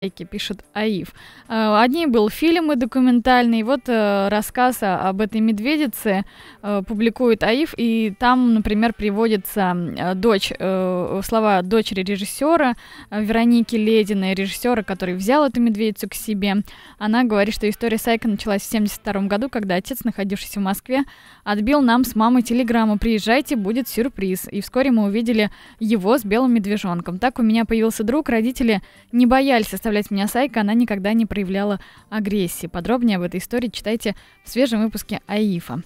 Эки пишет Аив. Э, одни был фильм и документальный. Вот э, рассказ об этой медведице э, публикует Аив, и там, например, приводится дочь, слова дочери режиссера Вероники Лединой, режиссера, который взял эту медведицу к себе. Она говорит, что история Сайка началась в 72 году, когда отец, находившийся в Москве, отбил нам с мамой телеграмму «Приезжайте, будет сюрприз». И вскоре мы увидели его с белым медвежонком. Так у меня появился друг, родители не боялись оставлять меня Сайка, она никогда не проявляла агрессии. Подробнее об этой истории читайте в свежем выпуске АИФа.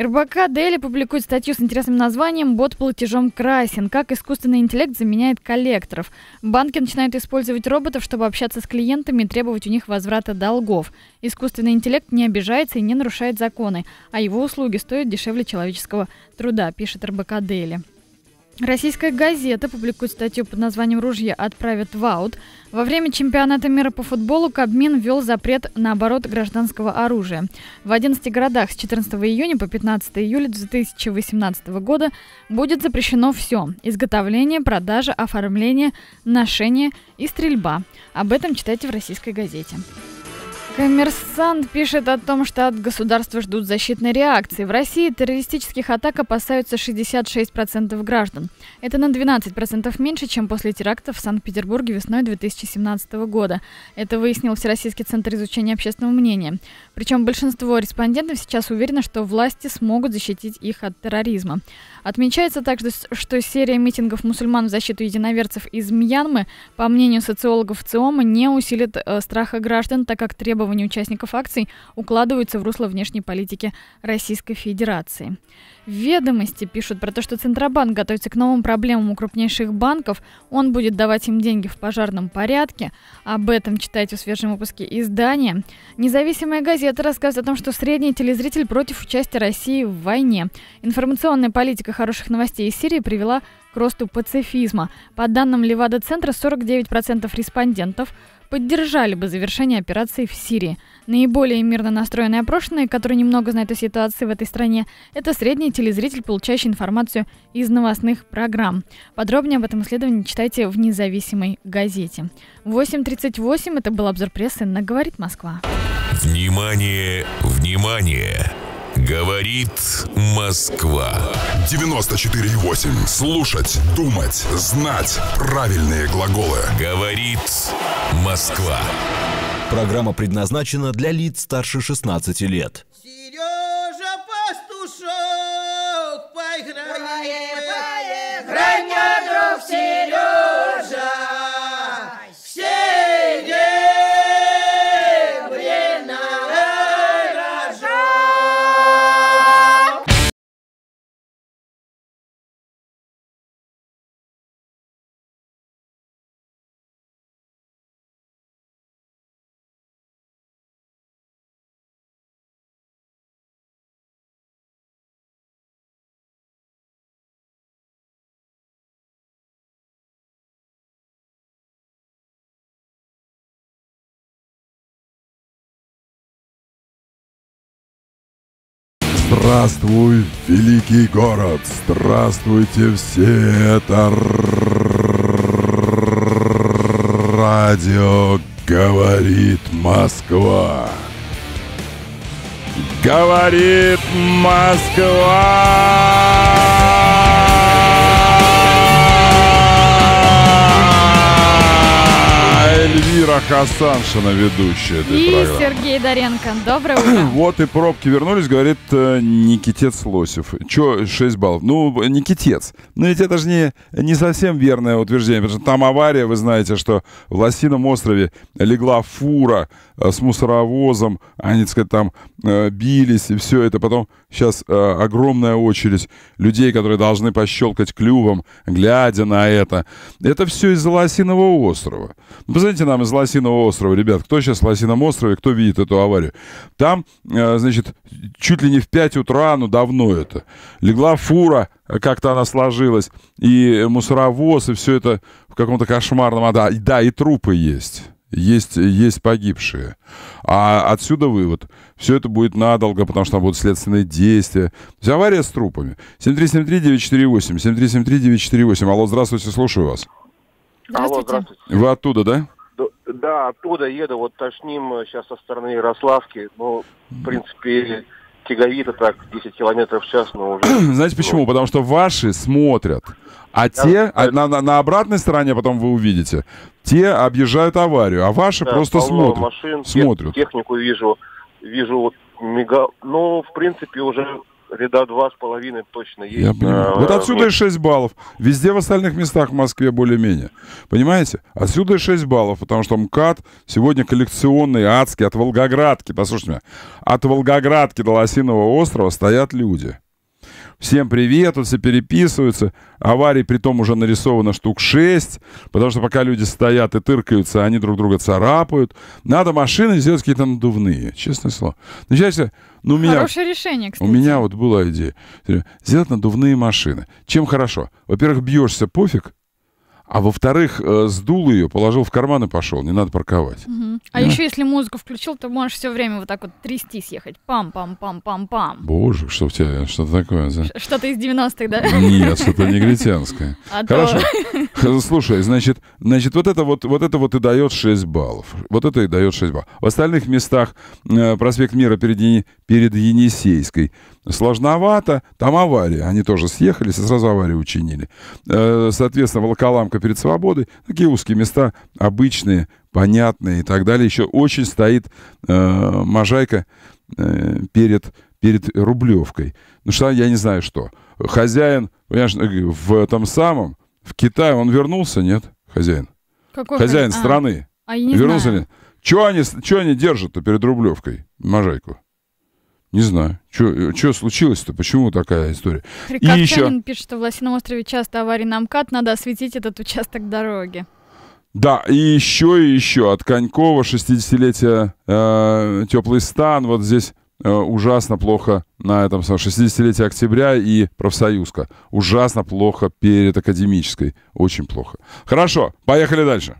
РБК Дели публикует статью с интересным названием «Бот платежом красен. Как искусственный интеллект заменяет коллекторов». Банки начинают использовать роботов, чтобы общаться с клиентами и требовать у них возврата долгов. Искусственный интеллект не обижается и не нарушает законы, а его услуги стоят дешевле человеческого труда, пишет РБК Дели. Российская газета публикует статью под названием «Ружье отправят в аут». Во время чемпионата мира по футболу Кабмин ввел запрет на оборот гражданского оружия. В 11 городах с 14 июня по 15 июля 2018 года будет запрещено все – изготовление, продажа, оформление, ношение и стрельба. Об этом читайте в российской газете. Коммерсант пишет о том, что от государства ждут защитной реакции. В России террористических атак опасаются 66% граждан. Это на 12% меньше, чем после терактов в Санкт-Петербурге весной 2017 года. Это выяснил Всероссийский центр изучения общественного мнения. Причем большинство респондентов сейчас уверены, что власти смогут защитить их от терроризма. Отмечается также, что серия митингов мусульман в защиту единоверцев из Мьянмы, по мнению социологов ЦИОМа, не усилит э, страха граждан, так как требования участников акций укладываются в русло внешней политики Российской Федерации. Ведомости пишут про то, что Центробанк готовится к новым проблемам у крупнейших банков. Он будет давать им деньги в пожарном порядке. Об этом читайте в свежем выпуске издания. Независимая газета рассказывает о том, что средний телезритель против участия России в войне. Информационная политика хороших новостей из Сирии привела к росту пацифизма. По данным Левада-центра, 49% респондентов поддержали бы завершение операции в Сирии. Наиболее мирно настроенные опрошенные, которые немного знают о ситуации в этой стране, это средний телезритель, получающий информацию из новостных программ. Подробнее об этом исследовании читайте в независимой газете. 8.38 это был обзор прессы на «Говорит Москва». Внимание, внимание! Говорит Москва. 94,8. Слушать, думать, знать правильные глаголы. Говорит Москва. Программа предназначена для лиц старше 16 лет. Здравствуй, великий город! Здравствуйте все! Это радио «Говорит Москва». «Говорит Москва!» Кира Хасаншина, ведущая этой и программы. Сергей Доренко. Доброе утро. вот и пробки вернулись, говорит э, Никитец Лосев. Че, 6 баллов? Ну, Никитец. Но ну, ведь это же не, не совсем верное утверждение, потому что там авария, вы знаете, что в Лосином острове легла фура э, с мусоровозом, они, так сказать, там Э, бились и все это. Потом сейчас э, огромная очередь людей, которые должны пощелкать клювом, глядя на это. Это все из-за Лосиного острова. Ну, Позвоните нам из Лосиного острова, ребят, кто сейчас в Лосином острове, кто видит эту аварию. Там, э, значит, чуть ли не в 5 утра, ну давно это, легла фура, э, как-то она сложилась, и мусоровоз, и все это в каком-то кошмарном... А, да, да, и трупы есть есть, есть погибшие. А отсюда вывод. Все это будет надолго, потому что там будут следственные действия. То есть авария с трупами. 7373948, 7373948. Алло, здравствуйте, слушаю вас. Алло, здравствуйте. Вы оттуда, да? Да, оттуда еду. Вот тошним сейчас э, со стороны Ярославки. Ну, в принципе, тяговито так, 10 километров в час, но уже... Знаете почему? Потому что ваши смотрят. А да, те, да. На, на, на обратной стороне потом вы увидите, те объезжают аварию, а ваши да, просто смотрят. Машин, смотрят. Технику вижу, вижу вот мега... Ну, в принципе, уже ряда два с половиной точно есть. Я понимаю. А, вот отсюда нет. и 6 баллов. Везде в остальных местах в Москве более-менее. Понимаете? Отсюда и 6 баллов, потому что МКАД сегодня коллекционный, адский, от Волгоградки, послушайте меня, от Волгоградки до Лосиного острова стоят люди всем привет, вот все переписываются. Аварий при том уже нарисовано штук 6, потому что пока люди стоят и тыркаются, они друг друга царапают. Надо машины сделать какие-то надувные, честное слово. Начинается, ну, ну, у меня, Хорошее решение, кстати. У меня вот была идея. Сделать надувные машины. Чем хорошо? Во-первых, бьешься пофиг, а во-вторых, э, сдул ее, положил в карман и пошел. Не надо парковать. Угу. А да? еще если музыку включил, то можешь все время вот так вот трясти, съехать. Пам-пам-пам-пам-пам. Боже, что у тебя, что-то такое. За... Что-то из 90-х, да? Нет, что-то негритянское. А Хорошо. Слушай, значит, значит, вот это вот, вот это вот и дает 6 баллов. Вот это и дает 6 баллов. В остальных местах э, проспект Мира перед, перед Енисейской сложновато, там авария. Они тоже съехались и сразу аварию учинили. Э, соответственно, Волоколамка перед свободой, такие узкие места, обычные, понятные и так далее. Еще очень стоит э, Можайка э, перед, перед Рублевкой. Ну что, я не знаю что. Хозяин, понимаешь, э, в этом самом, в Китае он вернулся, нет? Хозяин. Какой хозяин, хозяин? А, страны. А, а вернулся знаю. ли? Чего они, чего они держат-то перед Рублевкой, Можайку? Не знаю. Что э, случилось-то? Почему такая история? Рикардчанин и еще... пишет, что в Лосином острове часто аварии на МКАД. Надо осветить этот участок дороги. Да, и еще, и еще. От Конькова 60-летия э, «Теплый стан». Вот здесь э, ужасно плохо на этом 60-летие октября и профсоюзка. Ужасно плохо перед академической. Очень плохо. Хорошо, поехали дальше.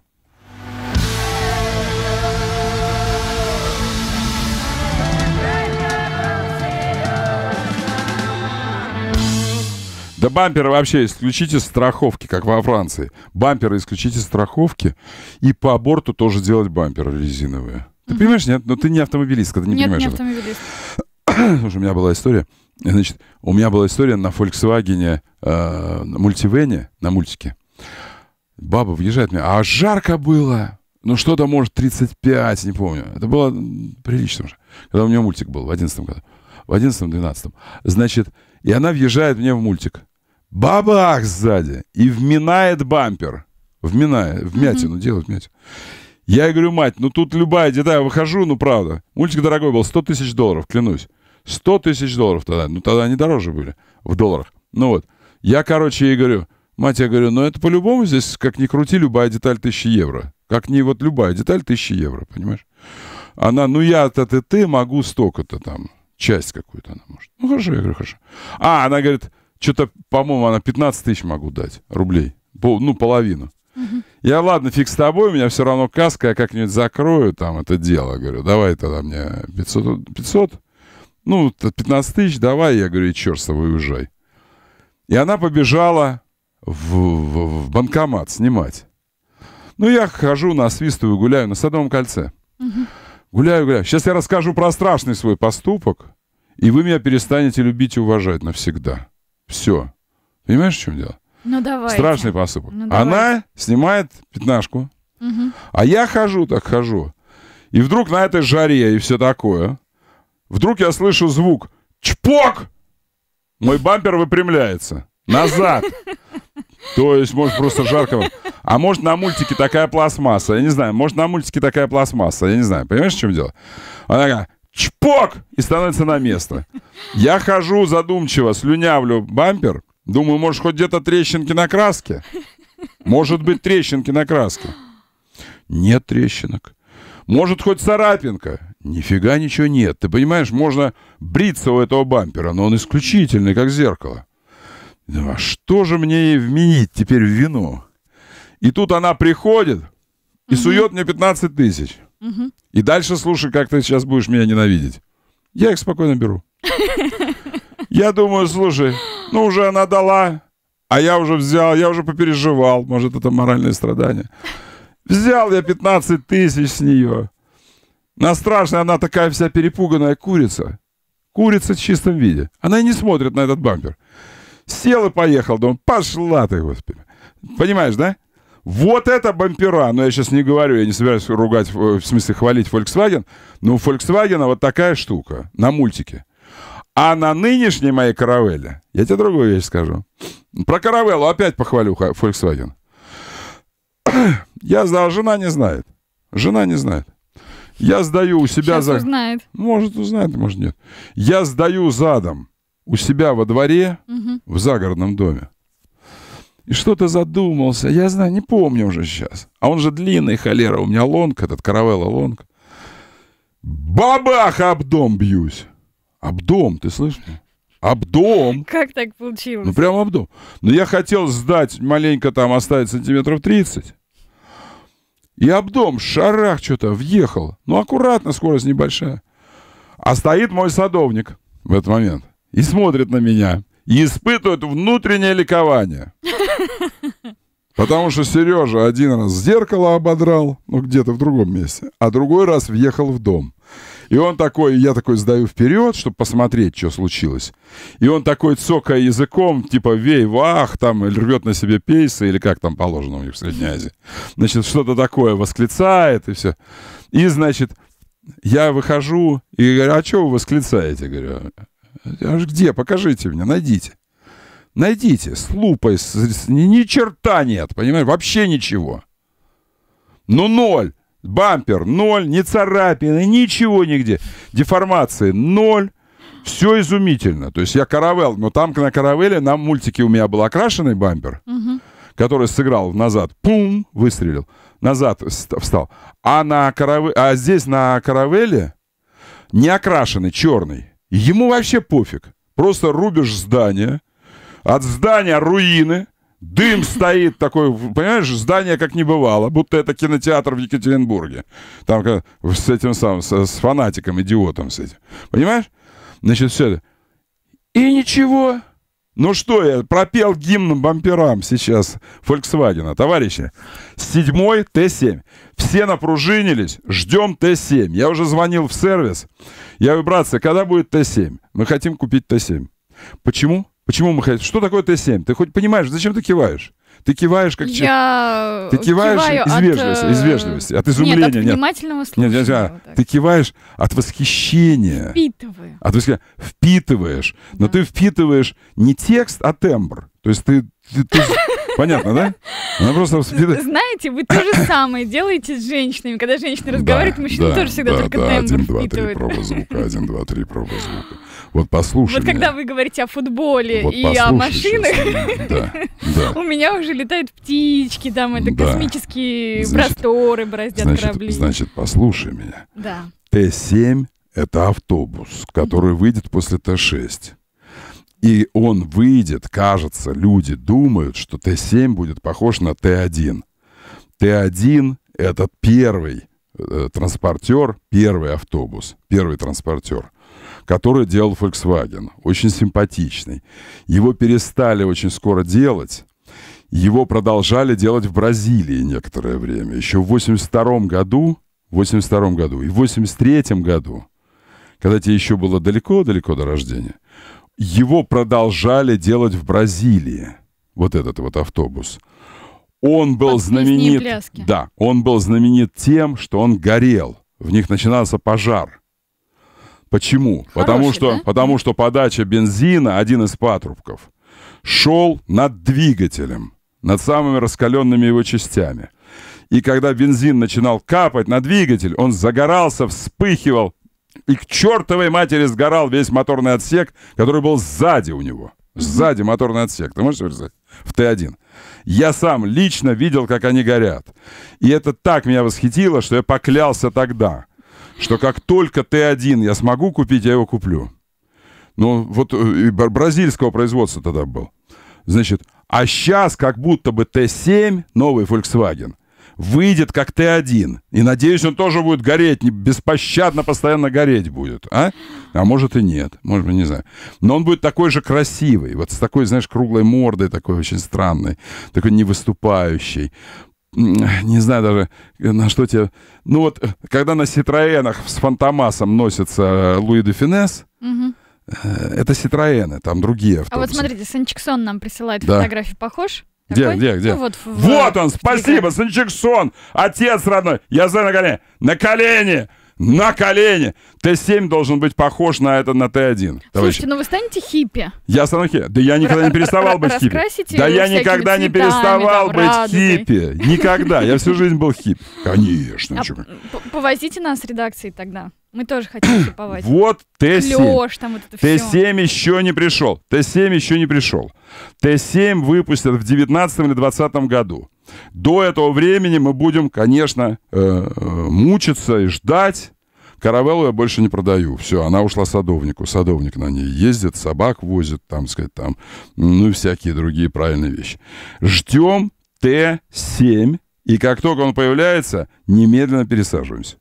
Да бамперы вообще исключите страховки, как во Франции. Бамперы исключите страховки. И по борту тоже делать бамперы резиновые. Ты понимаешь, нет? Но ты не автомобилист, когда не нет, понимаешь. Нет, не автомобилист. Слушай, у меня была история. Значит, у меня была история на Volkswagen э, мультивене, на мультике. Баба въезжает мне, а жарко было. Ну, что-то, может, 35, не помню. Это было прилично уже. Когда у меня мультик был в 11 году. В 11-12. Значит, и она въезжает мне в мультик. Бабах сзади. И вминает бампер. вминает, вмятину, mm-hmm. делает вмятину. Я говорю, мать, ну тут любая деталь, выхожу, ну правда. Мультик дорогой был, 100 тысяч долларов, клянусь. 100 тысяч долларов тогда. Ну тогда они дороже были в долларах. Ну вот. Я, короче, ей говорю, мать, я говорю, ну это по-любому здесь, как ни крути, любая деталь 1000 евро. Как ни вот любая деталь 1000 евро, понимаешь? Она, ну я-то ты, ты могу столько-то там, часть какую-то она может. Ну хорошо, я говорю, хорошо. А, она говорит, что-то, по-моему, она 15 тысяч могу дать рублей. Ну, половину. Я, ладно, фиг с тобой, у меня все равно каска, я как-нибудь закрою там это дело. Говорю, давай тогда мне 500, 500 ну, 15 тысяч, давай. Я говорю, и черт с тобой, уезжай. И она побежала в, в, в банкомат снимать. Ну, я хожу, насвистываю, гуляю на Садовом кольце. Угу. Гуляю, гуляю. Сейчас я расскажу про страшный свой поступок, и вы меня перестанете любить и уважать навсегда. Все. Понимаешь, в чем дело? Ну, давай. Страшный поступок. Ну, Она снимает пятнашку. Угу. А я хожу так хожу. И вдруг на этой жаре и все такое. Вдруг я слышу звук «Чпок!» Мой бампер выпрямляется. Назад. То есть, может, просто жарко. А может, на мультике такая пластмасса. Я не знаю. Может, на мультике такая пластмасса. Я не знаю. Понимаешь, в чем дело? Она такая чпок, и становится на место. Я хожу задумчиво, слюнявлю бампер, думаю, может, хоть где-то трещинки на краске? Может быть, трещинки на краске? Нет трещинок. Может, хоть царапинка? Нифига ничего нет. Ты понимаешь, можно бриться у этого бампера, но он исключительный, как зеркало. Думаю, ну, а что же мне ей вменить теперь в вину? И тут она приходит и mm сует мне 15 тысяч. mm и дальше слушай, как ты сейчас будешь меня ненавидеть. Я их спокойно беру. Я думаю, слушай, ну уже она дала, а я уже взял, я уже попереживал. Может, это моральное страдание. Взял я 15 тысяч с нее. На страшной она такая вся перепуганная курица. Курица в чистом виде. Она и не смотрит на этот бампер. Сел и поехал. Думаю, пошла ты, господи. Понимаешь, да? Вот это бампера! Но я сейчас не говорю, я не собираюсь ругать, э, в смысле хвалить Volkswagen, но у Volkswagen вот такая штука на мультике. А на нынешней моей каравелле, я тебе другую вещь скажу. Про каравеллу опять похвалю Volkswagen. Я сдал, а жена не знает. Жена не знает. Я сдаю у себя Сейчас за... узнает. Может, узнает, может, нет. Я сдаю задом у себя во дворе угу. в загородном доме и что-то задумался. Я знаю, не помню уже сейчас. А он же длинный холера. У меня лонг, этот каравелла лонг. Бабах, об дом бьюсь. Об дом, ты слышишь? Об дом. Как так получилось? Ну, прямо об дом. Но я хотел сдать, маленько там оставить сантиметров 30. И об дом, шарах что-то, въехал. Ну, аккуратно, скорость небольшая. А стоит мой садовник в этот момент и смотрит на меня. И испытывает внутреннее ликование. Потому что Сережа один раз зеркало ободрал, ну где-то в другом месте, а другой раз въехал в дом. И он такой, я такой сдаю вперед, чтобы посмотреть, что случилось. И он такой, цокая языком, типа вей, вах, там, или рвет на себе пейсы, или как там положено у них в Средней Азии. Значит, что-то такое восклицает и все. И, значит, я выхожу и говорю, а что вы восклицаете? Говорю, аж где, покажите мне, найдите. Найдите, с лупой, с, с, ни, ни черта нет, понимаешь, вообще ничего. Ну, ноль. Бампер ноль, ни царапины, ничего нигде. Деформации ноль. Все изумительно. То есть я каравел, но там на каравеле, на мультике у меня был окрашенный бампер, угу. который сыграл назад, пум, выстрелил, назад встал. А, на караве, а здесь на каравеле не окрашенный, черный. Ему вообще пофиг. Просто рубишь здание, от здания руины, Дым стоит такой, понимаешь, здание как не бывало, будто это кинотеатр в Екатеринбурге. Там с этим самым, с, с фанатиком, идиотом с этим. Понимаешь? Значит, все это. И ничего. Ну что я, пропел гимн бамперам сейчас Volkswagen, товарищи. Седьмой Т7. Все напружинились, ждем Т7. Я уже звонил в сервис. Я говорю, братцы, когда будет Т7? Мы хотим купить Т7. Почему? Почему мы хотим? Что такое Т7? Ты хоть понимаешь, зачем ты киваешь? Ты киваешь как я Ты киваешь из от... вежливости, э, из вежливости, от изумления. Нет, от внимательного нет. Нет, нет, нет. Вот ты киваешь от восхищения. Впитываю. От восхищения. Впитываешь. Да. Но ты впитываешь не текст, а тембр. То есть ты... ты, ты... Понятно, да? Она просто... Знаете, вы то же самое делаете с женщинами. Когда женщина разговаривает, да, мужчина да, тоже всегда да, только да, тембр один, два, Три, проба звука, один, два, три, проба звука. Вот послушай. Вот меня. когда вы говорите о футболе вот и о машинах, у меня уже летают птички, там это космические значит, просторы бороздят значит, корабли. Значит, послушай меня. Да. Т-7 — это автобус, который выйдет после Т-6. И он выйдет, кажется, люди думают, что Т-7 будет похож на Т-1. Т-1 — это первый э, транспортер, первый автобус, первый транспортер — который делал Volkswagen, очень симпатичный. Его перестали очень скоро делать, его продолжали делать в Бразилии некоторое время. Еще в 82 году, в 82 году и в 83 году, когда тебе еще было далеко-далеко до рождения, его продолжали делать в Бразилии. Вот этот вот автобус. Он был Под знаменит... Да, он был знаменит тем, что он горел. В них начинался пожар. Почему? Хороший, потому, что, да? потому что подача бензина, один из патрубков, шел над двигателем, над самыми раскаленными его частями. И когда бензин начинал капать на двигатель, он загорался, вспыхивал, и к чертовой матери сгорал весь моторный отсек, который был сзади у него. Сзади моторный отсек. Ты можешь сказать? В Т1. Я сам лично видел, как они горят. И это так меня восхитило, что я поклялся тогда что как только Т1 я смогу купить, я его куплю. Ну, вот э, бразильского производства тогда был. Значит, а сейчас как будто бы Т7, новый Volkswagen, выйдет как Т1. И, надеюсь, он тоже будет гореть, беспощадно постоянно гореть будет, а? А может и нет, может быть, не знаю. Но он будет такой же красивый, вот с такой, знаешь, круглой мордой, такой очень странный, такой невыступающий не знаю даже, э, на что тебе... Ну вот, э, когда на Ситроенах с Фантомасом носится э, Луи де Финес, угу. это Ситроены, там другие автобусы. А вот смотрите, Санчиксон нам присылает да. фотографию, похож? Где, Такой? где, где? Ну, вот, в, вот он, спасибо, Санчиксон, отец родной. Я знаю на колени. На колени! на колени. Т7 должен быть похож на это, на Т1. Слушайте, но ну вы станете хиппи. Я стану хиппи. Да я никогда не переставал быть хиппи. Да я никогда не переставал быть хиппи. Никогда. Я всю жизнь был хиппи. Конечно. А повозите нас с редакцией тогда. Мы тоже хотим хиповать. Вот Т7. Клёш, там вот это Т7 еще не пришел. Т7 еще не пришел. Т7 выпустят в 19 или 20 году. До этого времени мы будем, конечно, э, э, мучиться и ждать. Каравеллу я больше не продаю. Все, она ушла садовнику. Садовник на ней ездит, собак возит, там, сказать, там, ну и всякие другие правильные вещи. Ждем Т7, и как только он появляется, немедленно пересаживаемся.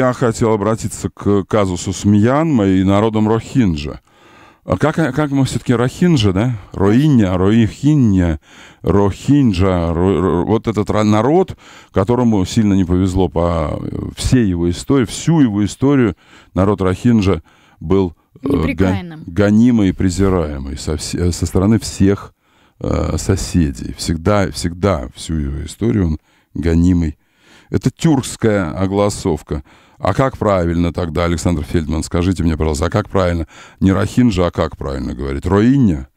Я хотел обратиться к казусу с Мьянмой и народом Рохинджа. А как, как мы все-таки Рохинджа, да? Роиня, Роихинья, Рохинджа, Ро, вот этот народ, которому сильно не повезло по всей его истории, всю его историю народ Рохинджа был э, гон, гонимый и презираемый со, э, со стороны всех э, соседей. Всегда, всегда всю его историю он гонимый. Это тюркская огласовка. А как правильно тогда, Александр Фельдман, скажите мне, пожалуйста, а как правильно? Не Рохинджа, а как правильно говорить? Роиня,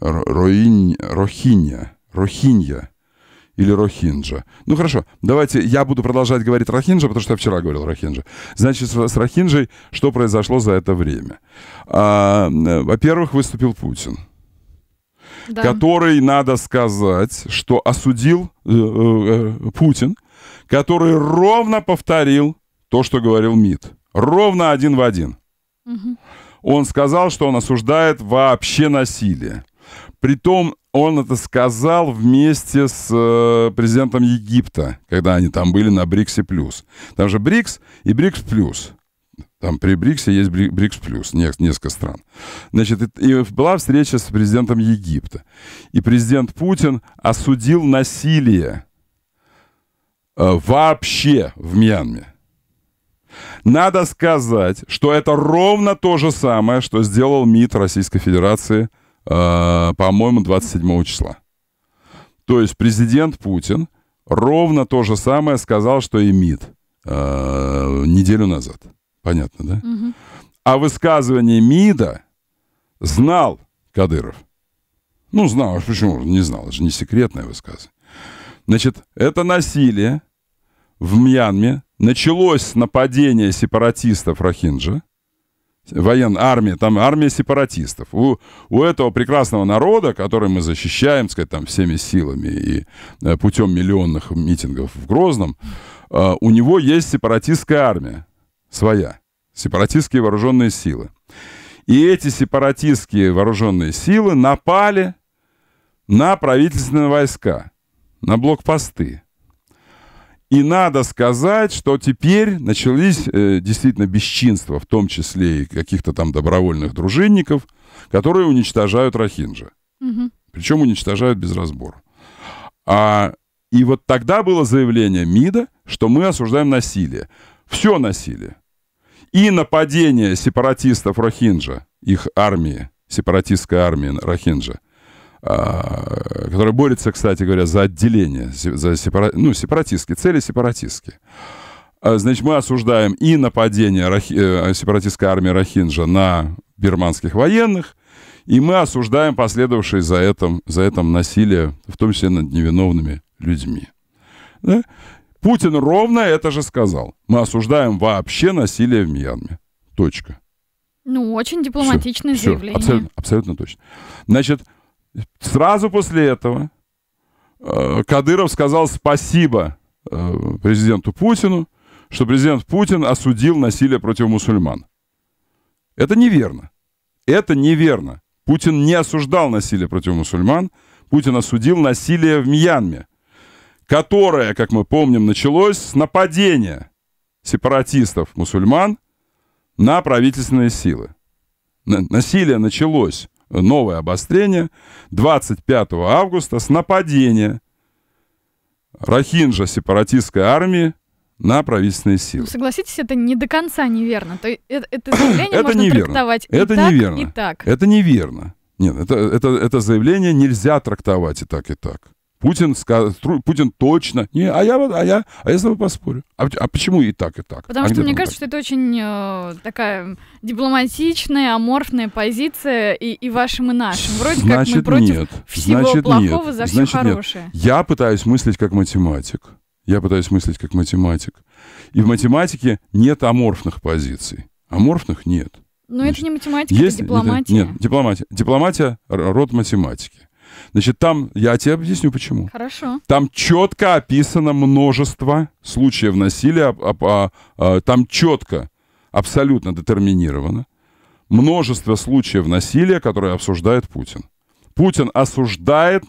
Роинь, Рохинья? Рохинья? Или Рохинджа. Ну хорошо, давайте я буду продолжать говорить Рохинджа, потому что я вчера говорил Рохинджа. Значит, с Рохинджей что произошло за это время? А, во-первых, выступил Путин да. который, надо сказать, что осудил э, э, э Путин, который ровно повторил то, что говорил МИД. Ровно один в один. Угу. Он сказал, что он осуждает вообще насилие. Притом он это сказал вместе с э, президентом Египта, когда они там были на БРИКСе+. плюс. Там же БРИКС и БРИКС+. плюс. Там при БРИКСе есть БРИКС+, плюс, несколько стран. Значит, и была встреча с президентом Египта. И президент Путин осудил насилие э, вообще в Мьянме. Надо сказать, что это ровно то же самое, что сделал МИД Российской Федерации, э, по-моему, 27 числа. То есть президент Путин ровно то же самое сказал, что и МИД э, неделю назад. Понятно, да? Угу. А высказывание МИДа знал Кадыров. Ну, знал. А почему? Не знал. Это же не секретное высказывание. Значит, это насилие в Мьянме началось нападение сепаратистов Рахинджа, военная армия, там армия сепаратистов. У, у этого прекрасного народа, который мы защищаем, сказать, там всеми силами и э, путем миллионных митингов в Грозном, э, у него есть сепаратистская армия своя, сепаратистские вооруженные силы. И эти сепаратистские вооруженные силы напали на правительственные войска, на блокпосты. И надо сказать, что теперь начались э, действительно бесчинства, в том числе и каких-то там добровольных дружинников, которые уничтожают Рахинджа. Угу. Причем уничтожают без разбора. А, и вот тогда было заявление МИДа, что мы осуждаем насилие. Все насилие. И нападение сепаратистов Рахинджа, их армии, сепаратистской армии Рахинджа – а, которая борется, кстати говоря, за отделение, за сепара... ну, сепаратистские цели, сепаратистские. А, значит, мы осуждаем и нападение рахи... Э, сепаратистской армии Рахинджа на бирманских военных, и мы осуждаем последовавшие за этим, за этим насилие, в том числе над невиновными людьми. Да? Путин ровно это же сказал. Мы осуждаем вообще насилие в Мьянме. Точка. Ну, очень дипломатичное все, заявление. Все, абсолютно, абсолютно точно. Значит, Сразу после этого э, Кадыров сказал спасибо э, президенту Путину, что президент Путин осудил насилие против мусульман. Это неверно. Это неверно. Путин не осуждал насилие против мусульман. Путин осудил насилие в Мьянме, которое, как мы помним, началось с нападения сепаратистов мусульман на правительственные силы. Насилие началось новое обострение 25 августа с нападения Рахинджа сепаратистской армии на правительственные силы. Ну, согласитесь, это не до конца неверно. То это, это заявление это можно неверно. трактовать и так, и так. Это неверно. Нет, это, это, это заявление нельзя трактовать и так, и так. Путин, сказ... Путин точно. Не, а я, а я, а я с тобой поспорю. А, а почему и так, и так? Потому а что мне кажется, так? что это очень э, такая дипломатичная, аморфная позиция и, и вашим, и нашим. Вроде Значит, как мы против нет. всего Значит, плохого нет. за все Значит, хорошее. Нет. Я пытаюсь мыслить как математик. Я пытаюсь мыслить как математик. И в математике нет аморфных позиций. Аморфных нет. Но Значит, это не математика, есть, это дипломатия. Нет, нет, дипломатия. Дипломатия — род математики. Значит, там, я тебе объясню почему. Хорошо. Там четко описано множество случаев насилия, а, а, а, а там четко, абсолютно детерминировано множество случаев насилия, которые обсуждает Путин. Путин осуждает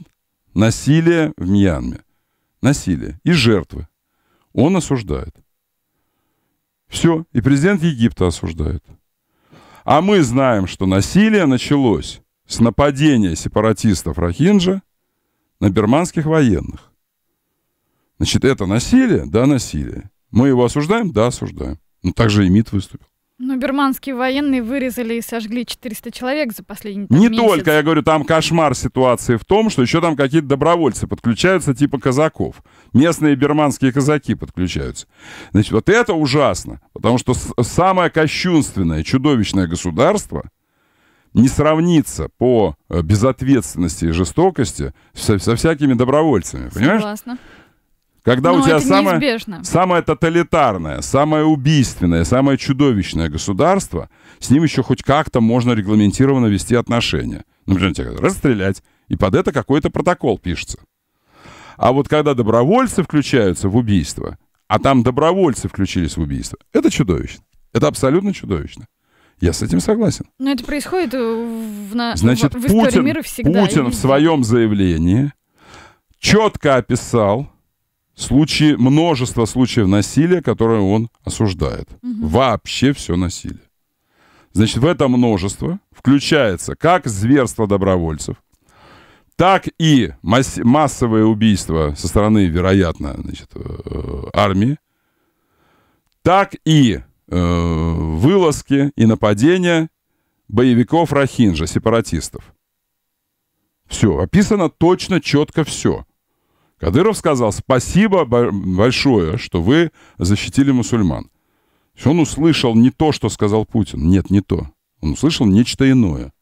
насилие в Мьянме. Насилие и жертвы. Он осуждает. Все. И президент Египта осуждает. А мы знаем, что насилие началось с нападения сепаратистов Рахинджа на бирманских военных. Значит, это насилие? Да, насилие. Мы его осуждаем? Да, осуждаем. Но ну, также и МИД выступил. Но бирманские военные вырезали и сожгли 400 человек за последний там, Не месяц. только, я говорю, там кошмар ситуации в том, что еще там какие-то добровольцы подключаются, типа казаков. Местные бирманские казаки подключаются. Значит, вот это ужасно, потому что самое кощунственное, чудовищное государство — не сравнится по э, безответственности и жестокости со, со всякими добровольцами, понимаешь? Согласна. Когда Но у тебя самое, самое тоталитарное, самое убийственное, самое чудовищное государство, с ним еще хоть как-то можно регламентированно вести отношения. Например, тебя расстрелять, и под это какой-то протокол пишется. А вот когда добровольцы включаются в убийство, а там добровольцы включились в убийство, это чудовищно. Это абсолютно чудовищно. Я с этим согласен. Но это происходит э, в, на... Значит, в, в истории Путин, мира всегда. Путин в своем заявлении четко описал случаи, множество случаев насилия, которые он осуждает. Угу. Вообще все насилие. Значит, в это множество включается как зверство добровольцев, так и масс массовое убийство со стороны, вероятно, значит, э, э, армии, так и Э, вылазки и нападения боевиков Рахинжа, сепаратистов. Все, описано точно, четко все. Кадыров сказал, спасибо большое, что вы защитили мусульман. Он услышал не то, что сказал Путин. Нет, не то. Он услышал нечто иное.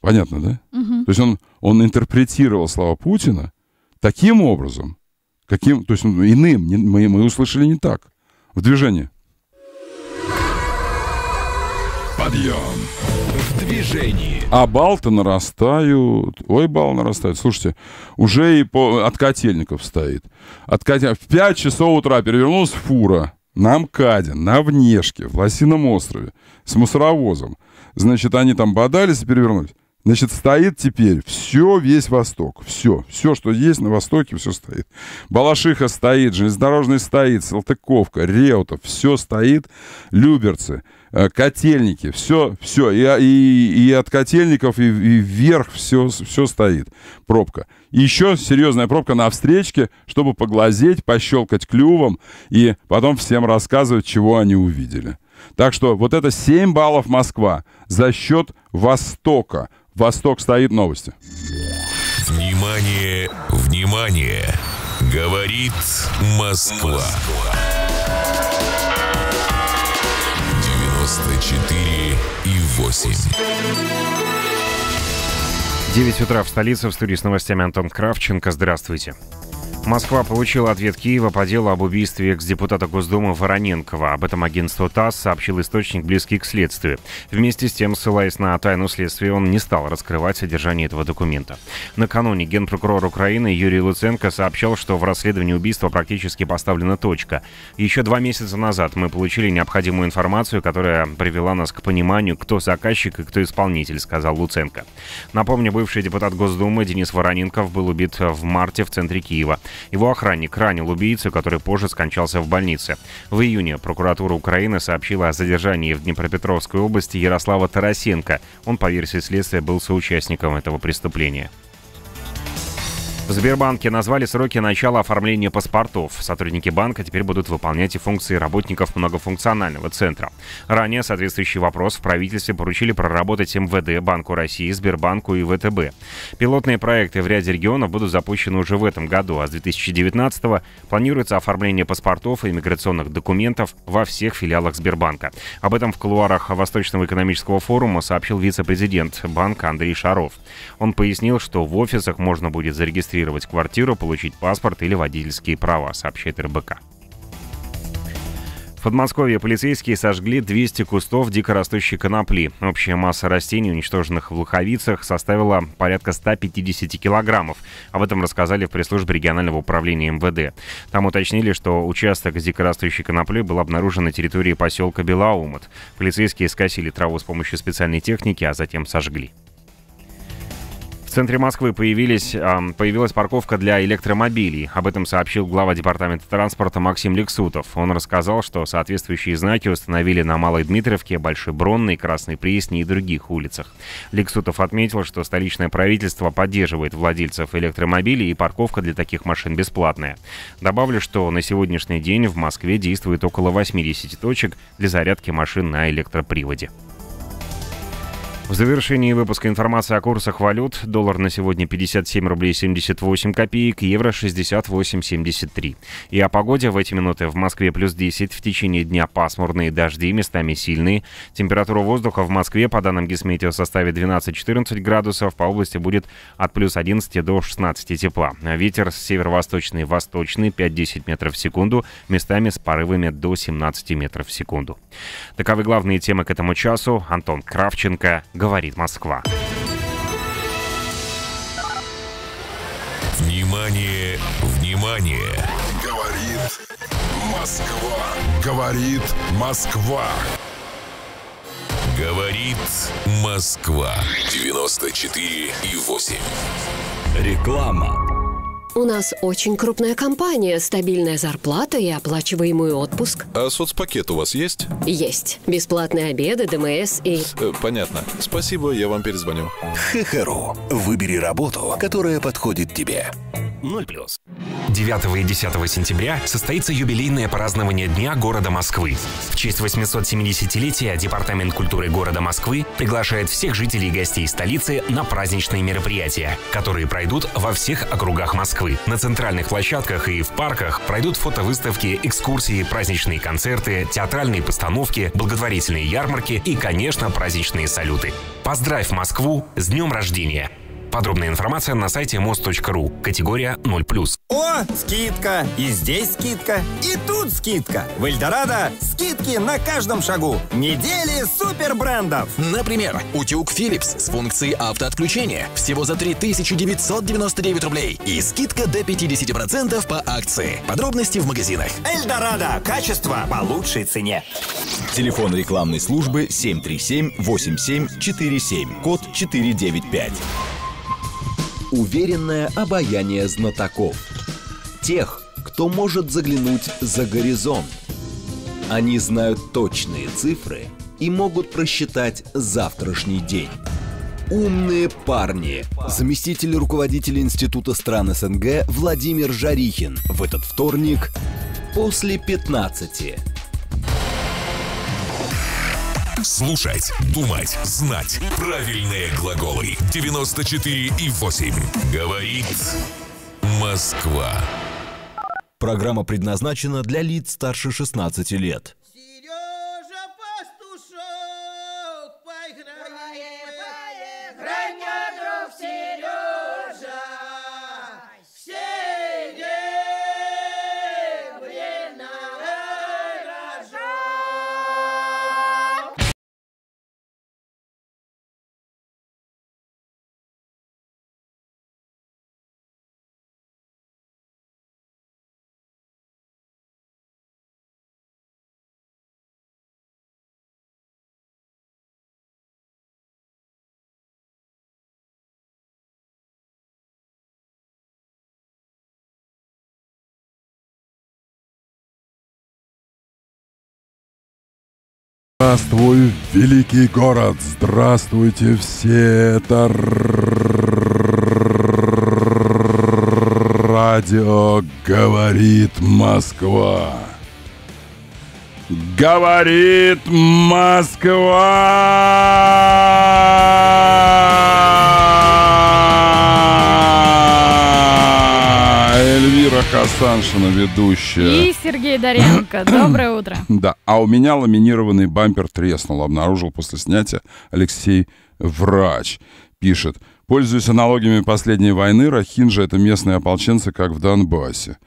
Понятно, да? Угу. То есть он, он интерпретировал слова Путина таким образом, каким, то есть ну, иным, не, мы, мы услышали не так, в движении. Подъем. В движении. А балты нарастают. Ой, балл нарастает. Слушайте, уже и по... от котельников стоит. От котя... В 5 часов утра перевернулась фура. На МКАДе, на Внешке, в Лосином острове. С мусоровозом. Значит, они там бодались и перевернулись. Значит, стоит теперь все, весь Восток. Все, все, что есть на Востоке, все стоит. Балашиха стоит, железнодорожный стоит, Салтыковка, Реутов, все стоит, Люберцы. Э, котельники, все, все, и, а, и, и от котельников, и, и вверх все, все стоит, пробка. И еще серьезная пробка на встречке, чтобы поглазеть, пощелкать клювом и потом всем рассказывать, чего они увидели. Так что вот это 7 баллов Москва за счет Востока. Восток стоит новости. Внимание, внимание! Говорит Москва. Москва. 94 и 8. 9 утра в столице. В студии с новостями Антон Кравченко. Здравствуйте. Москва получила ответ Киева по делу об убийстве экс-депутата Госдумы Вороненкова. Об этом агентство ТАСС сообщил источник, близкий к следствию. Вместе с тем, ссылаясь на тайну следствия, он не стал раскрывать содержание этого документа. Накануне генпрокурор Украины Юрий Луценко сообщал, что в расследовании убийства практически поставлена точка. Еще два месяца назад мы получили необходимую информацию, которая привела нас к пониманию, кто заказчик и кто исполнитель, сказал Луценко. Напомню, бывший депутат Госдумы Денис Вороненков был убит в марте в центре Киева. Его охранник ранил убийцу, который позже скончался в больнице. В июне прокуратура Украины сообщила о задержании в Днепропетровской области Ярослава Тарасенко. Он, по версии следствия, был соучастником этого преступления. В Сбербанке назвали сроки начала оформления паспортов. Сотрудники банка теперь будут выполнять и функции работников многофункционального центра. Ранее соответствующий вопрос в правительстве поручили проработать МВД, Банку России, Сбербанку и ВТБ. Пилотные проекты в ряде регионов будут запущены уже в этом году, а с 2019 планируется оформление паспортов и миграционных документов во всех филиалах Сбербанка. Об этом в колуарах Восточного экономического форума сообщил вице-президент банка Андрей Шаров. Он пояснил, что в офисах можно будет зарегистрировать зарегистрировать квартиру, получить паспорт или водительские права, сообщает РБК. В Подмосковье полицейские сожгли 200 кустов дикорастущей конопли. Общая масса растений, уничтоженных в Луховицах, составила порядка 150 килограммов. Об этом рассказали в пресс-службе регионального управления МВД. Там уточнили, что участок с дикорастущей коноплей был обнаружен на территории поселка Белаумут. Полицейские скосили траву с помощью специальной техники, а затем сожгли. В центре Москвы появились, появилась парковка для электромобилей. Об этом сообщил глава департамента транспорта Максим Лексутов. Он рассказал, что соответствующие знаки установили на Малой Дмитровке, Большой Бронной, Красной Пресне и других улицах. Лексутов отметил, что столичное правительство поддерживает владельцев электромобилей и парковка для таких машин бесплатная. Добавлю, что на сегодняшний день в Москве действует около 80 точек для зарядки машин на электроприводе. В завершении выпуска информация о курсах валют. Доллар на сегодня 57 рублей 78 копеек, евро 68,73. И о погоде в эти минуты в Москве плюс 10, в течение дня пасмурные дожди, местами сильные. Температура воздуха в Москве, по данным Гисметео, составит 12-14 градусов, по области будет от плюс 11 до 16 тепла. А ветер северо-восточный, восточный 5-10 метров в секунду, местами с порывами до 17 метров в секунду. Таковы главные темы к этому часу. Антон Кравченко, говорит Москва. Внимание, внимание! Говорит Москва! Говорит Москва! Говорит Москва 94 и 8. Реклама. У нас очень крупная компания, стабильная зарплата и оплачиваемый отпуск. А соцпакет у вас есть? Есть. Бесплатные обеды, ДМС и... Э, понятно. Спасибо, я вам перезвоню. Хехеру. Выбери работу, которая подходит тебе. 0 плюс. 9 и 10 сентября состоится юбилейное празднование Дня города Москвы. В честь 870-летия Департамент культуры города Москвы приглашает всех жителей и гостей столицы на праздничные мероприятия, которые пройдут во всех округах Москвы. Москвы. На центральных площадках и в парках пройдут фотовыставки, экскурсии, праздничные концерты, театральные постановки, благотворительные ярмарки и, конечно, праздничные салюты. Поздравь Москву с днем рождения! Подробная информация на сайте мост.ру. Категория 0+. О, скидка! И здесь скидка, и тут скидка! В Эльдорадо скидки на каждом шагу. Недели супербрендов! Например, утюг Philips с функцией автоотключения всего за 3999 рублей и скидка до 50% по акции. Подробности в магазинах. Эльдорадо. Качество по лучшей цене. Телефон рекламной службы 737 8747. Код 495. Уверенное обаяние знатоков. Тех, кто может заглянуть за горизонт. Они знают точные цифры и могут просчитать завтрашний день. «Умные парни». Заместитель руководителя Института стран СНГ Владимир Жарихин в этот вторник после 15 Слушать, думать, знать. Правильные глаголы. 94 и 8. Говорит Москва. Программа предназначена для лиц старше 16 лет. Здравствуй, великий город! Здравствуйте все! Это радио «Говорит Москва». «Говорит Москва!» Ольга Хасаншина, ведущая. И Сергей Доренко. Доброе утро. Да, а у меня ламинированный бампер треснул, обнаружил после снятия Алексей Врач. Пишет, пользуясь аналогиями последней войны, Рахинжа — это местные ополченцы, как в Донбассе.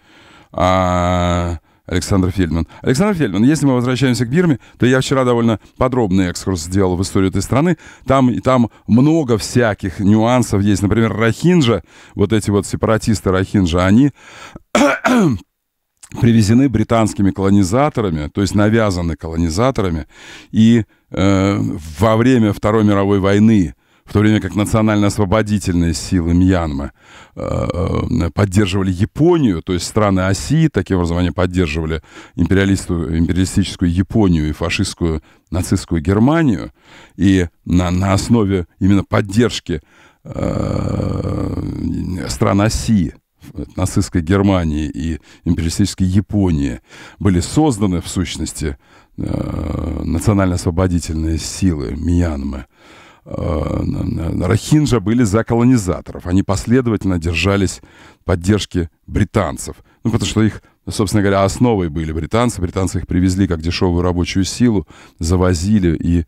А... Александр Фельдман. Александр Фельдман, если мы возвращаемся к Бирме, то я вчера довольно подробный экскурс сделал в историю этой страны. Там, и там много всяких нюансов есть. Например, Рахинджа, вот эти вот сепаратисты Рахинджа, они привезены британскими колонизаторами, то есть навязаны колонизаторами, и э, во время Второй мировой войны, в то время как национально-освободительные силы Мьянмы э, э поддерживали Японию, то есть страны оси, таким образом они поддерживали империалистическую Японию и фашистскую нацистскую Германию, и на, на основе именно поддержки э, стран оси Э, нацистской Германии и империалистической Японии были созданы, в сущности, э, национально-освободительные силы Мьянмы, э, Рахинджа были за колонизаторов. Они последовательно держались поддержки британцев. Ну, потому что их собственно говоря, основой были британцы. Британцы их привезли как дешевую рабочую силу, завозили и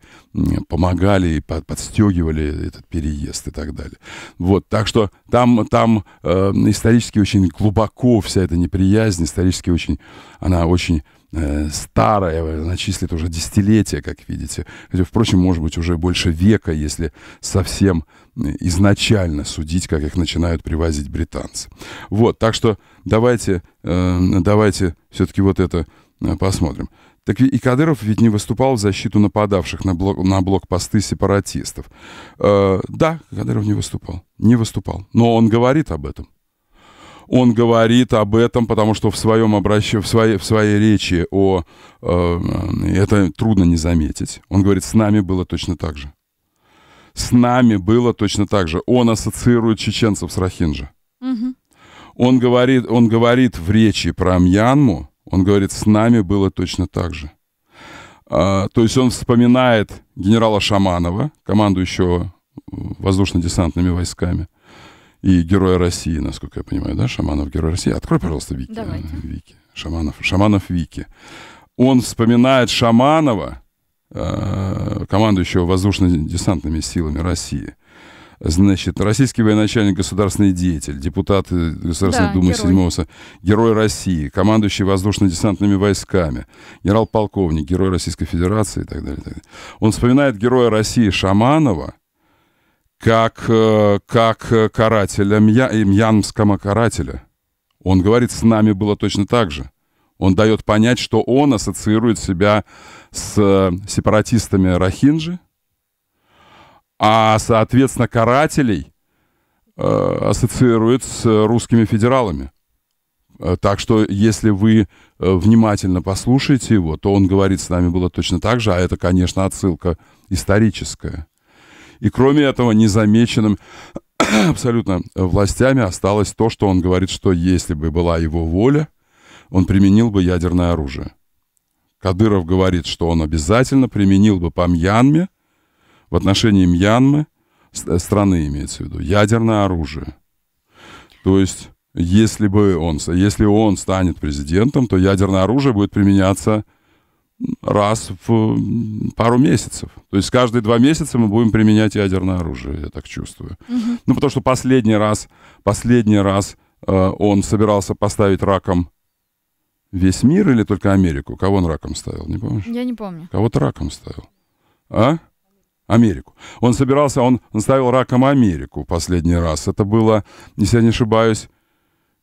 помогали, и подстегивали этот переезд и так далее. Вот, так что там, там э, исторически очень глубоко вся эта неприязнь, исторически очень, она очень Э, старое, начислит уже десятилетия, как видите. Хотя, впрочем, может быть, уже больше века, если совсем э, изначально судить, как их начинают привозить британцы. Вот, так что давайте, э, давайте все-таки вот это посмотрим. Так и Кадыров ведь не выступал в защиту нападавших на, блок, на блокпосты сепаратистов. Э, да, Кадыров не выступал. Не выступал. Но он говорит об этом он говорит об этом, потому что в своем обращении, в своей, в своей речи о... Э, это трудно не заметить. Он говорит, с нами было точно так же. С нами было точно так же. Он ассоциирует чеченцев с Рахинджи. Угу. Он, говорит, он говорит в речи про Мьянму, он говорит, с нами было точно так же. А, то есть он вспоминает генерала Шаманова, командующего воздушно-десантными войсками, и Героя России, насколько я понимаю, да, Шаманов Герой России. Открой, пожалуйста, Вики. Давайте. Э, Вики. Шаманов, Шаманов Вики. Он вспоминает Шаманова, э, командующего воздушно-десантными силами России. Значит, российский военачальник, государственный деятель, депутат э, Государственной да, Думы герой. Седьмого Совета, герой России, командующий воздушно-десантными войсками, генерал-полковник, герой Российской Федерации и так далее, и так далее. Он вспоминает героя России Шаманова, как, э, как э, карателя, Мья, э, мьянского карателя. Он говорит, с нами было точно так же. Он дает понять, что он ассоциирует себя с сепаратистами Рахинджи, а, соответственно, карателей э, ассоциирует с русскими федералами. Так что, если вы внимательно послушаете его, то он говорит, с нами было точно так же, а это, конечно, отсылка историческая. И кроме этого, незамеченным абсолютно властями осталось то, что он говорит, что если бы была его воля, он применил бы ядерное оружие. Кадыров говорит, что он обязательно применил бы по Мьянме, в отношении Мьянмы, э, страны имеется в виду, ядерное оружие. То есть, если бы он, если он станет президентом, то ядерное оружие будет применяться раз в пару месяцев. То есть каждые два месяца мы будем применять ядерное оружие, я так чувствую. Угу. Ну, потому что последний раз, последний раз э, он собирался поставить раком весь мир или только Америку? Кого он раком ставил, не помнишь? Я не помню. Кого-то раком ставил. А? Америку. Он собирался, он, он ставил раком Америку последний раз. Это было, если я не ошибаюсь,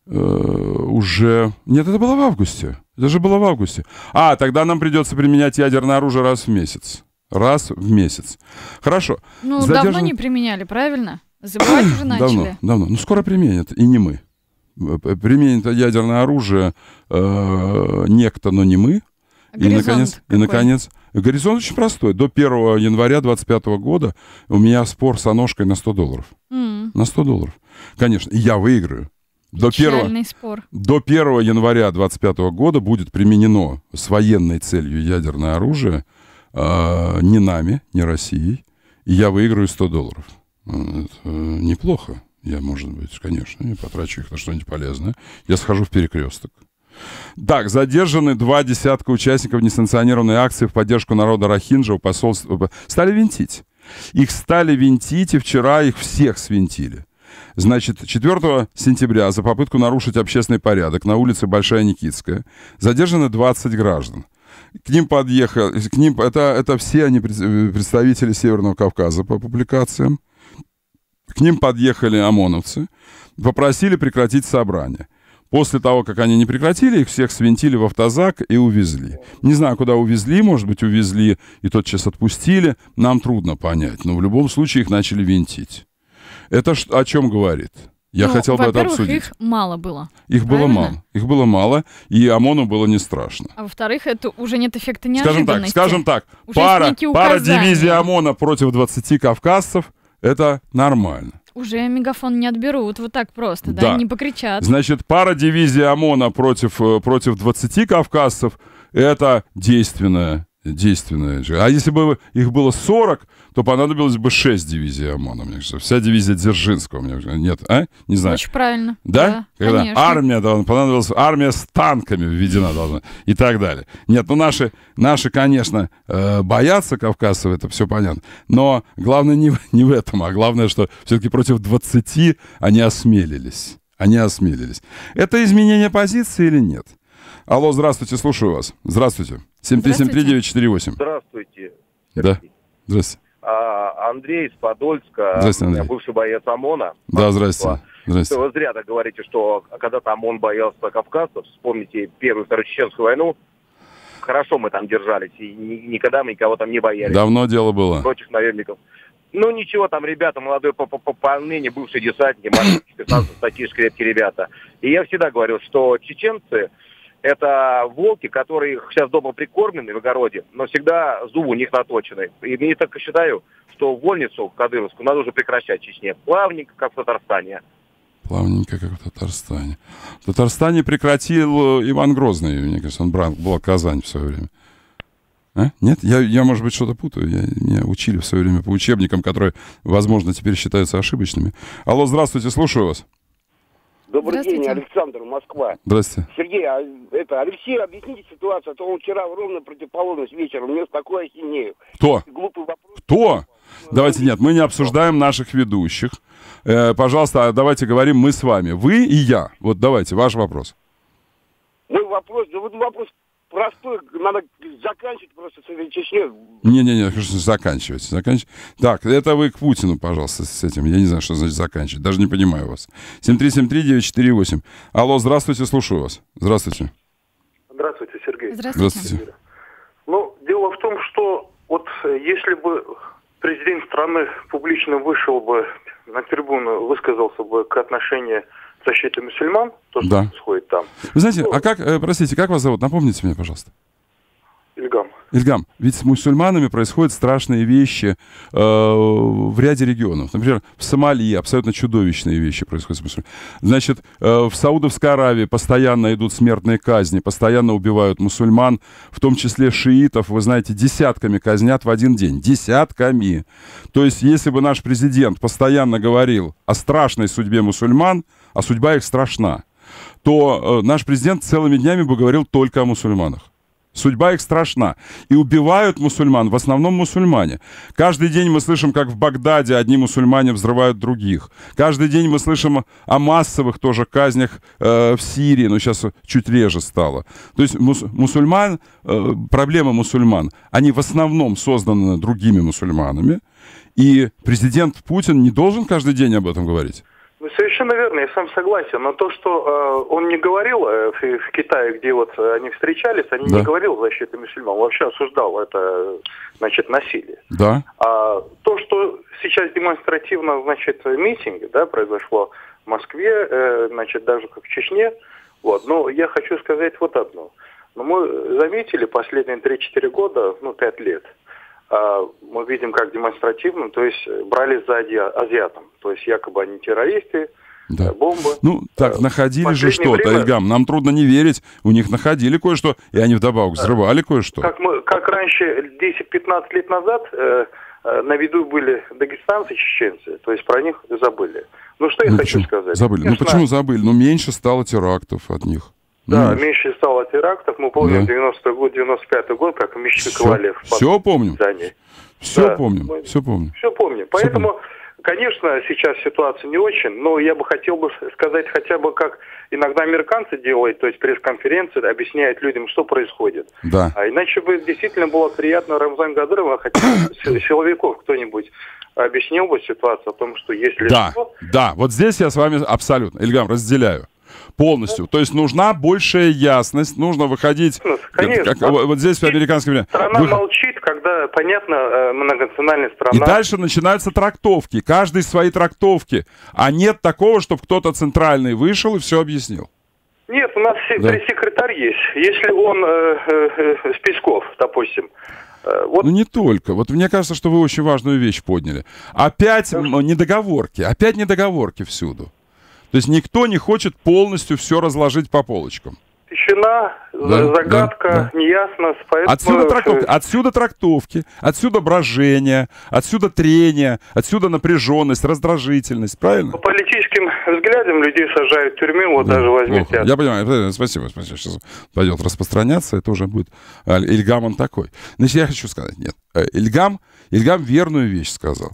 э, уже... Нет, это было в августе. Это же было в августе. А, тогда нам придется применять ядерное оружие раз в месяц. Раз в месяц. Хорошо. Ну, Задержан... давно не применяли, правильно? Забывать уже начали. Давно, давно. Ну, скоро применят, и не мы. Э, применит ядерное оружие э, некто, но не мы. Горизонт и наконец, какой? и наконец, горизонт очень простой. До 1 января 2025 года у меня спор с Аношкой на 100 долларов. Mm. На 100 долларов. Конечно, я выиграю до 1, спор. до 1 января 2025 года будет применено с военной целью ядерное оружие э, а, не нами, не Россией, и я выиграю 100 долларов. Это неплохо. Я, может быть, конечно, я потрачу их на что-нибудь полезное. Я схожу в перекресток. Так, задержаны два десятка участников несанкционированной акции в поддержку народа Рахинджа у посольства. Стали винтить. Их стали винтить, и вчера их всех свинтили. Значит, 4 сентября за попытку нарушить общественный порядок на улице Большая Никитская задержаны 20 граждан. К ним подъехал, к ним, это, это все они э, представители Северного Кавказа по публикациям. К ним подъехали ОМОНовцы, попросили прекратить собрание. После того, как они не прекратили, их всех свинтили в автозак и увезли. Не знаю, куда увезли, может быть, увезли и тотчас отпустили. Нам трудно понять, но в любом случае их начали винтить. Это ж, о чем говорит? Я ну, хотел бы это обсудить. их мало было. Их правильно? было мало. Их было мало, и ОМОНу было не страшно. А во-вторых, это уже нет эффекта неожиданности. Скажем так, скажем так, пара, пара дивизий ОМОНа против 20 кавказцев — это нормально. Уже мегафон не отберут вот так просто, да, да не покричат. Значит, пара дивизий ОМОНа против, э, против 20 кавказцев — это действенное, действенное. А если бы их было 40, то понадобилось бы 6 дивизий ОМОНа. Мне кажется. Вся дивизия Дзержинского. Мне кажется. Нет, а? Не знаю. Очень правильно. Да? да Когда конечно. армия должна, понадобилась, армия с танками введена должна и так далее. Нет, ну наши, наши конечно, э, боятся кавказцев, это все понятно. Но главное не, не в этом, а главное, что все-таки против 20 они осмелились. Они осмелились. Это изменение позиции или нет? Алло, здравствуйте, слушаю вас. Здравствуйте. 7373948. Здравствуйте. Да. Здравствуйте. А, Андрей из Подольска, здрасте, Андрей. бывший боец ОМОНа. Да, здрасте. здрасте. Вы зря так говорите, что когда-то ОМОН боялся кавказцев. Вспомните Первую Вторую Чеченскую войну. Хорошо мы там держались, и никогда мы никого там не боялись. Давно дело было. Против наемников. Ну ничего, там ребята, молодое пополнение, бывшие десантники, мальчики, 15 статьи, крепкие ребята. И я всегда говорил, что чеченцы это волки, которые сейчас дома прикормлены в огороде, но всегда зубы у них наточены. И я так и считаю, что вольницу кадыровскую надо уже прекращать в Чечне. Плавненько, как в Татарстане. Плавненько, как в Татарстане. В Татарстане прекратил э, Иван Грозный, мне кажется, он брал Казань в свое время. А? Нет? Я, я, может быть, что-то путаю. Я, меня учили в свое время по учебникам, которые, возможно, теперь считаются ошибочными. Алло, здравствуйте, слушаю вас. Добрый день, Александр, Москва. Здравствуйте. Сергей, а, это, Алексей, объясните ситуацию, а то он вчера ровно противоположность вечером у нес такое синею. Кто? Глупый вопрос. Кто? Давайте, нет, мы не обсуждаем наших ведущих. Э, пожалуйста, а давайте говорим мы с вами. Вы и я. Вот давайте, ваш вопрос. Мой вопрос, да вот вопрос простой, надо заканчивать просто с этой Чечней. Не-не-не, конечно, заканчивать, заканчивать. Так, это вы к Путину, пожалуйста, с этим. Я не знаю, что значит заканчивать, даже не понимаю вас. 7373948. Алло, здравствуйте, слушаю вас. Здравствуйте. Здравствуйте, Сергей. Здравствуйте. здравствуйте. Ну, дело в том, что вот э, если бы президент страны публично вышел бы на трибуну, высказался бы к отношению защиты мусульман, то, что да. происходит там. Вы знаете, ну, а как, э, простите, как вас зовут? Напомните мне, пожалуйста. Ильгам. Ильгам, ведь с мусульманами происходят страшные вещи э, в ряде регионов. Например, в Сомали абсолютно чудовищные вещи происходят с мусульманами. Значит, э, в Саудовской Аравии постоянно идут смертные казни, постоянно убивают мусульман, в том числе шиитов, вы знаете, десятками казнят в один день. Десятками. То есть, если бы наш президент постоянно говорил о страшной судьбе мусульман, а судьба их страшна, то э, наш президент целыми днями бы говорил только о мусульманах. Судьба их страшна. И убивают мусульман, в основном мусульмане. Каждый день мы слышим, как в Багдаде одни мусульмане взрывают других. Каждый день мы слышим о массовых тоже казнях э, в Сирии, но сейчас чуть реже стало. То есть мус мусульман, э, проблема мусульман, они в основном созданы другими мусульманами. И президент Путин не должен каждый день об этом говорить. Совершенно верно, я сам согласен. Но то, что э, он не говорил э, в, в Китае, где вот они встречались, они да. не говорил защиты мусульман, вообще осуждал это, значит, насилие. Да. А то, что сейчас демонстративно, значит, митинги, да, произошло в Москве, э, значит, даже как в Чечне, вот. Но я хочу сказать вот одно. Но ну, мы заметили последние 3-4 года, ну, 5 лет, а, мы видим, как демонстративно, то есть э, брали за ази... азиатом. То есть якобы они террористы, да. Э, бомбы. Ну, так, э, находили же что-то, время... Эльгам, нам трудно не верить, у них находили кое-что, и они вдобавок э, взрывали кое-что. Как, мы, как раньше, 10-15 лет назад, э, на виду были дагестанцы, чеченцы, то есть про них забыли. Ну, что я ну, хочу почему? сказать. Забыли. Ну, Конечно, ну, почему забыли? Ну, меньше стало терактов от них. Да, меньше, меньше стало терактов. Мы помним да. 90-й год, 95-й год, как Мещик Ковалев. Все помню. Все помню, да. все помню. Все помню. Поэтому... Все помню. Конечно, сейчас ситуация не очень, но я бы хотел бы сказать хотя бы, как иногда американцы делают, то есть пресс-конференции объясняют людям, что происходит. Да. А иначе бы действительно было приятно Рамзан Гадырова, хотя бы силовиков кто-нибудь объяснил бы ситуацию о том, что если... Да, что... да, вот здесь я с вами абсолютно, Ильгам, разделяю полностью. То есть нужна большая ясность, нужно выходить... Ну, конечно. Как, вот здесь по американским... Страна Вы... молчит, когда, понятно, э, многонациональная страна. И дальше начинаются трактовки, каждый свои трактовки. А нет такого, чтобы кто-то центральный вышел и все объяснил. Нет, у нас да. пресс-секретарь есть. Если он э, э, э Песков, допустим, э, вот. Ну не только. Вот мне кажется, что вы очень важную вещь подняли. Опять недоговорки, опять недоговорки всюду. То есть никто не хочет полностью все разложить по полочкам. Тишина, да, загадка, да, да. неясность. Поэтому отсюда, трактовки, отсюда трактовки, отсюда брожение, отсюда трение, отсюда напряженность, раздражительность, правильно? По политическим взглядам людей сажают в тюрьме, вот да, даже возьмите. Я понимаю, э, спасибо, спасибо. Сейчас пойдет распространяться, это уже будет... А, Ильгам он такой. Значит, я хочу сказать, нет. Э, Ильгам, Ильгам верную вещь сказал.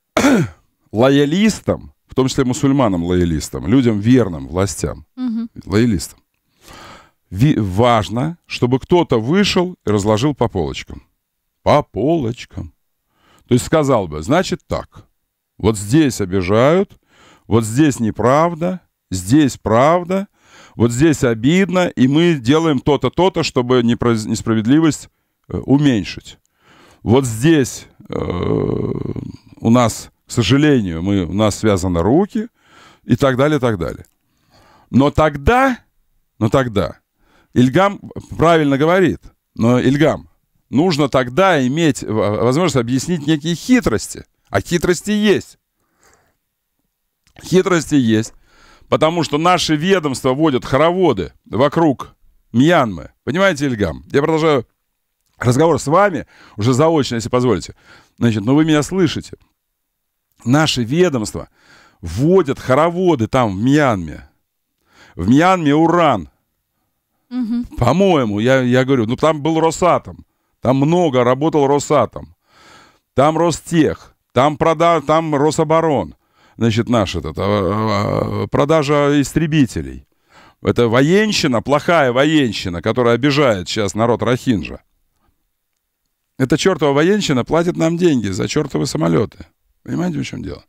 Лоялистам том числе мусульманам-лоялистам, людям верным властям, угу. лоялистам. Ви важно, чтобы кто-то вышел и разложил по полочкам. По полочкам. То есть сказал бы, значит так, вот здесь обижают, вот здесь неправда, здесь правда, вот здесь обидно, и мы делаем то-то, то-то, чтобы несправедливость э, уменьшить. Вот здесь э, у нас сожалению, мы, у нас связаны руки и так далее, и так далее. Но тогда, но тогда, Ильгам правильно говорит, но Ильгам, нужно тогда иметь э, возможность объяснить некие хитрости. А хитрости есть. Хитрости есть, потому что наши ведомства водят хороводы вокруг Мьянмы. Понимаете, Ильгам? Я продолжаю разговор с вами, уже заочно, если позволите. Значит, ну вы меня слышите наши ведомства вводят хороводы там в Мьянме. В Мьянме уран. Угу. По-моему, я, я говорю, ну там был Росатом. Там много работал Росатом. Там Ростех. Там, прода... там Рособорон. Значит, наш этот, а, а, продажа истребителей. Это военщина, плохая военщина, которая обижает сейчас народ Рахинджа. это чертова военщина платит нам деньги за чертовы самолеты. Понимаете, в чем дело?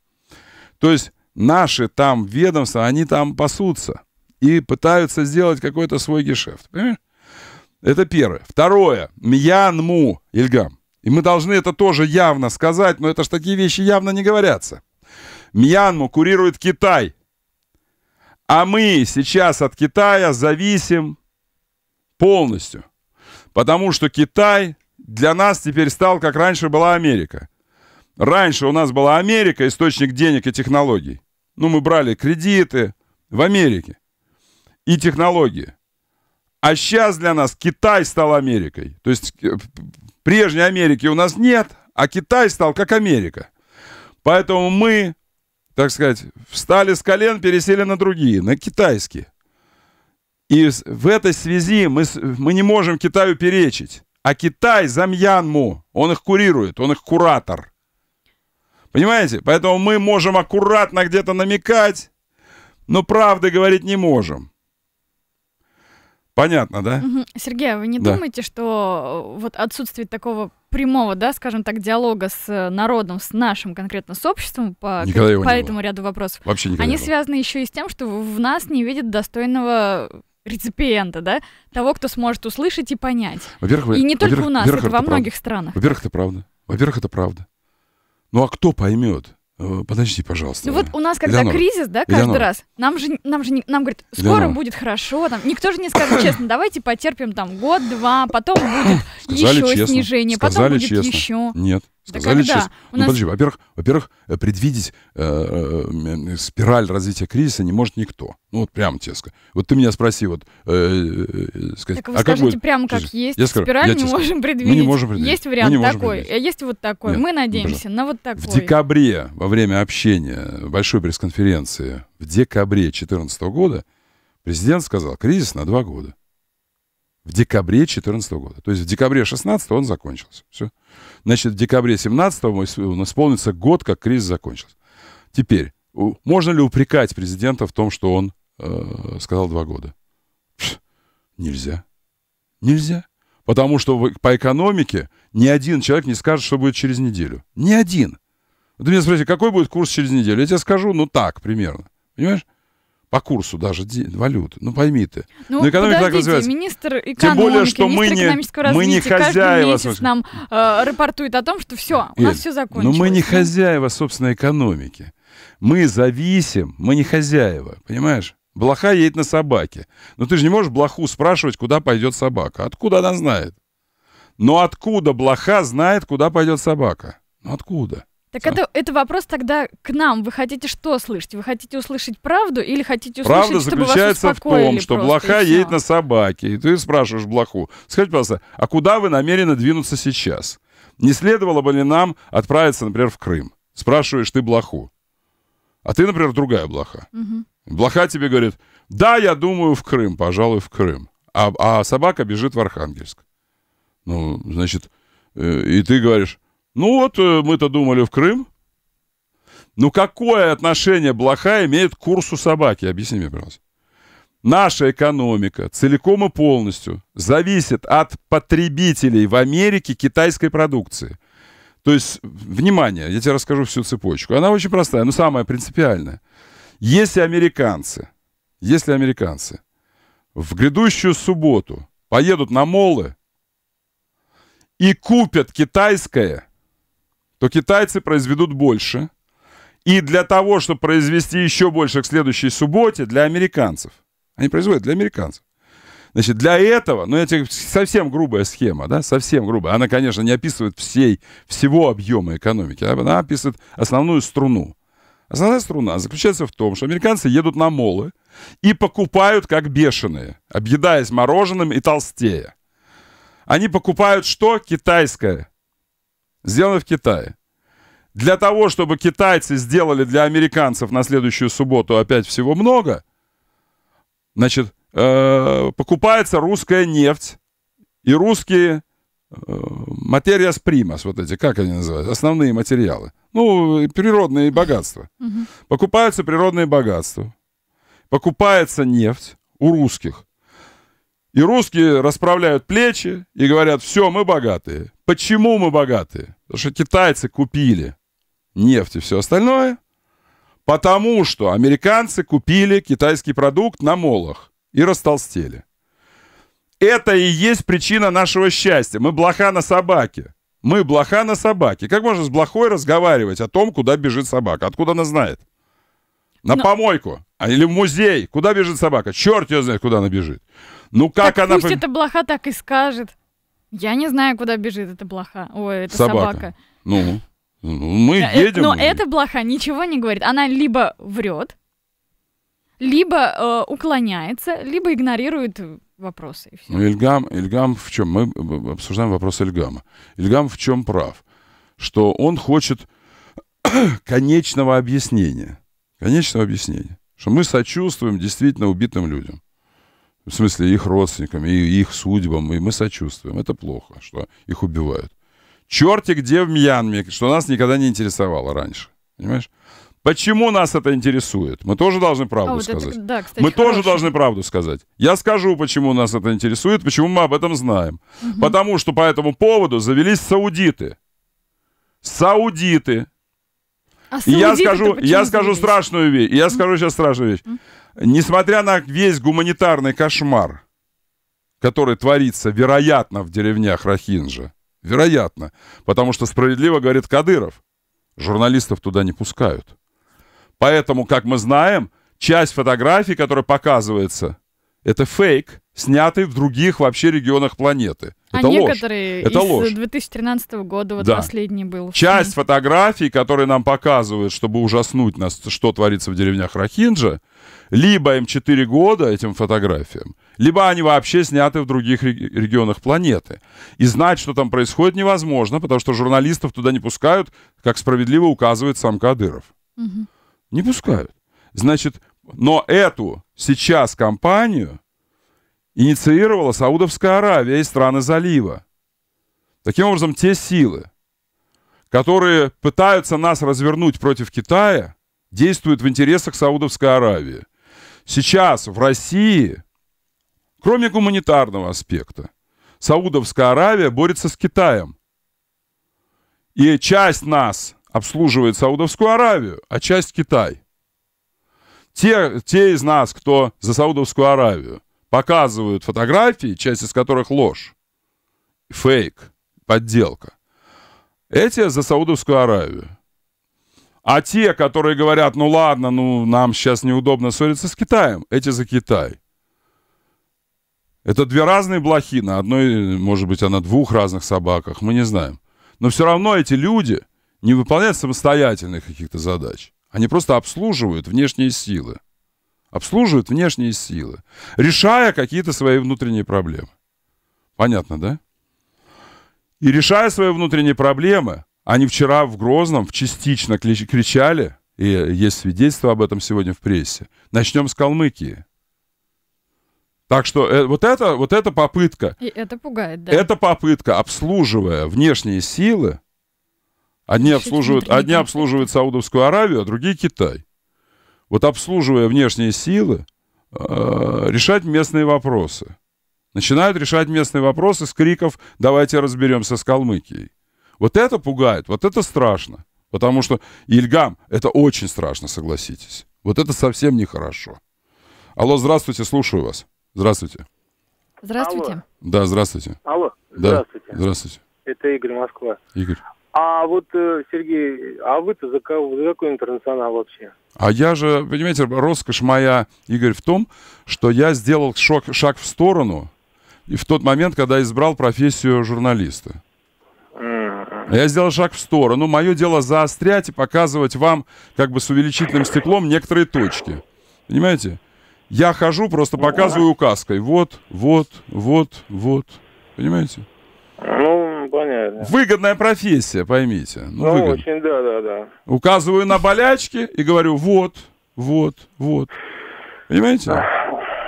То есть наши там ведомства, они там пасутся и пытаются сделать какой-то свой гешефт. Понимаешь? Это первое. Второе. Мьянму, Ильгам. И мы должны это тоже явно сказать, но это ж такие вещи явно не говорятся. Мьянму курирует Китай. А мы сейчас от Китая зависим полностью. Потому что Китай для нас теперь стал, как раньше была Америка. Раньше у нас была Америка, источник денег и технологий. Ну, мы брали кредиты в Америке и технологии. А сейчас для нас Китай стал Америкой. То есть э, прежней Америки у нас нет, а Китай стал как Америка. Поэтому мы, так сказать, встали с колен, пересели на другие, на китайские. И в этой связи мы, мы не можем Китаю перечить. А Китай за Мьянму, он их курирует, он их куратор. Понимаете? Поэтому мы можем аккуратно где-то намекать, но правды говорить не можем. Понятно, да? Сергей, а вы не да. думаете, что э, вот отсутствие такого прямого, да, скажем так, диалога с э, народом, с нашим конкретно с обществом по, никогда по этому было. ряду вопросов, Вообще они было. связаны еще и с тем, что в нас не видят достойного реципиента, да, того, кто сможет услышать и понять. Во-первых, и не только у нас, это во многих странах. Во-первых, это правда. Во-первых, это правда. Ну а кто поймет? Э, подожди, пожалуйста. Ну, вот у нас когда Элеонора. кризис, да, каждый Элеонора. раз, нам же, нам же, нам говорят, скоро Элеонора. будет хорошо, там, никто же не скажет честно, давайте потерпим там год-два, потом будет Сказали еще честно. снижение, Сказали потом будет честно. еще. Нет. Сказали да сейчас. У ну, подожди, во-первых, во-первых, э, предвидеть э, э, спираль развития кризиса не может никто. Ну, вот прям теско. Вот ты меня спроси, вот... Э, э, э сказать, так вы а скажите как прямо как есть. Я скажу, спираль я ну, не можем предвидеть. Мы не можем предвидеть. Есть ну, вариант такой, предвидеть. Э, есть вот такой. Нет, Мы ну, надеемся на вот такой. В декабре, во время общения, большой пресс-конференции, в декабре 2014 года президент сказал, кризис на два года. В декабре 2014 года. То есть в декабре 2016 он закончился. Все. Значит, в декабре 2017 нас исполнится год, как кризис закончился. Теперь, можно ли упрекать президента в том, что он э, сказал два года? Пш, нельзя. Нельзя. Потому что по экономике ни один человек не скажет, что будет через неделю. Ни один. Ты меня спросишь, какой будет курс через неделю? Я тебе скажу, ну так, примерно. Понимаешь? по курсу даже валют. Ну пойми ты. Ну, ну экономика так называется. Министр экономики, Тем более, что мы не, развития, мы не хозяева. Каждый месяц нам э, рапортует о том, что все, у нас все закончилось. Но ну, мы не хозяева собственной экономики. Мы зависим, мы не хозяева, понимаешь? Блоха едет на собаке. Но ну, ты же не можешь блоху спрашивать, куда пойдет собака. Откуда она знает? Но откуда блоха знает, куда пойдет собака? Ну откуда? Так это, это вопрос тогда к нам. Вы хотите что слышать? Вы хотите услышать правду или хотите услышать, Правда чтобы заключается вас в том, что просто, блоха едет на собаке, и ты спрашиваешь блоху. Скажите, пожалуйста, а куда вы намерены двинуться сейчас? Не следовало бы ли нам отправиться, например, в Крым? Спрашиваешь ты блоху. А ты, например, другая блоха. Угу. Блоха тебе говорит, да, я думаю, в Крым, пожалуй, в Крым. А, а собака бежит в Архангельск. Ну, значит, э, и ты говоришь, ну вот, э, мы-то думали в Крым. Ну какое отношение блоха имеет к курсу собаки? Объясни мне, пожалуйста. Наша экономика целиком и полностью зависит от потребителей в Америке китайской продукции. То есть, внимание, я тебе расскажу всю цепочку. Она очень простая, но самая принципиальная. Если американцы, если американцы в грядущую субботу поедут на молы и купят китайское – то китайцы произведут больше. И для того, чтобы произвести еще больше к следующей субботе, для американцев. Они производят для американцев. Значит, для этого, ну, это совсем грубая схема, да, совсем грубая. Она, конечно, не описывает всей, всего объема экономики, она описывает основную струну. Основная струна заключается в том, что американцы едут на молы и покупают как бешеные, объедаясь мороженым и толстее Они покупают что? Китайское сделаны в Китае. Для того, чтобы китайцы сделали для американцев на следующую субботу опять всего много, значит, э, покупается русская нефть и русские э, материя с примас, вот эти, как они называются, основные материалы. Ну, природные богатства. Покупаются природные богатства. Покупается нефть у русских. И русские расправляют плечи и говорят, все, мы богатые. Почему мы богатые? Потому что китайцы купили нефть и все остальное, потому что американцы купили китайский продукт на молах и растолстели. Это и есть причина нашего счастья. Мы блоха на собаке. Мы блоха на собаке. Как можно с блохой разговаривать о том, куда бежит собака? Откуда она знает? На Но... Ну, помойку. А, или в музей. Куда бежит собака? Черт ее знает, куда она бежит. Ну как так она... пусть эта блоха так и скажет. Я не знаю, куда бежит эта блоха. Ой, это собака. собака. Ну, ну мы э, едем. Но эта блоха ничего не говорит. Она либо врет, либо э, уклоняется, либо игнорирует вопросы. Ну, Ильгам, Ильгам в чем? Мы э, обсуждаем вопрос Ильгама. Ильгам в чем прав? Что он хочет конечного объяснения. Конечного объяснения. Что мы сочувствуем действительно убитым людям в смысле их родственникам, и их судьбам, и мы сочувствуем. Это плохо, что их убивают. Черти где в Мьянме, что нас никогда не интересовало раньше. Понимаешь? Почему нас это интересует? Мы тоже должны правду а, вот сказать. Это, да, кстати, мы хороший. тоже должны правду сказать. Я скажу, почему нас это интересует, почему мы об этом знаем. Угу. Потому что по этому поводу завелись саудиты. Саудиты. А и я скажу, я скажу страшную вещь. Я скажу сейчас страшную вещь несмотря на весь гуманитарный кошмар, который творится, вероятно, в деревнях Рахинжа, вероятно, потому что справедливо говорит Кадыров, журналистов туда не пускают. Поэтому, как мы знаем, часть фотографий, которая показывается, это фейк, снятый в других вообще регионах планеты. Это а ложь. некоторые это из ложь. 2013 года, вот да. последний был. Часть фотографий, которые нам показывают, чтобы ужаснуть нас, что творится в деревнях Рахинджа, либо им 4 года этим фотографиям, либо они вообще сняты в других регионах планеты. И знать, что там происходит, невозможно, потому что журналистов туда не пускают, как справедливо указывает сам Кадыров. Угу. Не пускают. Значит, но эту сейчас компанию инициировала Саудовская Аравия и страны залива. Таким образом, те силы, которые пытаются нас развернуть против Китая, действуют в интересах Саудовской Аравии. Сейчас в России, кроме гуманитарного аспекта, Саудовская Аравия борется с Китаем. И часть нас обслуживает Саудовскую Аравию, а часть Китай. Те, те из нас, кто за Саудовскую Аравию – показывают фотографии, часть из которых ложь, фейк, подделка. Эти за Саудовскую Аравию. А те, которые говорят, ну ладно, ну нам сейчас неудобно ссориться с Китаем, эти за Китай. Это две разные блохи на одной, может быть, а на двух разных собаках, мы не знаем. Но все равно эти люди не выполняют самостоятельных каких-то задач. Они просто обслуживают внешние силы обслуживают внешние силы, решая какие-то свои внутренние проблемы. Понятно, да? И решая свои внутренние проблемы, они вчера в Грозном частично кричали, и есть свидетельство об этом сегодня в прессе. Начнем с Калмыкии. Так что э, вот, это, вот эта попытка... И это пугает, да? Эта попытка, обслуживая внешние силы, одни обслуживают, одни обслуживают Саудовскую Аравию, а другие Китай вот обслуживая внешние силы, э, решать местные вопросы. Начинают решать местные вопросы с криков «давайте разберемся с Калмыкией». Вот это пугает, вот это страшно. Потому что Ильгам – это очень страшно, согласитесь. Вот это совсем нехорошо. Алло, здравствуйте, слушаю вас. Здравствуйте. Здравствуйте. Алло. Да, здравствуйте. Алло, здравствуйте. Да, здравствуйте. Это Игорь Москва. Игорь. А вот, э, Сергей, а вы-то за, кого, за какой интернационал вообще? А я же, понимаете, роскошь моя, Игорь, в том, что я сделал шок, шаг в сторону и в тот момент, когда избрал профессию журналиста. Я сделал шаг в сторону. Мое дело заострять и показывать вам, как бы с увеличительным стеклом, некоторые точки. Понимаете? Я хожу, просто показываю указкой. Вот, вот, вот, вот. Понимаете? Ну, понятно. Выгодная профессия, поймите. Ну, ну очень, да, да, да. Указываю на болячки и говорю, вот, вот, вот. Понимаете?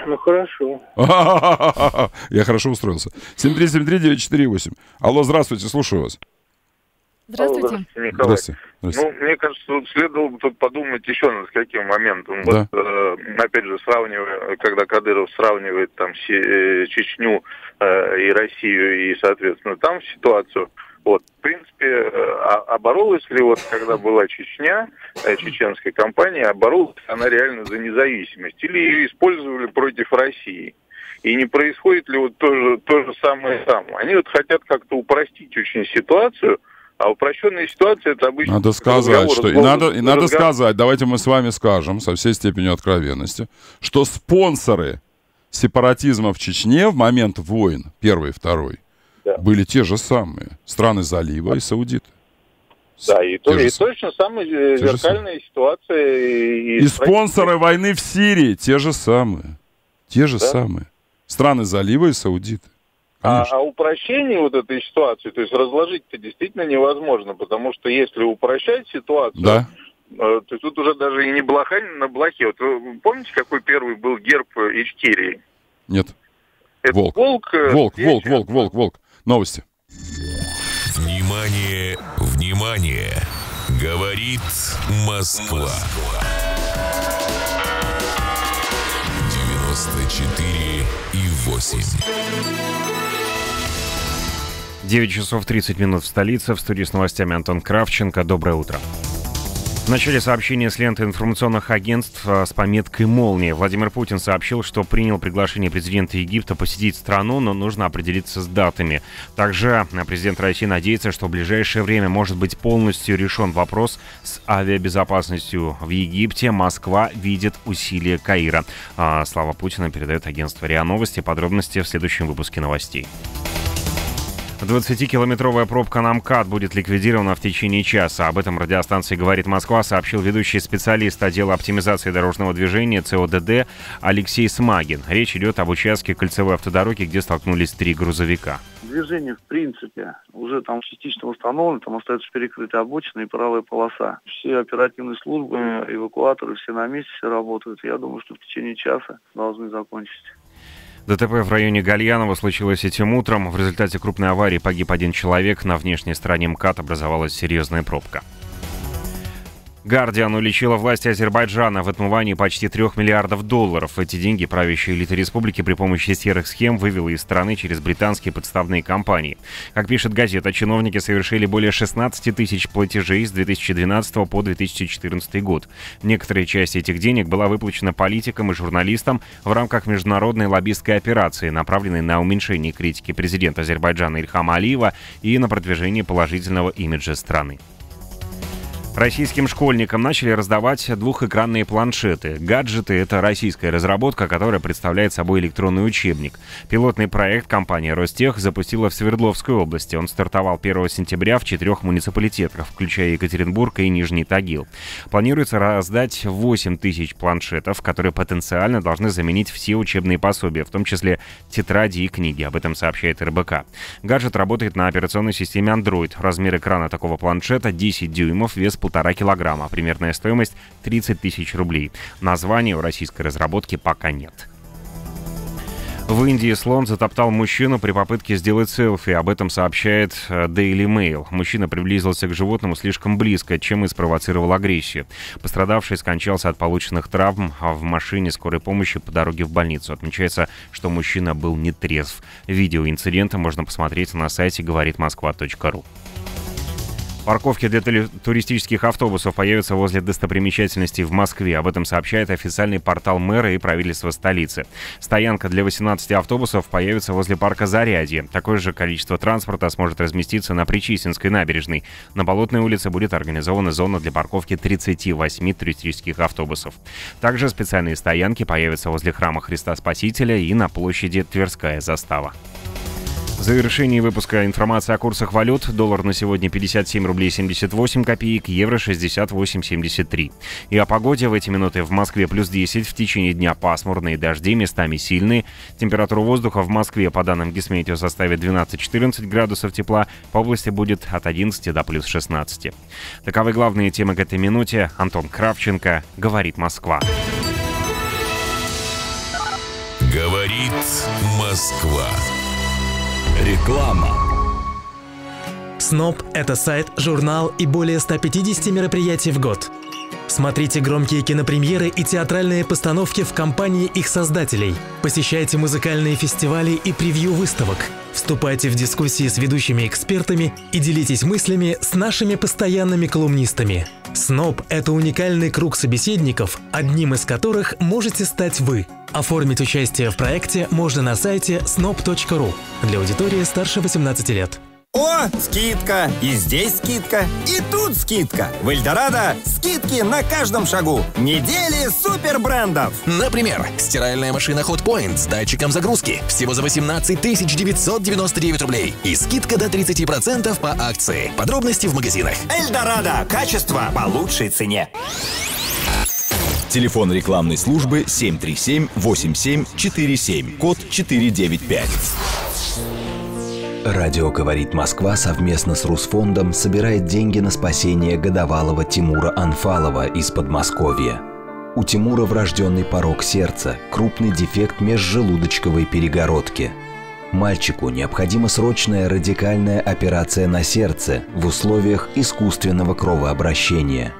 Ну, хорошо. Я хорошо устроился. 7373948. Алло, здравствуйте, слушаю вас. Здравствуйте. Здравствуйте. Ну, ну мне кажется, следовало бы тут подумать еще над каким моментом. Да. Вот, э, опять же, сравнивая, когда Кадыров сравнивает там э, Чечню э, и Россию, и, соответственно, там ситуацию, вот, в принципе, э, а оборолась ли вот, когда была Чечня, э, чеченская компания, оборолась она реально за независимость или ее использовали против России? И не происходит ли вот то же, то же самое самое. Они вот хотят как-то упростить очень ситуацию – а упрощенная ситуация это обычно... Надо сказать, что... И надо, и надо сказать, давайте мы с вами скажем со всей степенью откровенности, что спонсоры сепаратизма в Чечне в момент войн, первый и второй, да. были те же самые. Страны залива и саудиты. Да, и, то, и точно самая э, те зеркальная ситуация. И, и спонсоры войны в Сирии те же самые. Те же да? самые. Страны залива и саудиты. А, Конечно. А, упрощение вот этой ситуации, то есть разложить-то действительно невозможно, потому что если упрощать ситуацию, да. Э, то есть тут уже даже и не блоха, на блохе. Вот вы помните, какой первый был герб Ичкерии? Нет. Это волк. Волк, э, волк, здесь... волк, волк, волк, волк. Новости. Внимание, внимание. Говорит Москва. Москва. 94 и 8. 9 часов 30 минут в столице. В студии с новостями Антон Кравченко. Доброе утро. В начале сообщения с ленты информационных агентств э, с пометкой «Молния». Владимир Путин сообщил, что принял приглашение президента Египта посетить страну, но нужно определиться с датами. Также э, президент России надеется, что в ближайшее время может быть полностью решен вопрос с авиабезопасностью в Египте. Москва видит усилия Каира. А слова Путина передает агентство РИА Новости. Подробности в следующем выпуске новостей. 20-километровая пробка на МКАД будет ликвидирована в течение часа. Об этом радиостанции «Говорит Москва» сообщил ведущий специалист отдела оптимизации дорожного движения ЦОДД Алексей Смагин. Речь идет об участке кольцевой автодороги, где столкнулись три грузовика. Движение, в принципе, уже там частично восстановлено, там остается перекрытая обочина и правая полоса. Все оперативные службы, эвакуаторы, все на месте все работают. Я думаю, что в течение часа должны закончить. ДТП в районе Гальянова случилось этим утром. В результате крупной аварии погиб один человек. На внешней стороне МКАД образовалась серьезная пробка. Гардиан уличила власти Азербайджана в отмывании почти трех миллиардов долларов. Эти деньги правящая элита республики при помощи серых схем вывела из страны через британские подставные компании. Как пишет газета, чиновники совершили более 16 тысяч платежей с 2012 по 2014 год. Некоторая часть этих денег была выплачена политикам и журналистам в рамках международной лоббистской операции, направленной на уменьшение критики президента Азербайджана Ильхама Алиева и на продвижение положительного имиджа страны. Российским школьникам начали раздавать двухэкранные планшеты. Гаджеты — это российская разработка, которая представляет собой электронный учебник. Пилотный проект компания «Ростех» запустила в Свердловской области. Он стартовал 1 сентября в четырех муниципалитетах, включая Екатеринбург и Нижний Тагил. Планируется раздать 8 тысяч планшетов, которые потенциально должны заменить все учебные пособия, в том числе тетради и книги. Об этом сообщает РБК. Гаджет работает на операционной системе Android. Размер экрана такого планшета 10 дюймов, вес полтора килограмма. А примерная стоимость 30 тысяч рублей. Названия у российской разработки пока нет. В Индии слон затоптал мужчину при попытке сделать селфи. Об этом сообщает э, Daily Mail. Мужчина приблизился к животному слишком близко, чем и спровоцировал агрессию. Пострадавший скончался от полученных травм а в машине скорой помощи по дороге в больницу. Отмечается, что мужчина был нетрезв. Видео инцидента можно посмотреть на сайте говоритмосква.ру. Парковки для туристических автобусов появятся возле достопримечательностей в Москве. Об этом сообщает официальный портал мэра и правительства столицы. Стоянка для 18 автобусов появится возле парка Зарядье. Такое же количество транспорта сможет разместиться на Причистинской набережной. На Болотной улице будет организована зона для парковки 38 туристических автобусов. Также специальные стоянки появятся возле храма Христа Спасителя и на площади Тверская застава. В завершении выпуска информация о курсах валют. Доллар на сегодня 57 рублей 78 копеек, евро 68,73. И о погоде в эти минуты в Москве плюс 10, в течение дня пасмурные дожди, местами сильные. Температура воздуха в Москве, по данным Гисметео, составит 12-14 градусов тепла, по области будет от 11 до плюс 16. Таковы главные темы к этой минуте. Антон Кравченко, «Говорит Москва». Говорит Москва. Реклама. СНОП – это сайт, журнал и более 150 мероприятий в год. Смотрите громкие кинопремьеры и театральные постановки в компании их создателей. Посещайте музыкальные фестивали и превью выставок. Вступайте в дискуссии с ведущими экспертами и делитесь мыслями с нашими постоянными колумнистами. СНОП – это уникальный круг собеседников, одним из которых можете стать вы. Оформить участие в проекте можно на сайте snop.ru для аудитории старше 18 лет. О, скидка! И здесь скидка, и тут скидка. В Эльдорадо скидки на каждом шагу. Недели супербрендов. Например, стиральная машина Hot Point с датчиком загрузки всего за 18 999 рублей. И скидка до 30% по акции. Подробности в магазинах. Эльдорадо. Качество по лучшей цене. Телефон рекламной службы 737-8747, код 495. Радио «Говорит Москва» совместно с Русфондом собирает деньги на спасение годовалого Тимура Анфалова из Подмосковья. У Тимура врожденный порог сердца, крупный дефект межжелудочковой перегородки. Мальчику необходима срочная радикальная операция на сердце в условиях искусственного кровообращения.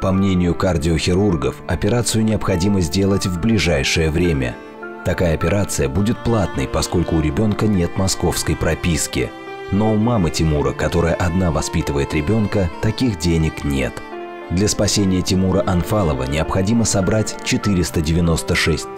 По мнению кардиохирургов, операцию необходимо сделать в ближайшее время – Такая операция будет платной, поскольку у ребенка нет московской прописки. Но у мамы Тимура, которая одна воспитывает ребенка, таких денег нет. Для спасения Тимура Анфалова необходимо собрать 496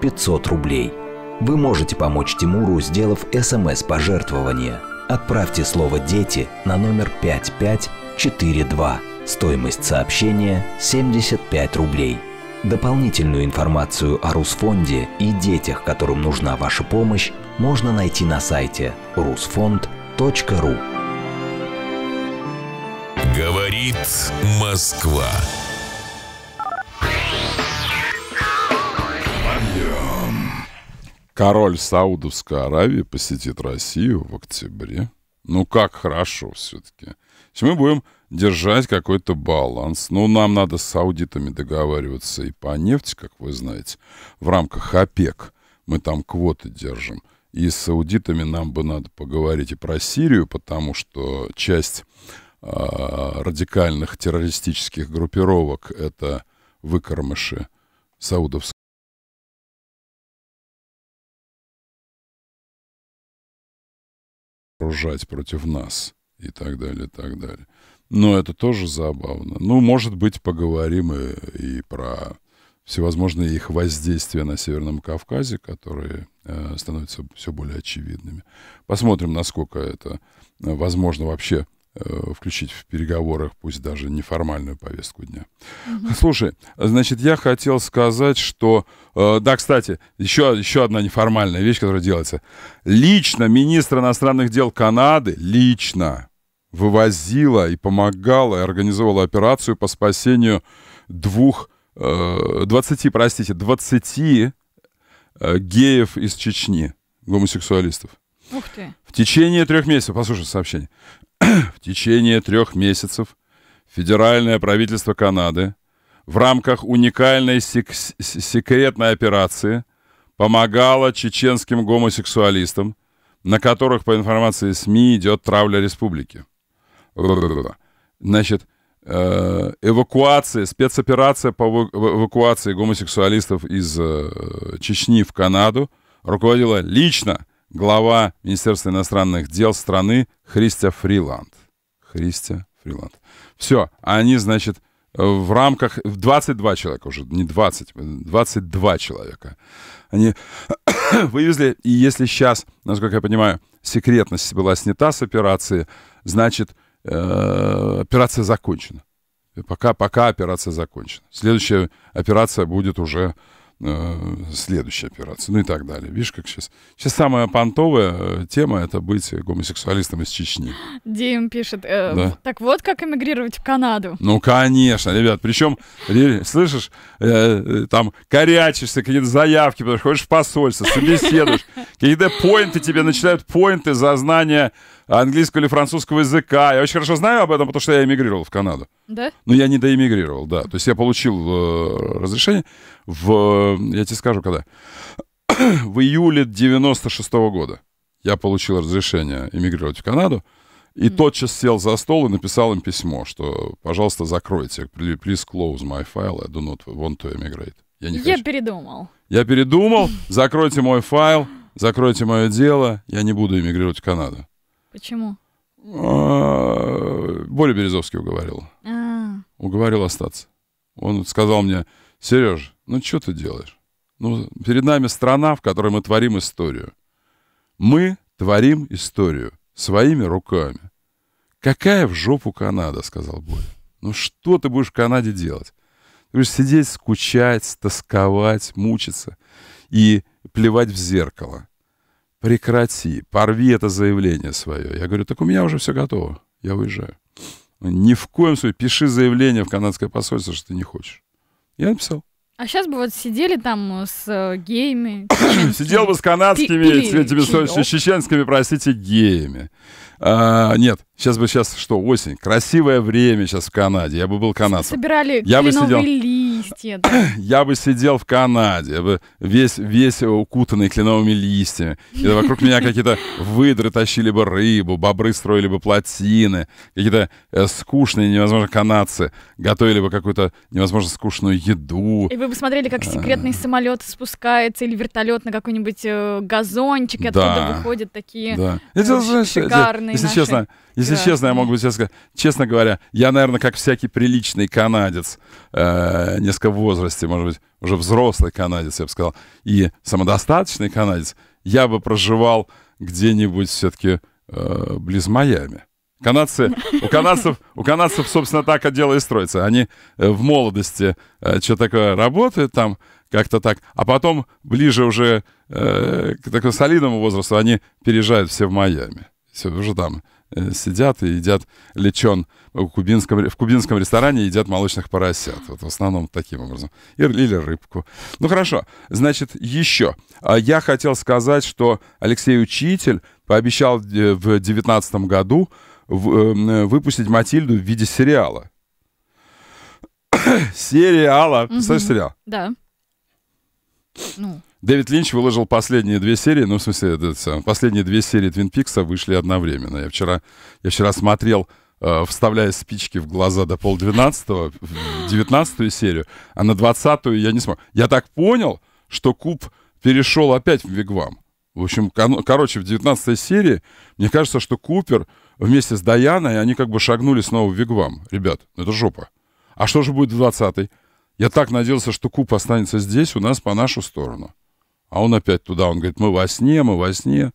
500 рублей. Вы можете помочь Тимуру, сделав СМС-пожертвование. Отправьте слово «Дети» на номер 5542. Стоимость сообщения 75 рублей. Дополнительную информацию о Русфонде и детях, которым нужна ваша помощь, можно найти на сайте русфонд.ру. Говорит Москва. Король Саудовской Аравии посетит Россию в октябре. Ну как хорошо все-таки. Мы будем держать какой-то баланс. Ну, нам надо с аудитами договариваться и по нефти, как вы знаете, в рамках ОПЕК. Мы там квоты держим. И с аудитами нам бы надо поговорить и про Сирию, потому что часть э, радикальных террористических группировок — это выкормыши саудовского вооружать против нас и так далее, и так далее. Но это тоже забавно. Ну, может быть, поговорим и, и про всевозможные их воздействия на Северном Кавказе, которые э, становятся все более очевидными. Посмотрим, насколько это э, возможно вообще э, включить в переговорах, пусть даже неформальную повестку дня. Угу. Слушай, значит, я хотел сказать, что... Э, да, кстати, еще, еще одна неформальная вещь, которая делается. Лично министр иностранных дел Канады, лично вывозила и помогала, и организовала операцию по спасению двух, э, 20, простите, 20 э, геев из Чечни, гомосексуалистов. Ух ты. В течение трех месяцев, послушай сообщение, в течение трех месяцев федеральное правительство Канады в рамках уникальной сек секретной операции помогало чеченским гомосексуалистам, на которых, по информации СМИ, идет травля республики. Значит, э, эвакуация, спецоперация по эвакуации гомосексуалистов из э, Чечни в Канаду руководила лично глава Министерства иностранных дел страны Христя Фриланд. Христя Фриланд. Все, они, значит, в рамках... 22 человека уже, не 20, 22 человека. Они вывезли, и если сейчас, насколько я понимаю, секретность была снята с операции, значит, Э, операция закончена. Пока, пока операция закончена. Следующая операция будет уже э, следующей операции, ну и так далее. Видишь, как сейчас. Сейчас самая понтовая э, тема — это быть гомосексуалистом из Чечни. Дим пишет, э, да? так вот как эмигрировать в Канаду. Ну, конечно, ребят. Причем, слышишь, э, э, там корячишься, какие-то заявки, приходишь в посольство, собеседуешь, какие-то поинты тебе начинают, поинты за знание английского или французского языка. Я очень хорошо знаю об этом, потому что я эмигрировал в Канаду. Да? Но ну, я не доэмигрировал, да. То есть я получил э, разрешение, в, я тебе скажу, когда, в июле 96 -го года я получил разрешение эмигрировать в Канаду, и mm-hmm. тотчас сел за стол и написал им письмо, что, пожалуйста, закройте, please close my file, I do not want to emigrate. Я, не я передумал. Я передумал, закройте мой файл, закройте мое дело, я не буду эмигрировать в Канаду. Почему? А, Боря Березовский уговорил. А Уговорил остаться. Он сказал мне, Сереж, ну что ты делаешь? Ну, перед нами страна, в которой мы творим историю. Мы творим историю своими руками. Какая в жопу Канада, сказал Боря. Ну что ты будешь в Канаде делать? Ты будешь сидеть, скучать, тосковать, мучиться и плевать в зеркало. Прекрати, порви это заявление свое. Я говорю, так у меня уже все готово, я уезжаю. Ни в коем случае пиши заявление в канадское посольство, что ты не хочешь. Я написал. А сейчас бы вот сидели там э, с э, геями. Сидел бы с канадскими, с тебе чеченскими, простите, геями. А, нет, сейчас бы сейчас что, осень, красивое время сейчас в Канаде, я бы был канадцем. Собирали я бы сидел, лист листья, да. Я бы сидел в Канаде, я бы весь, весь укутанный кленовыми листьями. И вокруг меня какие-то выдры тащили бы рыбу, бобры строили бы плотины, какие-то э, скучные, невозможно, канадцы готовили бы какую-то невозможно скучную еду. И вы бы смотрели, как э. секретный самолет спускается или вертолет на какой-нибудь э, газончик, и да. выходят такие да. ну, шикарные Если наши... честно, если Красный. честно, я могу сейчас сказать, честно говоря, я, наверное, как всякий приличный канадец, э, несколько в возрасте, может быть, уже взрослый канадец, я бы сказал, и самодостаточный канадец, я бы проживал где-нибудь все-таки э, близ Майами. Канадцы, у канадцев, у канадцев, собственно, так и дело и строится. Они э, в молодости э, что такое работают там, как-то так. А потом, ближе уже э, к такому солидному возрасту, они переезжают все в Майами. Все, уже там Э, сидят и едят лечен в кубинском, в кубинском ресторане едят молочных поросят. Вот в основном таким образом. Или рыбку. Ну хорошо, значит, еще. А я хотел сказать, что Алексей Учитель пообещал э, в 2019 году эм, выпустить Матильду в виде сериала. сериала. Представляешь, сериал? Да. Ну. Дэвид Линч выложил последние две серии, ну, в смысле, это, последние две серии Твин Пикса вышли одновременно. Я вчера, я вчера смотрел, э, вставляя спички в глаза до полдвенадцатого, девятнадцатую серию, а на двадцатую я не смог. Я так понял, что Куб перешел опять в Вигвам. В общем, короче, в девятнадцатой серии, мне кажется, что Купер вместе с Даяной, они как бы шагнули снова в Вигвам. Ребят, ну, это жопа. А что же будет в двадцатой? Я так надеялся, что Куб останется здесь, у нас по нашу сторону. А он опять туда, он говорит, мы во сне, мы во сне.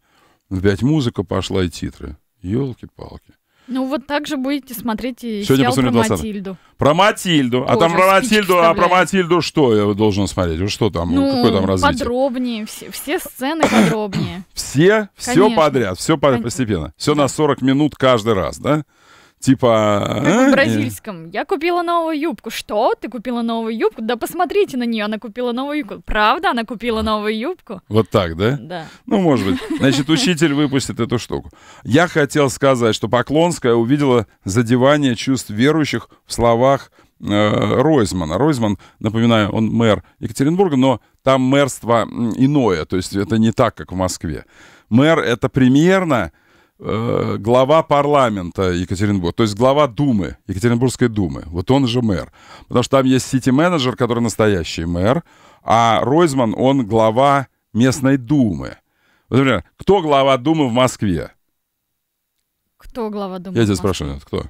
Опять музыка пошла и титры. Елки-палки. Ну вот так же будете смотреть и Сегодня сериал про 20. Матильду. Про Матильду. Боже, а там про Матильду, а про Матильду что я должен смотреть? Вот что там, ну, какое там развитие? подробнее, все, все сцены подробнее. Все? Конечно. Все подряд, все Конечно. постепенно. Все на 40 минут каждый раз, да? типа... Как в «А, бразильском. Я купила новую юбку. Что? Ты купила новую юбку? Да посмотрите на нее, она купила новую юбку. Правда, она купила новую юбку? Вот так, да? Да. Ну, может быть. Значит, учитель выпустит эту штуку. Я хотел сказать, что Поклонская увидела задевание чувств верующих в словах э, Ройзмана. Ройзман, напоминаю, он мэр Екатеринбурга, но там мэрство иное, то есть это не так, как в Москве. Мэр — это примерно Э, глава парламента Екатеринбурга, то есть глава Думы, Екатеринбургской Думы. Вот он же мэр. Потому что там есть сити-менеджер, который настоящий мэр, а Ройзман, он глава местной Думы. Вот, например, кто глава Думы в Москве? Кто глава Думы? Я тебя спрашиваю, кто?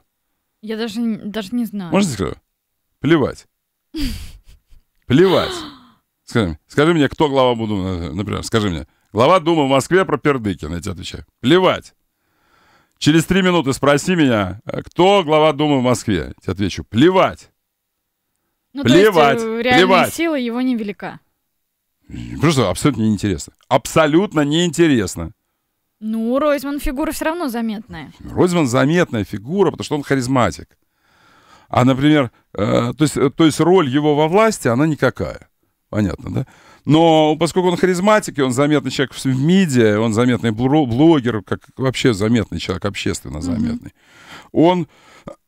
Я даже, даже не знаю. Можно сказать? Плевать. Плевать. Скажи, скажи мне, кто глава Думы, например, скажи мне. Глава Думы в Москве про Пердыкина, я тебе отвечаю. Плевать. Через три минуты спроси меня, э, кто глава Думы в Москве. Я тебе отвечу, плевать. Ну, плевать, то есть, э, плевать. сила его невелика. Просто абсолютно неинтересно. Абсолютно неинтересно. Ну, Ройзман фигура все равно заметная. Ну, Ройзман заметная фигура, потому что он харизматик. А, например, э, то, есть, э, то есть роль его во власти, она никакая. Понятно, да? Но поскольку он харизматик, и он заметный человек в медиа, он заметный блогер, как вообще заметный человек, общественно заметный, mm-hmm. он,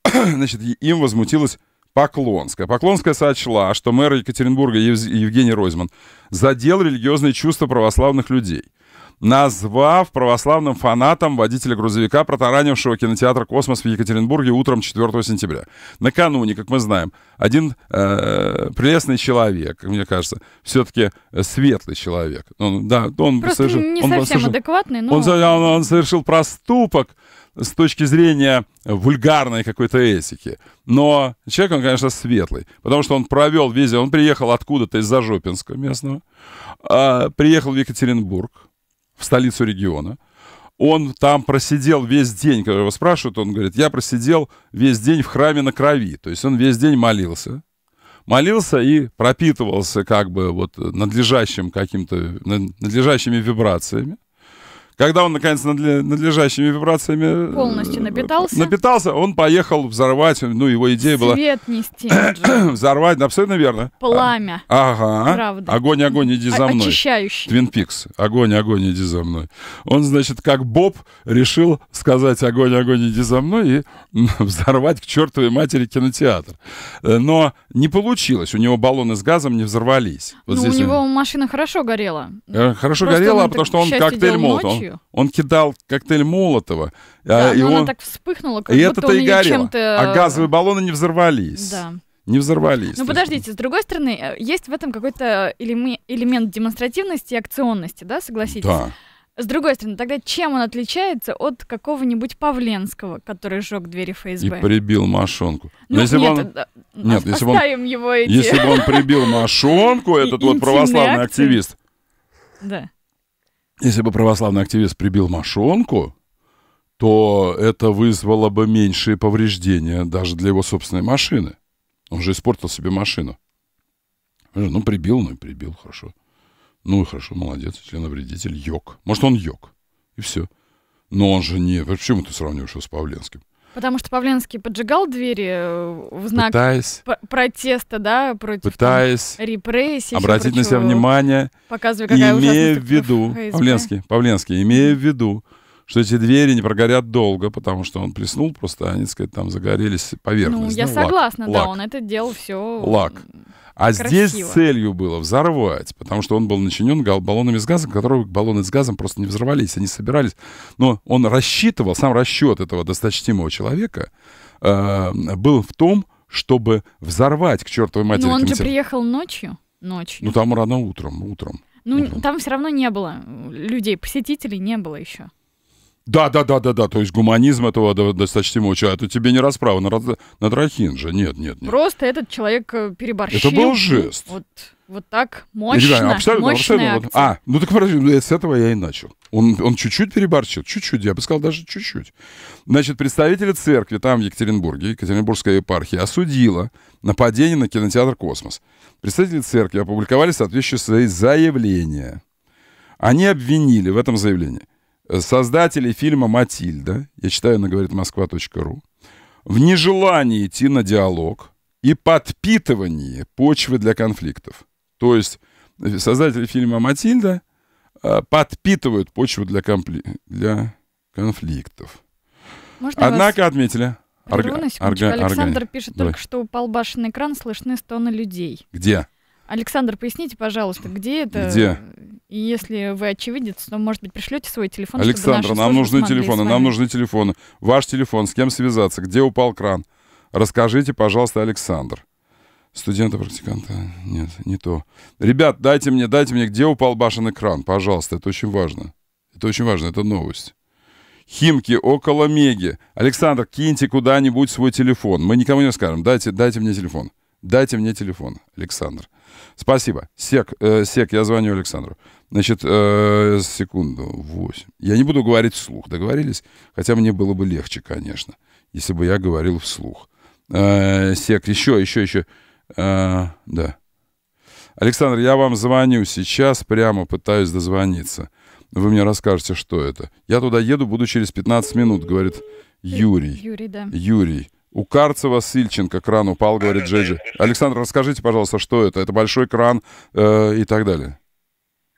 значит, им возмутилась Поклонская. Поклонская сочла, что мэр Екатеринбурга Евгений Ройзман задел религиозные чувства православных людей – назвав православным фанатом водителя грузовика, протаранившего кинотеатр «Космос» в Екатеринбурге утром 4 сентября. Накануне, как мы знаем, один э, прелестный человек, мне кажется, все-таки э, светлый человек. Он, да, он Просто совершил, не он совсем совершил, адекватный, но... Он, он, он совершил проступок, с точки зрения вульгарной какой-то этики. Но человек, он, конечно, светлый, потому что он провел везде, он приехал откуда-то из Зажопинска местного, а, приехал в Екатеринбург, в столицу региона. Он там просидел весь день, когда его спрашивают, он говорит, я просидел весь день в храме на крови. То есть он весь день молился. Молился и пропитывался как бы вот надлежащим каким-то, надлежащими вибрациями. Когда он, наконец, надлежащими вибрациями... Э, Полностью напитался? Напитался, он поехал взорвать, ну, его идея Свет была... Свет нести. взорвать, абсолютно верно. Пламя. А, ага. Правда. Огонь, огонь, иди за мной. Очищающий. Твин Пикс. Огонь, огонь, иди за мной. Он, значит, как Боб решил сказать огонь, огонь, иди за мной и взорвать к чертовой матери кинотеатр. Э, но не получилось. У него баллоны с газом не взорвались. Вот ну, у него он... машина хорошо горела. Э, хорошо Просто горела, он, потому что он коктейль Молотова. Он, он кидал коктейль Молотова. Да, и но он... она так вспыхнула, как и будто это он и ее чем-то... А газовые баллоны не взорвались. Да не взорвались. Ну подождите, с другой стороны, э, есть в этом какой-то элемент демонстративности и акционности, да, согласитесь? Да. С другой стороны, тогда чем он отличается от какого-нибудь Павленского, который сжег двери ФСБ? И прибил Машонку. Ну, если нет, он... Да, нет, если бы он... его эти... Если бы он прибил Машонку, этот вот православный активист. Да. Если бы православный активист прибил Машонку, то это вызвало бы меньшие повреждения даже для его собственной машины. Он же испортил себе машину. Ну, прибил, ну и прибил, хорошо. Ну, хорошо, молодец, членовредитель, йог. Может, он йог. И все. Но он же не... Почему ты сравниваешь его с Павленским? Потому что Павленский поджигал двери э, в знак пытаясь, протеста, да, против пытаясь там, репрессий. Обратить на себя внимание, показывая, какая имея в виду, ФСБ. Павленский, Павленский, имея в виду, что эти двери не прогорят долго, потому что он плеснул просто они, так сказать, там загорелись ну, поверхность. Ну, я ну, согласна, лак, да, лак. он это делал все... Лак. А Красиво. здесь целью было взорвать, потому что он был начинен баллонами с газом, которые баллоны с газом просто не взорвались, они собирались. Но он рассчитывал, сам расчет этого досточтимого человека э, был в том, чтобы взорвать к чертовой матери. Но он комитет. же приехал ночью? Ночью. Ну, там рано утром, утром. Ну, утром. там все равно не было э, людей, посетителей не было еще. Да, да, да, да, да. То есть гуманизм этого достаточно человека. Это тебе не расправа на, на же. Нет, нет, нет. Просто этот человек э, переборщил. Это был жест. Вот, вот так мощно. Ребята, абсолютно, абсолютно. Вот. А, ну так подожди, ну, с этого я и начал. Он, он чуть-чуть переборщил. Чуть-чуть, я бы сказал, даже чуть-чуть. Значит, представители церкви там в Екатеринбурге, Екатеринбургская епархия, осудила нападение на кинотеатр «Космос». Представители церкви опубликовали соответствующие свои заявления. Они обвинили в этом заявлении – создателей фильма «Матильда», я читаю, она говорит, москва.ру, в нежелании идти на диалог и подпитывании почвы для конфликтов. То есть э, создатели фильма «Матильда» э, подпитывают почву для, компли... для конфликтов. Можно Однако вас... отметили... Орга... Орга... Александр органи... пишет Давай. только, что упал башенный экран, слышны стоны людей. Где? Александр, поясните, пожалуйста, где это? Где? И если вы очевидец, то, может быть, пришлете свой телефон. Александра, нам нужны телефоны, нам нужны телефоны. Ваш телефон, с кем связаться, где упал кран. Расскажите, пожалуйста, Александр. Студента-практиканта. Нет, не то. Ребят, дайте мне, дайте мне, где упал башенный кран, пожалуйста. Это очень важно. Это очень важно, это новость. Химки около Меги. Александр, киньте куда-нибудь свой телефон. Мы никому не скажем. Дайте, дайте мне телефон. Дайте мне телефон, Александр. Спасибо. Сек, э, сек, я звоню Александру. Значит, э, секунду, восемь. Я не буду говорить вслух, договорились? Хотя мне было бы легче, конечно, если бы я говорил вслух. Э, сек, еще, еще, еще. Э, да. Александр, я вам звоню сейчас, прямо пытаюсь дозвониться. Вы мне расскажете, что это. Я туда еду, буду через 15 минут, говорит э, Юрий. Юрий, да. Юрий. У Карцева Сильченко кран упал, говорит Джеджи. Александр, расскажите, пожалуйста, что это? Это большой кран э, и так далее.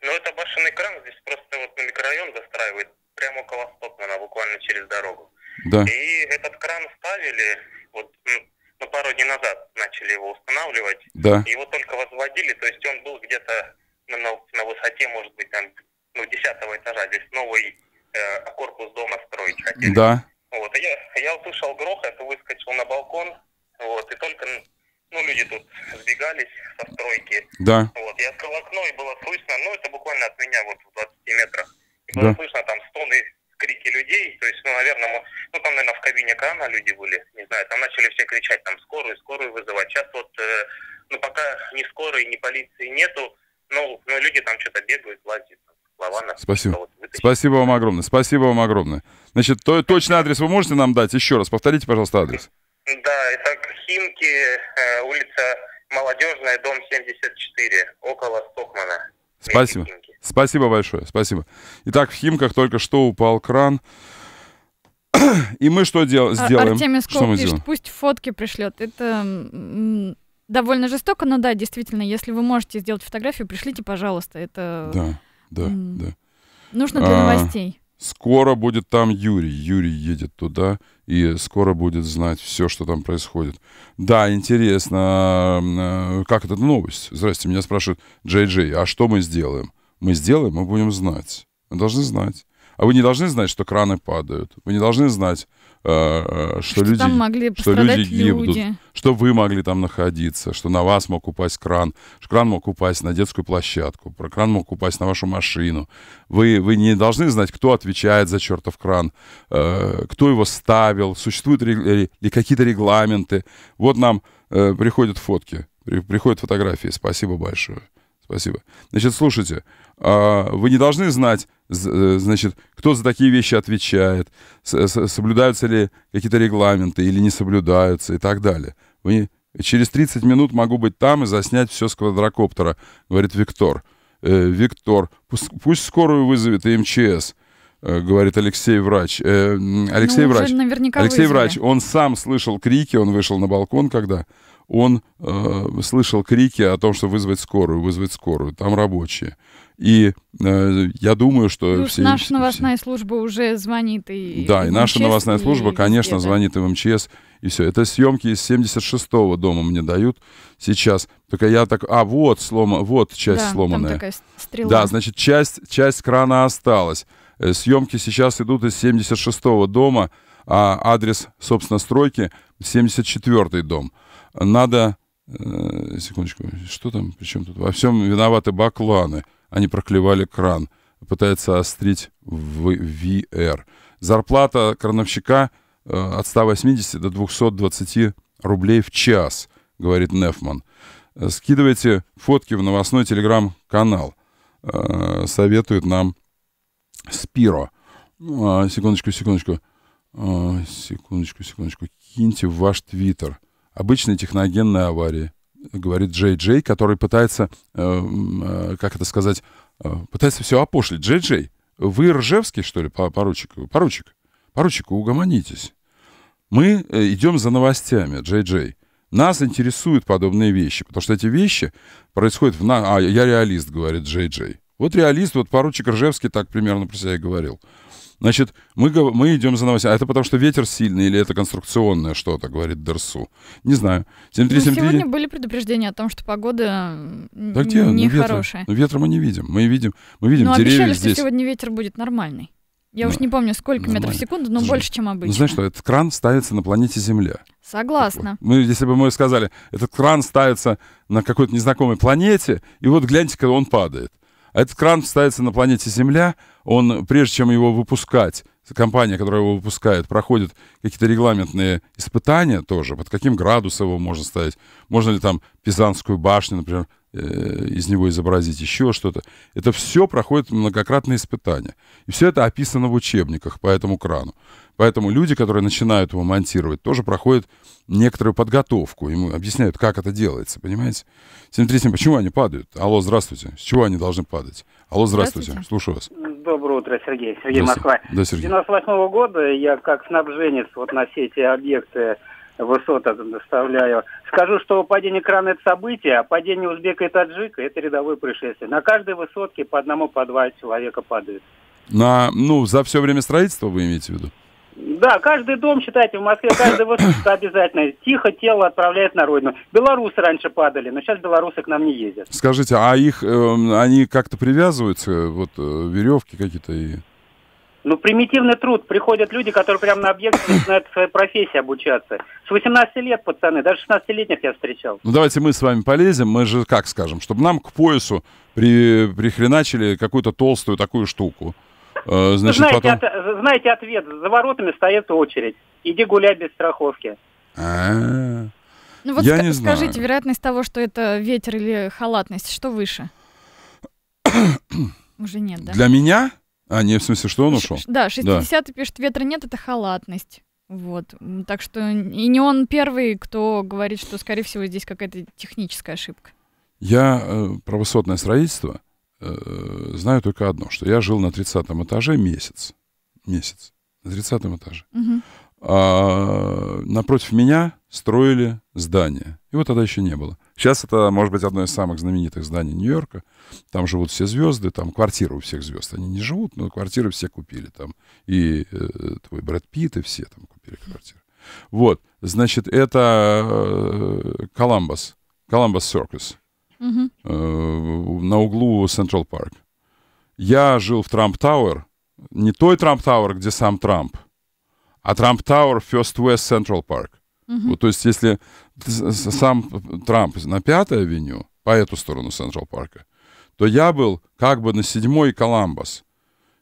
Ну, это башенный кран, здесь просто вот на микрорайон застраивает, прямо около Стопмана, буквально через дорогу. Да. И этот кран ставили, вот ну, ну пару дней назад начали его устанавливать. Да. Его только возводили, то есть он был где-то на, на высоте, может быть, там, ну, 10 этажа. Здесь новый э, корпус дома строить хотели. Да, вот, а я, я услышал грохот, выскочил на балкон, вот, и только, ну, люди тут сбегались со стройки. Да. Вот, я открыл окно, и было слышно, ну, это буквально от меня, вот, в 20 метрах. И было да. слышно там стоны, крики людей, то есть, ну, наверное, мы, ну, там, наверное, в кабине крана люди были, не знаю, там начали все кричать, там, скорую, скорую вызывать. Сейчас вот, э, ну, пока ни скорой, ни полиции нету, ну, ну люди там что-то бегают, лазят, слова Спасибо. Вот, Спасибо вам огромное, спасибо вам огромное. Значит, то, точный адрес вы можете нам дать? Еще раз, повторите, пожалуйста, адрес. Да, это Химки, э, улица Молодежная, дом 74, около Стокмана. Спасибо. Спасибо большое, спасибо. Итак, в Химках только что упал кран. И мы что дел- а, сделаем? Артемий Скол что мы пишет, сделаем? пусть фотки пришлет. Это довольно жестоко, но да, действительно, если вы можете сделать фотографию, пришлите, пожалуйста. Это да, да, да. нужно для а- новостей. Скоро будет там Юрий. Юрий едет туда и скоро будет знать все, что там происходит. Да, интересно, э, как эта новость? Здрасте, меня спрашивают Джей Джей, а что мы сделаем? Мы сделаем, мы будем знать. Мы должны знать. А вы не должны знать, что краны падают. Вы не должны знать, Э, э, что, что люди, там могли что люди гибнут, люди. что вы могли там находиться, что на вас мог упасть кран, что кран мог упасть на детскую площадку, про кран мог упасть на вашу машину. Вы, вы не должны знать, кто отвечает за чертов кран, э, кто его ставил, существуют ли, э, ли какие-то регламенты. Вот нам э, приходят фотки, при, приходят фотографии. Спасибо большое. Спасибо. Значит, слушайте, э, вы не должны знать, Э, значит, кто за такие вещи отвечает, э, соблюдаются ли какие-то регламенты или не соблюдаются и так далее. Вы Через 30 минут могу быть там и заснять все с квадрокоптера, говорит Виктор. Э, Виктор, пусть, пусть скорую вызовет и МЧС, э, говорит Алексей врач. Э, Алексей ну, врач. Алексей вызвали. врач, он сам слышал крики, он вышел на балкон, когда он э, слышал крики о том, что вызвать скорую, вызвать скорую. Там рабочие. И э, я думаю, что... Плюс все, наша новостная все... служба уже звонит и... Да, и, наша МЧС, новостная служба, конечно, везде, звонит да. и в МЧС, и все. Это съемки из 76-го дома мне дают сейчас. Только я так... А, вот слома, вот часть да, сломанная. Там такая стрела. Да, значит, часть, часть крана осталась. Э, съемки сейчас идут из 76-го дома, а адрес, собственно, стройки 74-й дом. Надо... Э, секундочку, что там, причем тут? Во всем виноваты бакланы они проклевали кран, пытается острить в VR. Зарплата крановщика э, от 180 до 220 рублей в час, говорит Нефман. Э, скидывайте фотки в новостной телеграм-канал. Э, советует нам Спиро. Ну, а, секундочку, секундочку. Секундочку, секундочку. Киньте в ваш твиттер. Обычные техногенные аварии говорит Джей Джей, который пытается, э, э, как это сказать, э, пытается все опошлить. Джей Джей, вы Ржевский, что ли, поручик? Поручик, поручик, угомонитесь. Мы идем за новостями, Джей Джей. Нас интересуют подобные вещи, потому что эти вещи происходят в... На... А, я реалист, говорит Джей Джей. Вот реалист, вот поручик Ржевский так примерно про себя и говорил. Значит, мы, мы идем за новостями. А это потому, что ветер сильный или это конструкционное что-то, говорит Дерсу? Не знаю. 7373... Ну, сегодня были предупреждения о том что погода да где? Ну, нехорошая. Ну, ветра, ну, ветра мы не видим. Мы видим, мы видим Но ну, деревья обещали, здесь. что сегодня ветер будет нормальный. Я да. уж ну, не помню, сколько Нормально. метров в секунду, но Слушай, больше, чем обычно. Ну, знаешь что, этот кран ставится на планете Земля. Согласна. Мы, если бы мы сказали, этот кран ставится на какой-то незнакомой планете, и вот гляньте-ка, он падает. Этот кран ставится на планете Земля, он, прежде чем его выпускать, компания, которая его выпускает, проходит какие-то регламентные испытания тоже, под каким градусом его можно ставить, можно ли там Пизанскую башню, например, э, из него изобразить, еще что-то. Это все проходит многократные испытания. И все это описано в учебниках по этому крану. Поэтому люди, которые начинают его монтировать, тоже проходят некоторую подготовку. Ему объясняют, как это делается, понимаете? 737, почему они падают? Алло, здравствуйте. С чего они должны падать? Алло, здравствуйте. здравствуйте. Слушаю вас. Доброе утро, Сергей. Сергей Москва. Да, Сергей. С 98 -го года я как снабженец вот на все эти объекты высот доставляю. Скажу, что падение крана – это событие, а падение узбека и таджика – это рядовое происшествие. На каждой высотке по одному, по два человека падают. На, ну, за все время строительства вы имеете в виду? Да, каждый дом, считайте, в Москве, каждый выставка обязательно. Тихо тело отправляет на родину. Белорусы раньше падали, но сейчас белорусы к нам не ездят. Скажите, а их, э, они как-то привязываются, вот э, веревки какие-то и... Ну, примитивный труд. Приходят люди, которые прямо на объект начинают в своей профессии обучаться. С 18 лет, пацаны, даже 16-летних я встречал. Ну, давайте мы с вами полезем. Мы же, как скажем, чтобы нам к поясу при, прихреначили какую-то толстую такую штуку. Э, значит, знаете, потом... от, знаете ответ. За воротами стоит очередь. Иди гуляй без страховки. А. Ну вот Я ск- не знаю. скажите, вероятность того, что это ветер или халатность, что выше? Уже нет, да? Для меня? А, не, в смысле, что он ушел? Да, 60 да. пишет, ветра нет, это халатность. Вот. Так что и не он первый, кто говорит, что, скорее всего, здесь какая-то техническая ошибка. Я э, про высотное строительство. Э, знаю только одно, что я жил на 30 этаже месяц. Месяц. На 30 этаже. Угу. А, напротив меня строили здание. Его тогда еще не было. Сейчас это, может быть, одно из самых знаменитых зданий Нью-Йорка. Там живут все звезды, там квартиры у всех звезд. Они не живут, но квартиры все купили. Там и э, твой Брэд Питт, и все там купили квартиры. Вот, значит, это Коламбус, э, Коламбус Circus угу. э, на углу Централ Парк. Я жил в Трамп Тауэр, не той Трамп Тауэр, где сам Трамп, а Трамп Тауэр First West Central Park. Угу. Вот, то есть если сам Трамп на Пятой авеню, по эту сторону Централ Парка, то я был как бы на седьмой Коламбас,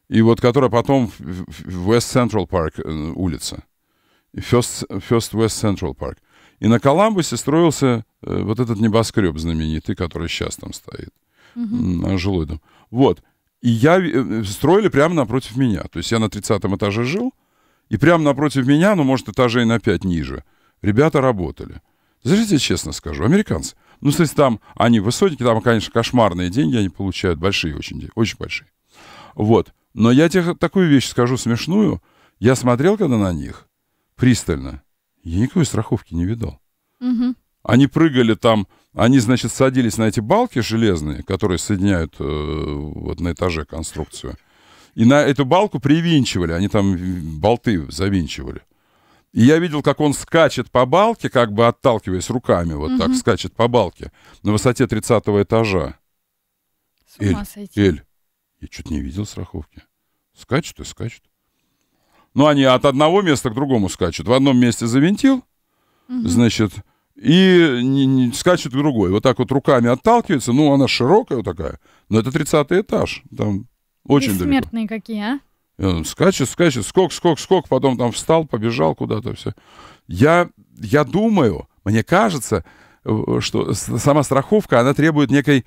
и вот которая потом в West Central Park э, улица. First, First West Central Park. И на Коламбусе строился э, вот этот небоскреб знаменитый, который сейчас там стоит, угу. жилой дом. Вот. И я э, э, строили прямо напротив меня. То есть я на 30 этаже жил, и прямо напротив меня, ну, может, этажей на 5 ниже, ребята работали. Слушайте, честно скажу, американцы. Ну, то там они высотники, там, конечно, кошмарные деньги они получают, большие очень деньги, очень большие. Вот. Но я тебе такую вещь скажу смешную. Я смотрел когда на них пристально, я никакой страховки не видал. Угу. Они прыгали там, они, значит, садились на эти балки железные, которые соединяют э, вот на этаже конструкцию. И на эту балку привинчивали, они там болты завинчивали. И я видел, как он скачет по балке, как бы отталкиваясь руками, вот угу. так скачет по балке на высоте 30 этажа. С ума Эль, сойти. Эль, я что-то не видел страховки. Скачет и скачет. Ну, они от одного места к другому скачут. В одном месте завинтил, угу. значит, и не, не, скачет к другой. Вот так вот руками отталкивается. Ну, она широкая вот такая. Но это 30 этаж. Там очень и смертные далеко. какие, а? И он скачет, скачет, скок, скок, скок. Потом там встал, побежал куда-то все. Я, я думаю, мне кажется, что сама страховка, она требует некой, э,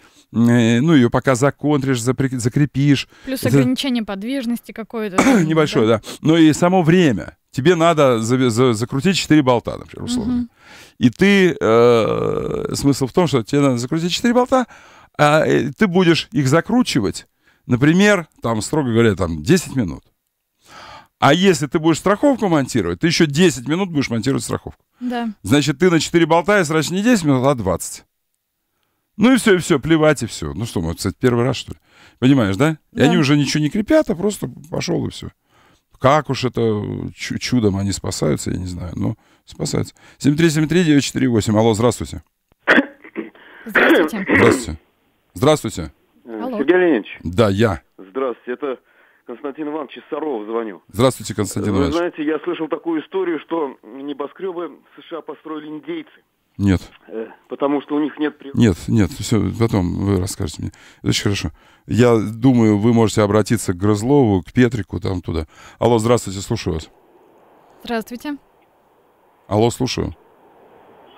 ну, ее пока законтришь, закрепишь. Плюс ограничение подвижности какое-то. Небольшое, да? да. Но и само время. Тебе надо за, за, закрутить 4 болта, например, условно. Угу. И ты... Э, смысл в том, что тебе надо закрутить 4 болта, а э, ты будешь их закручивать, например, там, строго говоря, там, 10 минут. А если ты будешь страховку монтировать, ты еще 10 минут будешь монтировать страховку. Да. Значит, ты на 4 болта срачь не 10 минут, а 20. Ну и все, и все, плевать, и все. Ну что, мы, кстати, первый раз, что ли? Понимаешь, да? да. И они уже ничего не крепят, а просто пошел и все. Как уж это чудом они спасаются, я не знаю, но спасаются. 7373948, алло, здравствуйте. Здравствуйте. Здравствуйте. Здравствуйте. Алло. Сергей Леонидович. Да, я. Здравствуйте, это Константин Иванович из Сарова звоню. Здравствуйте, Константин Иванович. Вы знаете, я слышал такую историю, что небоскребы в США построили индейцы. Нет. Э, потому что у них нет природы. Нет, нет, все, потом вы расскажете мне. Это очень хорошо. Я думаю, вы можете обратиться к Грызлову, к Петрику, там туда. Алло, здравствуйте, слушаю вас. Здравствуйте. Алло, слушаю.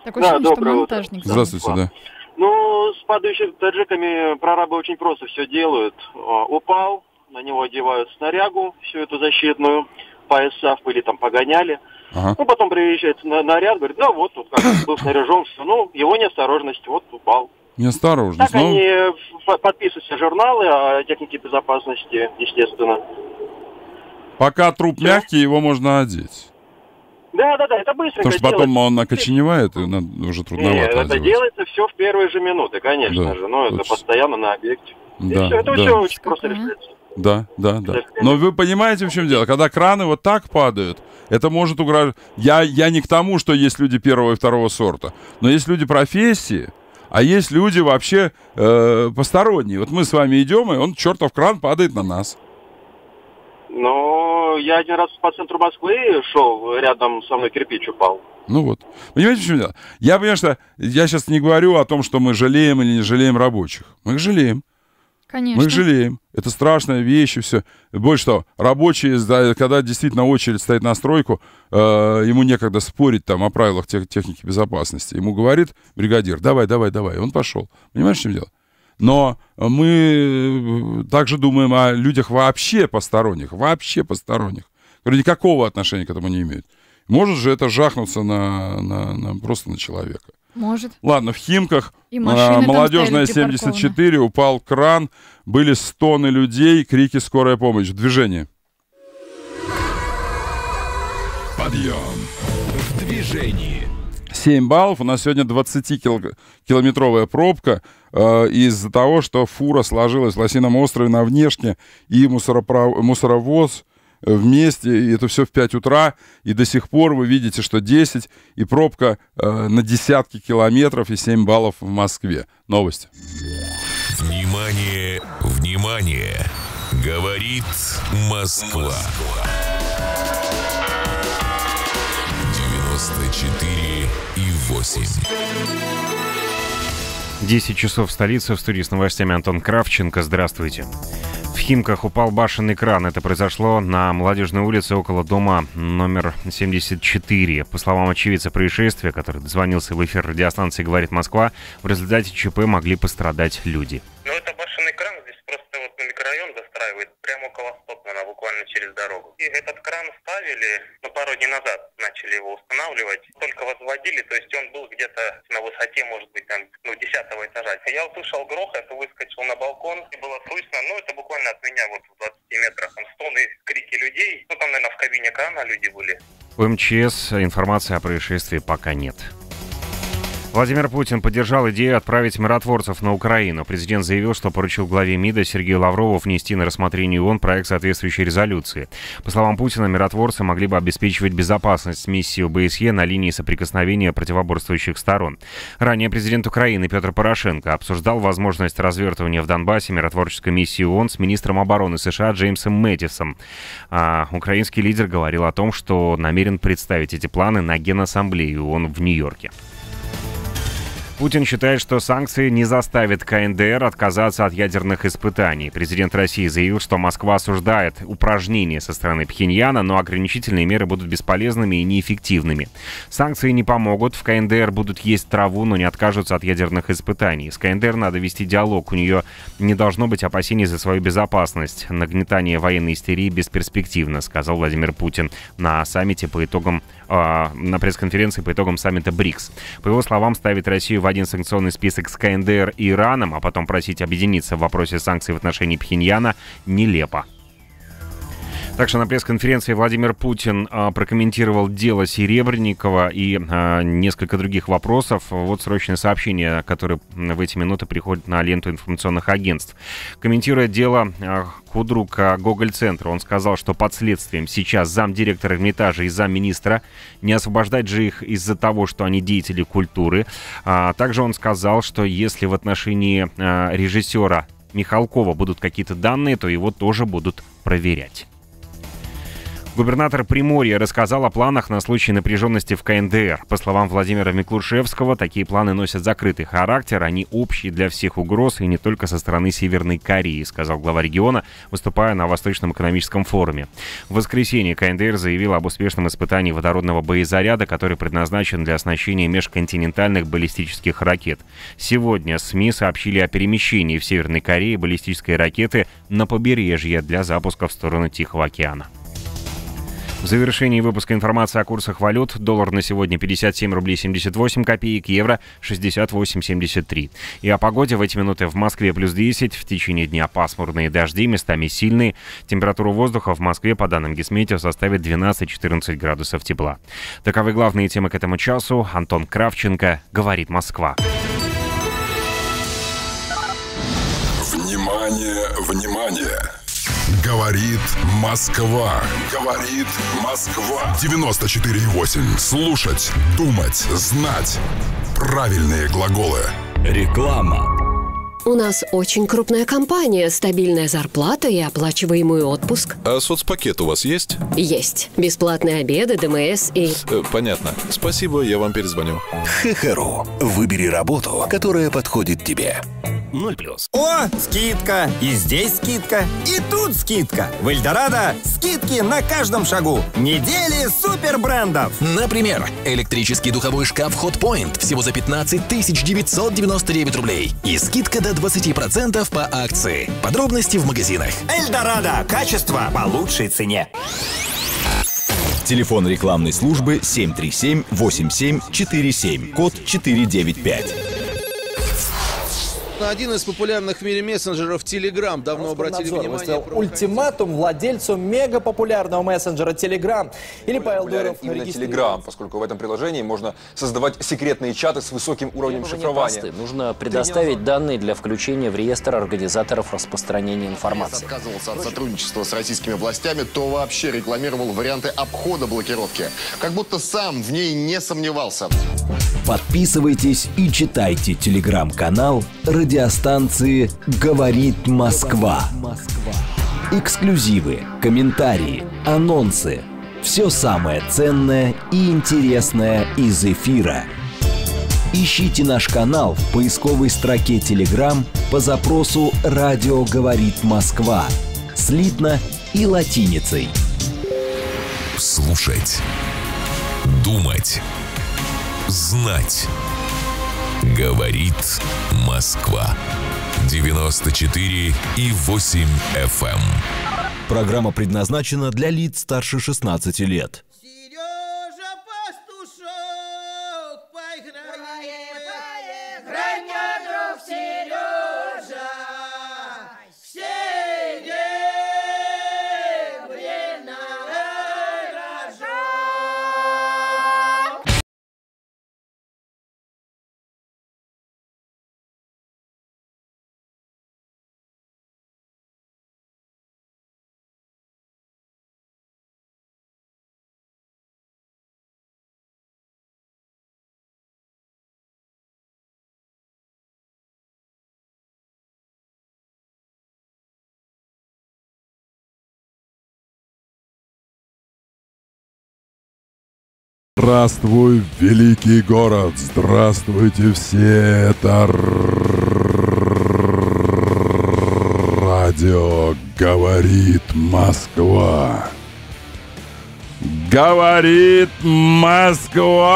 Такое да, ощущение, что монтажник. Здравствуйте, да. Ну, с падающими таджиками прорабы очень просто все делают. Э, упал, на него одевают снарягу, всю эту защитную, пояса в пыли там погоняли. Ага. Ну, потом приезжает на наряд, говорит, да вот, тут как был снаряжен, все, ну, его неосторожность, вот упал. Неосторожность, Так ну... они э, подписывают все журналы о технике безопасности, естественно. Пока труп все. мягкий, его можно одеть. Да, да, да, это быстро. Потому что потом делается. он накоченевает, и надо, уже трудновато. Нет, это одевать. делается все в первые же минуты, конечно да, же. Но ну, точно. это постоянно на объекте. Да, и все, это да. все очень просто решается. Да, да, да. Но вы понимаете, в чем дело? Когда краны вот так падают, это может угрожать... Я, я не к тому, что есть люди первого и второго сорта, но есть люди профессии, а есть люди вообще э, посторонние. Вот мы с вами идем, и он, чертов кран, падает на нас. Ну, я один раз по центру Москвы шел, рядом со мной кирпич упал. Ну вот. Понимаете, в чем дело? Я, понимаю, что я сейчас не говорю о том, что мы жалеем или не жалеем рабочих. Мы их жалеем. Конечно. Мы их жалеем. Это страшная вещь и все. Больше того, рабочие, когда действительно очередь стоит на стройку, э, ему некогда спорить там о правилах тех, техники безопасности. Ему говорит бригадир, давай, давай, давай. Он пошел. Понимаешь, в чем дело? Но мы э, также думаем о людях вообще посторонних, вообще посторонних, которые никакого отношения к этому не имеют. Может же это жахнуться на, на, на просто на человека. Может. Ладно, в Химках а, молодежная 74, упал кран, были стоны людей, крики «Скорая помощь!» Движение. Подъем. В движении. 7 баллов. У нас сегодня 20-километровая пробка э, из-за того, что фура сложилась в Лосином острове на внешке, и мусоропро... мусоровоз вместе, и это все в 5 утра, и до сих пор вы видите, что 10, и пробка э, на десятки километров, и 7 баллов в Москве. Новости. Внимание, внимание! Говорит Москва. 94 и 8. 10 часов в столице. В студии с новостями Антон Кравченко. Здравствуйте. В Химках упал башенный кран. Это произошло на Молодежной улице около дома номер 74. По словам очевидца происшествия, который дозвонился в эфир радиостанции «Говорит Москва», в результате ЧП могли пострадать люди. Ну, это башенный кран через дорогу. И этот кран ставили, ну, пару дней назад начали его устанавливать. Только возводили, то есть он был где-то на высоте, может быть, там, ну, десятого этажа. Я услышал грохот, выскочил на балкон, и было слышно, ну, это буквально от меня, вот в 20 метрах, там, стоны, крики людей. Ну, там, наверное, в кабине крана люди были. В МЧС информации о происшествии пока нет. Владимир Путин поддержал идею отправить миротворцев на Украину. Президент заявил, что поручил главе МИДа Сергею Лаврову внести на рассмотрение ООН проект соответствующей резолюции. По словам Путина, миротворцы могли бы обеспечивать безопасность миссии ОБСЕ на линии соприкосновения противоборствующих сторон. Ранее президент Украины Петр Порошенко обсуждал возможность развертывания в Донбассе миротворческой миссии ООН с министром обороны США Джеймсом Мэтисом. А украинский лидер говорил о том, что намерен представить эти планы на Генассамблею ООН в Нью-Йорке. Путин считает, что санкции не заставят КНДР отказаться от ядерных испытаний. Президент России заявил, что Москва осуждает упражнения со стороны Пхеньяна, но ограничительные меры будут бесполезными и неэффективными. Санкции не помогут, в КНДР будут есть траву, но не откажутся от ядерных испытаний. С КНДР надо вести диалог, у нее не должно быть опасений за свою безопасность. Нагнетание военной истерии бесперспективно, сказал Владимир Путин на саммите по итогам, э, на пресс-конференции по итогам саммита БРИКС. По его словам, ставить Россию в один санкционный список с КНДР и Ираном, а потом просить объединиться в вопросе санкций в отношении Пхеньяна нелепо. Также на пресс-конференции Владимир Путин а, прокомментировал дело Серебренникова и а, несколько других вопросов. Вот срочное сообщение, которое в эти минуты приходит на ленту информационных агентств. Комментируя дело Кудрука а, Гоголь-центра, он сказал, что под следствием сейчас замдиректора Эрмитажа и замминистра. Не освобождать же их из-за того, что они деятели культуры. Также он сказал, что если в отношении режиссера Михалкова будут какие-то данные, то его тоже будут проверять. Губернатор Приморья рассказал о планах на случай напряженности в КНДР. По словам Владимира Миклушевского, такие планы носят закрытый характер, они общие для всех угроз и не только со стороны Северной Кореи, сказал глава региона, выступая на Восточном экономическом форуме. В воскресенье КНДР заявил об успешном испытании водородного боезаряда, который предназначен для оснащения межконтинентальных баллистических ракет. Сегодня СМИ сообщили о перемещении в Северной Корее баллистической ракеты на побережье для запуска в сторону Тихого океана. В завершении выпуска информация о курсах валют. Доллар на сегодня 57 рублей 78 копеек, евро 68,73. И о погоде в эти минуты в Москве плюс 10, в течение дня пасмурные дожди, местами сильные. Температура воздуха в Москве, по данным Гесметео, составит 12-14 градусов тепла. Таковы главные темы к этому часу. Антон Кравченко, «Говорит Москва». Внимание, внимание! Говорит Москва. Говорит Москва. 94.8. Слушать, думать, знать. Правильные глаголы. Реклама. У нас очень крупная компания, стабильная зарплата и оплачиваемый отпуск. А соцпакет у вас есть? Есть. Бесплатные обеды, ДМС и... Э, понятно. Спасибо, я вам перезвоню. Хехеру. Выбери работу, которая подходит тебе. 0 плюс. О, скидка! И здесь скидка, и тут скидка. В Эльдорадо скидки на каждом шагу. Недели супер брендов. Например, электрический духовой шкаф Hot Point всего за 15 999 рублей. И скидка до до 20% по акции. Подробности в магазинах. Эльдорадо. Качество по лучшей цене. Телефон рекламной службы 737-8747, код 495 на один из популярных в мире мессенджеров Telegram. Давно обратили внимание... выставил ультиматум владельцу мегапопулярного мессенджера Telegram. Или Павел Дуров Telegram, поскольку в этом приложении можно создавать секретные чаты с высоким уровнем шифрования. Просты. Нужно предоставить данные для включения в реестр организаторов распространения информации. Если отказывался от сотрудничества с российскими властями, то вообще рекламировал варианты обхода блокировки. Как будто сам в ней не сомневался. Подписывайтесь и читайте телеграм-канал «Радио» радиостанции «Говорит Москва». Эксклюзивы, комментарии, анонсы – все самое ценное и интересное из эфира. Ищите наш канал в поисковой строке Telegram по запросу «Радио говорит Москва» слитно и латиницей. Слушать. Думать. Знать. Говорит Москва. 94 и 8 FM. Эм. Программа предназначена для лиц старше 16 лет. Здравствуй, великий город! Здравствуйте все! Это радио «Говорит Москва». Говорит Москва!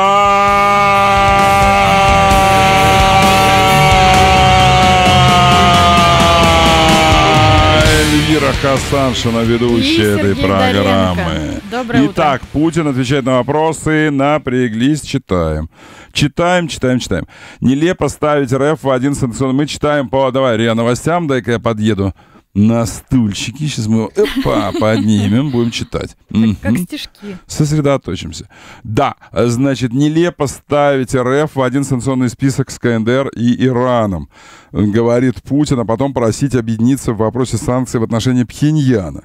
Эльвира Хасаншина, ведущая этой программы. Даренко. Доброе Итак, утро. Путин отвечает на вопросы, напряглись, читаем. Читаем, читаем, читаем. Нелепо ставить РФ в один санкционный. Мы читаем по... Давай, РИА новостям, дай-ка я подъеду на стульчики Сейчас мы его поднимем, будем читать. Как, стишки. Сосредоточимся. Да, значит, нелепо ставить РФ в один санкционный список с КНДР и Ираном, говорит Путин, а потом просить объединиться в вопросе санкций в отношении Пхеньяна.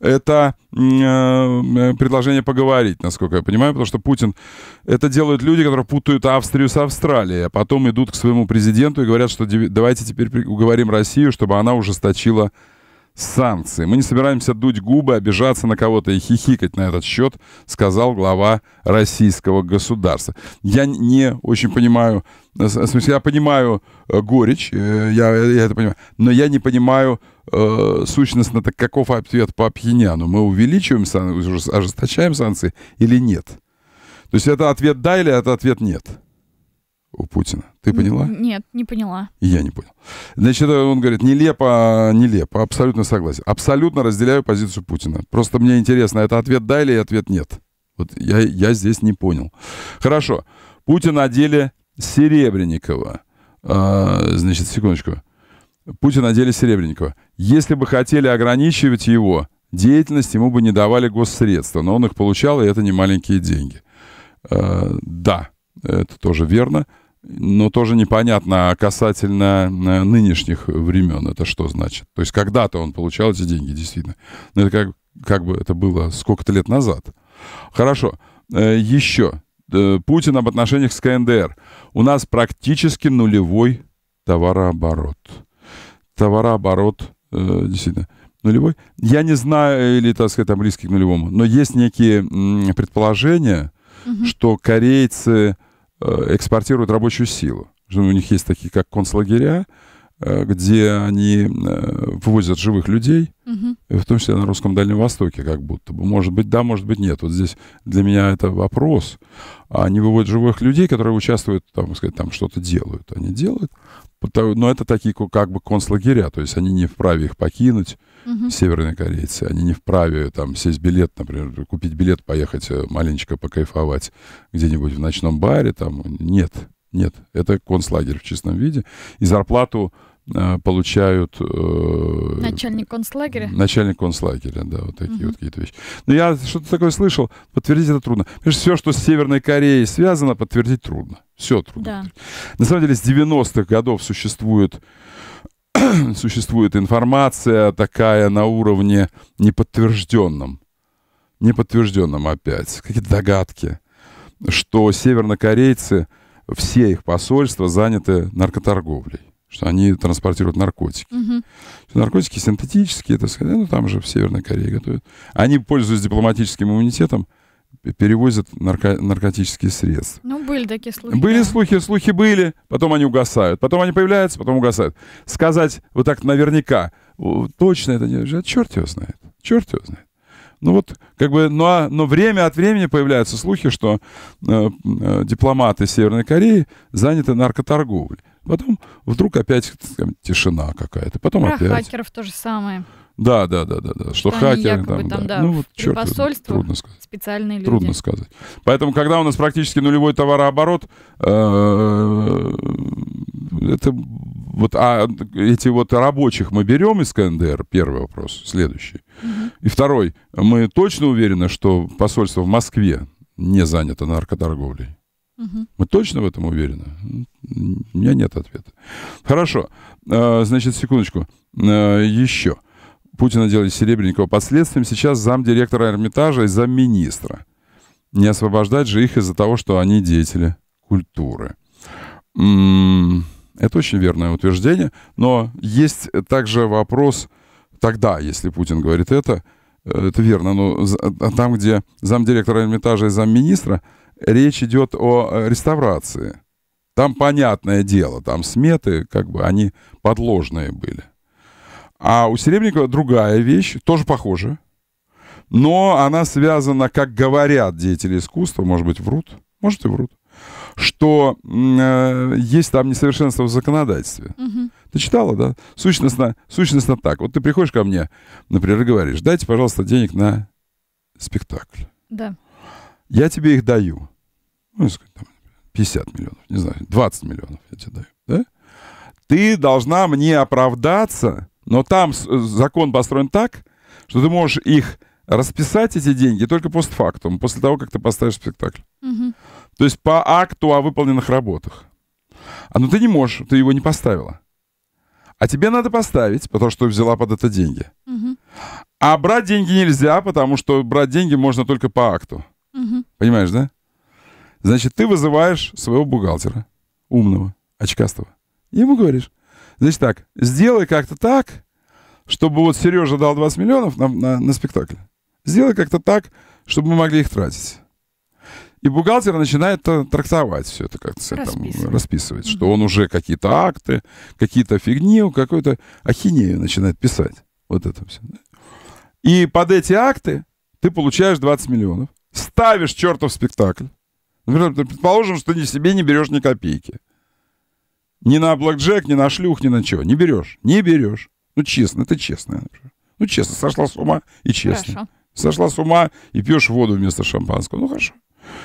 Это э, э, предложение поговорить, насколько я понимаю, потому что Путин... Это делают люди, которые путают Австрию с Австралией, а потом идут к своему президенту и говорят, что давайте теперь уговорим Россию, чтобы она ужесточила санкции. Мы не собираемся дуть губы, обижаться на кого-то и хихикать на этот счет, сказал глава российского государства. Я не очень понимаю, э, в смысле, я понимаю э, горечь, э, я, я это понимаю, но я не понимаю э, сущностно, так каков ответ по пьяняну. Мы увеличиваем санкции, ожесточаем санкции или нет? То есть это ответ да или это ответ нет? у Путина. Ты поняла? Нет, не поняла. Я не понял. Значит, э, он говорит, нелепо, нелепо, абсолютно согласен. Абсолютно разделяю позицию Путина. Просто мне интересно, это ответ да или ответ нет. Вот я, я здесь не понял. Хорошо. Путин одели Серебренникова. А, значит, секундочку. Путин одели Серебренникова. Если бы хотели ограничивать его деятельность, ему бы не давали госсредства, но он их получал, и это не маленькие деньги. А, да, это тоже верно но тоже непонятно а касательно э, нынешних времен это что значит. То есть когда-то он получал эти деньги, действительно. Но это как, как бы это было сколько-то лет назад. Хорошо. Э, Еще. Э, Путин об отношениях с КНДР. У нас практически нулевой товарооборот. Товарооборот действительно нулевой. Я не знаю, или, так сказать, близкий к нулевому, но есть некие предположения, угу. что корейцы Э, экспортируют рабочую силу. У них есть такие, как концлагеря, э, где они э, вывозят живых людей, угу. в том числе на русском Дальнем Востоке, как будто бы. Может быть, да, может быть, нет. Вот здесь для меня это вопрос. А они выводят живых людей, которые участвуют, там, сказать, там что-то делают. Они делают, но это такие как бы концлагеря, то есть они не вправе их покинуть, угу. северные корейцы. Они не вправе там сесть билет, например, купить билет, поехать э, маленечко покайфовать где-нибудь в ночном баре. Там. Нет, нет. Это концлагерь в чистом виде. И зарплату э, получают... Э, начальник концлагеря? Начальник концлагеря, да, вот такие угу. вот какие-то вещи. Но я что-то такое слышал, подтвердить это трудно. Потому что все, что с Северной Кореей связано, подтвердить трудно. Все трудно. Да. На самом деле с 90-х годов существует существует информация такая на уровне неподтвержденном. Неподтвержденном опять. Какие-то догадки, что севернокорейцы, все их посольства заняты наркоторговлей что они транспортируют наркотики. Угу. Наркотики синтетические, так сказать, ну там же в Северной Корее готовят. Они пользуются дипломатическим иммунитетом, перевозят нарко- наркотические средства. Ну, были такие слухи. Были да. слухи, слухи были, потом они угасают. Потом они появляются, потом угасают. Сказать вот так наверняка, точно это не... А черт его знает, черт его знает. Ну вот, как бы, ну, а, но время от времени появляются слухи, что э, э, дипломаты Северной Кореи заняты наркоторговлей. Потом вдруг опять там, тишина какая-то. Потом Про опять. хакеров то же самое. Да, да, да, да, да. Что да, хакеры там, там, да. да. Ну, вот, черт, посольство трудно сказать. Специальные люди. Трудно сказать. Поэтому, когда у нас практически нулевой товарооборот, э, это вот а эти вот рабочих мы берем из КНДР, первый вопрос, следующий. И второй, мы точно уверены, что посольство в Москве не занято наркоторговлей. Мы точно в этом уверены? У меня нет ответа. Хорошо. Э, значит, секундочку. Э, Еще. Путина делали Серебренникова последствием, сейчас замдиректора Эрмитажа и замминистра. Не освобождать же их из-за того, что они деятели культуры. М м-м, -м -м. Это очень верное утверждение, но есть также вопрос, тогда, если Путин говорит это, э, это верно, но а там, где замдиректора Эрмитажа и замминистра, речь идет о э, реставрации. Там понятное дело, там сметы, как бы они подложные были. А у Серебренникова другая вещь, тоже похожая. Но она связана, как говорят деятели искусства, может быть, врут, может и врут, что э, есть там несовершенство в законодательстве. Угу. Ты читала, да? Сущностно, сущностно так. Вот ты приходишь ко мне, например, и говоришь, дайте, пожалуйста, денег на спектакль. Да. Я тебе их даю. Ну, 50 миллионов, не знаю, 20 миллионов я тебе даю, да? Ты должна мне оправдаться, но там э, закон построен так, что ты можешь их расписать, эти деньги, только постфактум, после того, как ты поставишь спектакль. Угу. То есть по акту о выполненных работах. А ну ты не можешь, ты его не поставила. А тебе надо поставить, потому что взяла под это деньги. Угу. А брать деньги нельзя, потому что брать деньги можно только по акту. Угу. Понимаешь, да? Значит, ты вызываешь своего бухгалтера, умного, очкастого. И ему говоришь, Значит так, сделай как-то так, чтобы вот Сережа дал 20 миллионов на, на, на спектакль. Сделай как-то так, чтобы мы могли их тратить. И бухгалтер начинает трактовать все это как-то, расписывать, там, расписывать угу. что он уже какие-то акты, какие-то фигни, какую-то ахинею начинает писать. Вот это все. И под эти акты ты получаешь 20 миллионов, ставишь чертов спектакль. Например, предположим, что ни себе не берешь ни копейки. Ни на блэкджек, ни на шлюх, ни на чего. Не берешь. Не берешь. Ну, честно, это честно. Ну, честно, сошла с ума и честно. Хорошо. Сошла с ума и пьешь воду вместо шампанского. Ну, хорошо.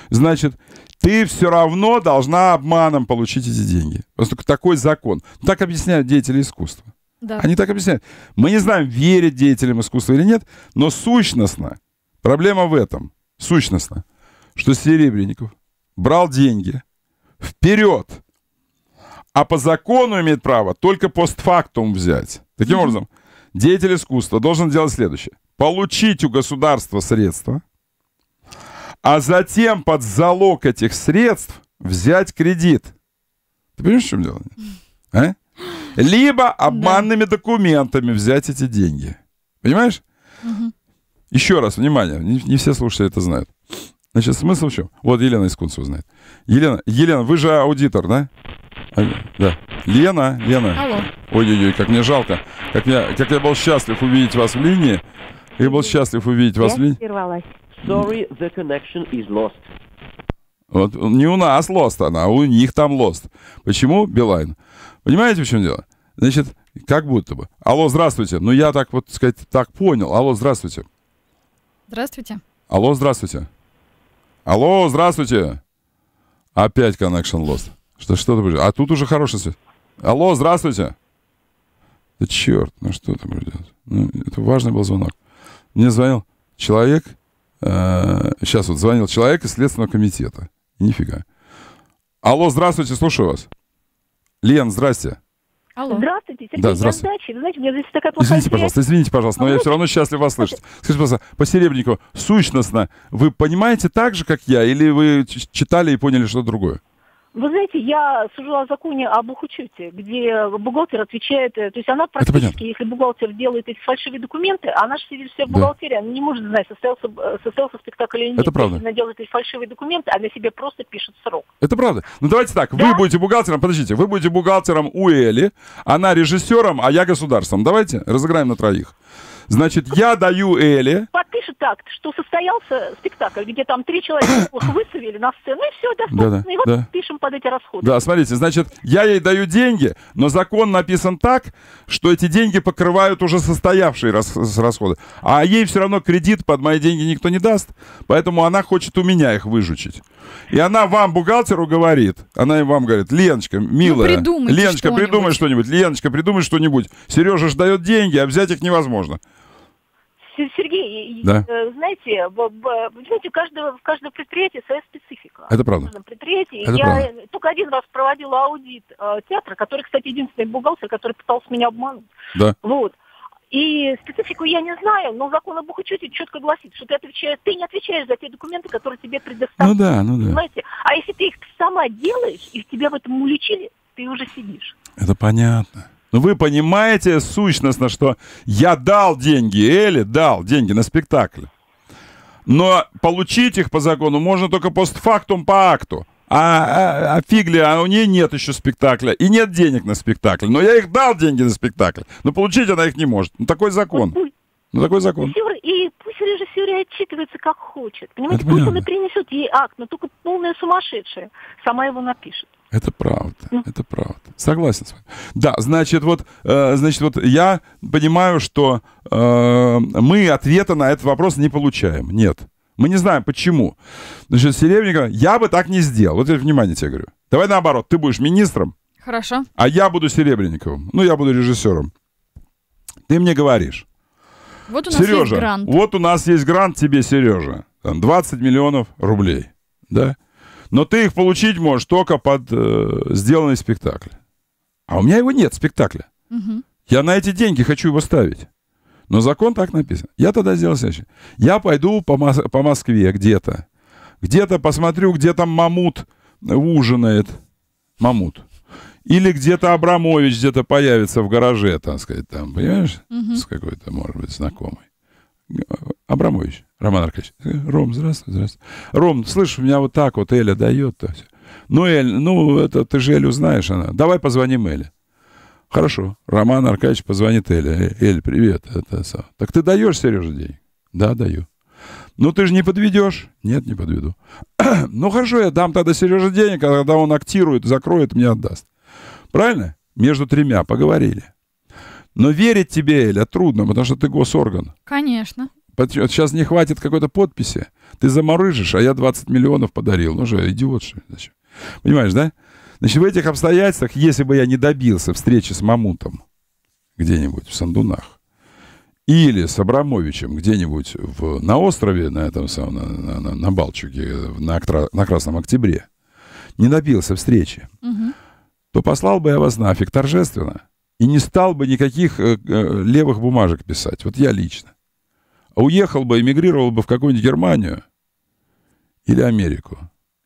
Значит, ты все равно должна обманом получить эти деньги. Просто такой закон. Ну, так объясняют деятели искусства. Да. Они так объясняют. Мы не знаем, верить деятелям искусства или нет, но сущностно. Проблема в этом. Сущностно. Что Серебренников брал деньги вперед а по закону имеет право только постфактум взять. Таким mm-hmm. образом, деятель искусства должен делать следующее. Получить у государства средства, а затем под залог этих средств взять кредит. Ты понимаешь, в чем дело? А? Либо обманными да. документами взять эти деньги. Понимаешь? Угу. Еще раз, внимание, не, не все слушатели это знают. Значит, смысл в чем? Вот Елена Искунцева знает. Елена, Елена, вы же аудитор, да? Э, да. Лена, Лена. Алло. Ой-ой-ой, как мне жалко. Как я, как я был счастлив увидеть вас в линии. Я был счастлив увидеть вас я в линии. Sorry, the connection is lost. Вот не у нас лост она, а у них там лост. Почему Билайн? Понимаете, в чем дело? Значит, как будто бы. Алло, здравствуйте. Ну, я так вот, сказать, так понял. Алло, здравствуйте. Здравствуйте. Алло, здравствуйте. Алло, здравствуйте. Опять connection lost. Что, что ты будешь? А тут уже хороший свет. Алло, здравствуйте. Да черт, ну что ты будешь делать? Ну, это важный был звонок. Мне звонил человек, э, сейчас вот звонил человек из Следственного комитета. Нифига. Алло, здравствуйте, слушаю вас. Лен, здрасте. Алло. Здравствуйте, Сергей, да, здравствуйте. Вы знаете, у меня здесь такая плохая Извините, пожалуйста, извините, пожалуйста, но а я все равно счастлив вас слышать. Скажите, пожалуйста, по Серебренникову, сущностно, вы понимаете так же, как я, или вы читали и поняли что-то другое? Вы знаете, я сужу о законе об ухучете, где бухгалтер отвечает, э, то есть она практически, если бухгалтер делает эти фальшивые документы, она же сидит вся в бухгалтерии, да. она не может знать, состоялся, э, состоялся спектакль или нет. Это правда. она делает эти фальшивые документы, а она себе просто пишет срок. Это правда. Ну давайте так, да? вы будете бухгалтером, подождите, вы будете бухгалтером у Эли, она режиссером, а я государством. Давайте разыграем на троих. Значит, я даю Эле. Подпишет так, что состоялся спектакль, где там три человека высовели на сцену, и все, доступно. Да, да, и вот да. пишем под эти расходы. Да, смотрите, значит, я ей даю деньги, но закон написан так, что эти деньги покрывают уже состоявшие рас расходы. А ей все равно кредит под мои деньги никто не даст, поэтому она хочет у меня их выжучить. И она вам, бухгалтеру, говорит, она и вам говорит, Леночка, ну, милая, ну, Леночка, что придумай что-нибудь, Леночка, придумай что-нибудь. Сережа ждает деньги, а взять их невозможно. Сергей, да. Э, знаете, понимаете, у каждого, в каждом предприятии своя специфика. Это правда. В предприятии. Это я правда. только один раз проводила аудит э, театра, который, кстати, единственный бухгалтер, который пытался меня обмануть. Да. Вот. И специфику я не знаю, но закон об учете четко гласит, что ты отвечаешь, ты не отвечаешь за те документы, которые тебе предоставлены. Ну да, ну да. Понимаете? А если ты их сама делаешь, и тебя в этом уличили, ты уже сидишь. Это понятно. Но ну, вы понимаете сущностно, что я дал деньги, Элли дал деньги на спектакль. Но получить их по закону можно только постфактум по акту. А, а, а фигли, а у нее нет еще спектакля. И нет денег на спектакль. Но я их дал деньги на спектакль. Но получить она их не может. Ну, такой закон. Ну, такой закон. И пусть режиссер и отчитывается как хочет. Понимаете, Это пусть понятно. он и принесет ей акт, но только полная сумасшедшая. Сама его напишет. Это правда, ну. это правда. Согласен с вами. Да, значит, вот, э, значит, вот я понимаю, что э, мы ответа на этот вопрос не получаем. Нет. Мы не знаем, почему. Значит, Серебренников, я бы так не сделал. Вот это внимание тебе говорю. Давай наоборот, ты будешь министром. Хорошо. А я буду Серебренниковым. Ну, я буду режиссером. Ты мне говоришь. Вот у нас Сережа, есть грант. Вот у нас есть грант тебе, Сережа. Там 20 миллионов рублей. Да? Но ты их получить можешь только под э, сделанный спектакль. А у меня его нет, спектакля. Угу. Я на эти деньги хочу его ставить. Но закон так написан. Я тогда сделал следующее. Я пойду по, Мос по Москве где-то. Где-то посмотрю, где там Мамут ужинает. Мамут. Или где-то Абрамович где-то появится в гараже, так сказать, там, понимаешь? Угу. С какой-то, может быть, знакомой. Абрамович, Роман Аркадьевич. Ром, здравствуй, здравствуй. Ром, слышь, меня вот так вот Эля дает. -то. Ну, Эль, ну, это ты же Элю знаешь, она. Давай позвоним Эле. Хорошо. Роман Аркадьевич позвонит Эле. Э, Эль, привет. Это, так ты даешь, Сережа, денег? Да, даю. Ну, ты же не подведешь. Нет, не подведу. ну, хорошо, я дам тогда Сереже денег, а когда он актирует, закроет, мне отдаст. Правильно? Между тремя поговорили. Но верить тебе, Эля, трудно, потому что ты госорган. Конечно. Сейчас не хватит какой-то подписи. Ты заморыжишь, а я 20 миллионов подарил. Ну же, идиот, что ли? Значит. Понимаешь, да? Значит, в этих обстоятельствах, если бы я не добился встречи с Мамутом где-нибудь в Сандунах, или с Абрамовичем где-нибудь в, на острове, на этом самом, на, на, на Балчуке, на, на Красном Октябре, не добился встречи, угу. то послал бы я вас нафиг торжественно и не стал бы никаких э, э, левых бумажек писать. Вот я лично. А уехал бы, эмигрировал бы в какую-нибудь Германию или Америку.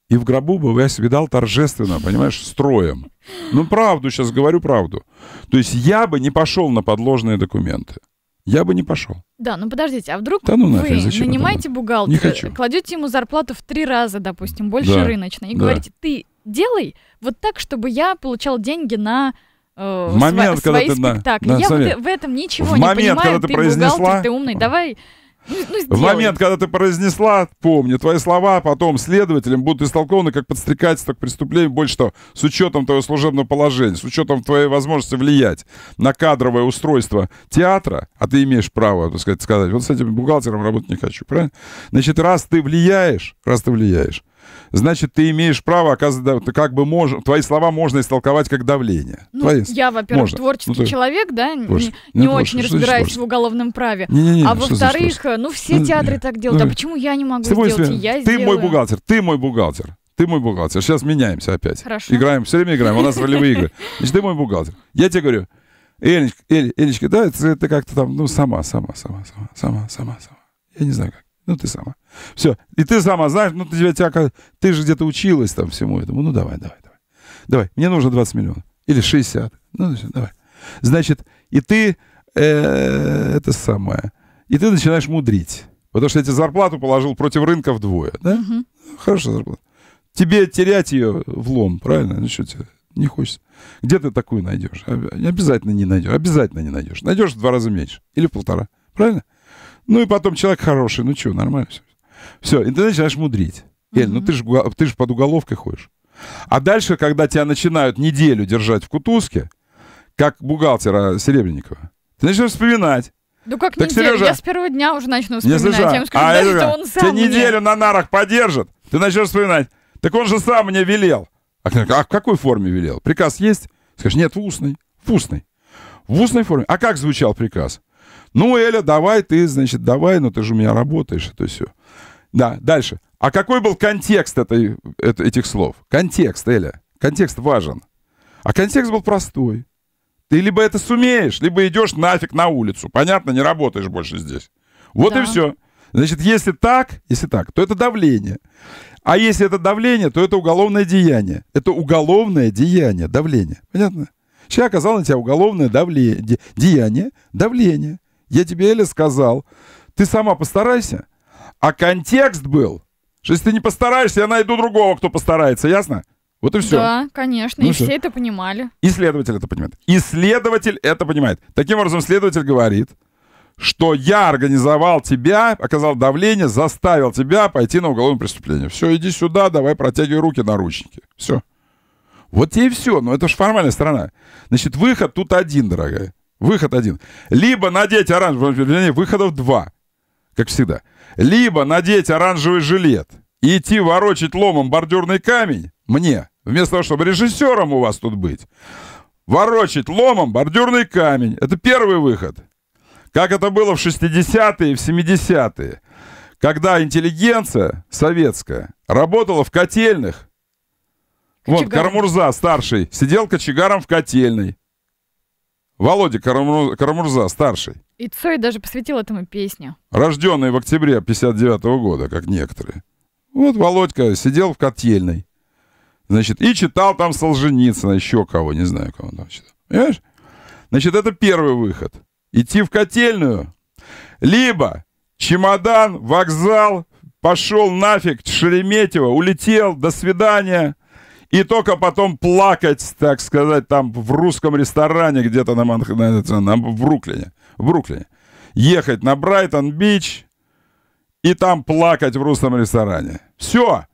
И в гробу бы я свидал торжественно, понимаешь, строем. Ну, правду сейчас говорю, правду. То есть я бы не пошел на подложные документы. Я бы не пошел. Да, ну подождите, а вдруг да ну нафиг, вы зачем нанимаете бухгалтера, не хочу. кладете ему зарплату в три раза, допустим, больше да. рыночной, и да. говорите, ты делай вот так, чтобы я получал деньги на Э, в момент, когда ты на, Да, Я смотри, э, в этом ничего в не момент, понимаю. Когда ты, ты произнесла, бухгалтер, ты умный, давай. Ну, ну в момент, когда ты произнесла, помни, твои слова потом следователям будут истолкованы как подстрекательство к преступлению, больше что с учетом твоего служебного положения, с учетом твоей возможности влиять на кадровое устройство театра, а ты имеешь право, так сказать, сказать, вот с этим бухгалтером работать не хочу, правильно? Значит, раз ты влияешь, раз ты влияешь, значит, ты имеешь право оказывать, как бы мож, твои слова можно истолковать как давление. Ну, твои, я, во-первых, творческий ну, ты... человек, да, творческий. не, не очень что разбираюсь что в уголовном праве. Не, не, не, а ну, во-вторых, ну все ну, театры так делают, ну, а почему я не могу сделать? Я ты мой бухгалтер, ты мой бухгалтер. Ты мой бухгалтер. Сейчас меняемся опять. Хорошо. Играем, все время играем. У нас ролевые игры. Значит, ты мой бухгалтер. Я тебе говорю, Элечка, Эль, Элечка, да, это ты как-то там, ну, сама, сама, сама, сама, сама, сама, сама. Я не знаю как. Ну, ты сама. Все. И ты сама знаешь, ну, ты, тебя, тебя, ты же где-то училась там всему этому. Ну, давай, давай, давай. Давай, мне нужно 20 миллионов. Или 60. Ну, все, давай. Значит, и ты э, это самое. И ты начинаешь мудрить. Потому что я тебе зарплату положил против рынка вдвое. Да? Угу. Хорошая зарплата. Тебе терять ее в лом, правильно? Ну, что тебе? Не хочется. Где ты такую найдешь? Обязательно не найдешь. Обязательно не найдешь. Найдешь в два раза меньше. Или в полтора. Правильно? Ну и потом человек хороший, ну что, нормально все. Все, и ты начинаешь мудрить. Эль, ну ты же ты ж под уголовкой ходишь. А дальше, когда тебя начинают неделю держать в кутузке, как бухгалтера Серебренникова, ты начинаешь вспоминать. Ну как так, неделю? Сережа, я с первого дня уже начну вспоминать. Не я ему скажу, а, да, это, он сам Тебя мне... неделю на нарах подержат, ты начнешь вспоминать. Так он же сам мне велел. А, а в какой форме велел? Приказ есть? Скажешь, нет, в устной. В устной. В устной форме. А как звучал приказ? Ну, Эля, давай ты, значит, давай, но ну, ты же у меня работаешь, это все. Да, дальше. А какой был контекст этой, это, этих слов? Контекст, Эля. Контекст важен. А контекст был простой. Ты либо это сумеешь, либо идешь нафиг на улицу. Понятно, не работаешь больше здесь. Вот да. и все. Значит, если так, если так, то это давление. А если это давление, то это уголовное деяние. Это уголовное деяние, давление. Понятно? Человек оказал на тебя уголовное давление, де, деяние, давление. Я тебе, Эля, сказал, ты сама постарайся. А контекст был, что если ты не постараешься, я найду другого, кто постарается, ясно? Вот и все. Да, конечно, ну и все. все это понимали. Исследователь это понимает. Исследователь это понимает. Таким образом, следователь говорит, что я организовал тебя, оказал давление, заставил тебя пойти на уголовное преступление. Все, иди сюда, давай протягивай руки, наручники. Все. Вот тебе и все. Но это же формальная сторона. Значит, выход тут один, дорогая. Выход один. Либо надеть оранжевый, вернее, выходов два, как всегда. Либо надеть оранжевый жилет и идти ворочить ломом бордюрный камень мне, вместо того, чтобы режиссером у вас тут быть. Ворочить ломом бордюрный камень. Это первый выход. Как это было в 60-е и в 70-е, когда интеллигенция советская работала в котельных. Вот кармурза старший сидел кочегаром в котельной. Володя Карамурза, Карамурза старший. И Цой даже посвятил этому песню. Рожденный в октябре 59 года, как некоторые. Вот Володька сидел в котельной. Значит, и читал там Солженицына, еще кого, не знаю, кого там читал. Понимаешь? Значит, это первый выход. Идти в котельную. Либо чемодан, вокзал, пошел нафиг, Шереметьево, улетел, до свидания и только потом плакать, так сказать, там в русском ресторане где-то на, Манх... на, на, в Бруклине, в Бруклине. Ехать на Брайтон-Бич и там плакать в русском ресторане. Все.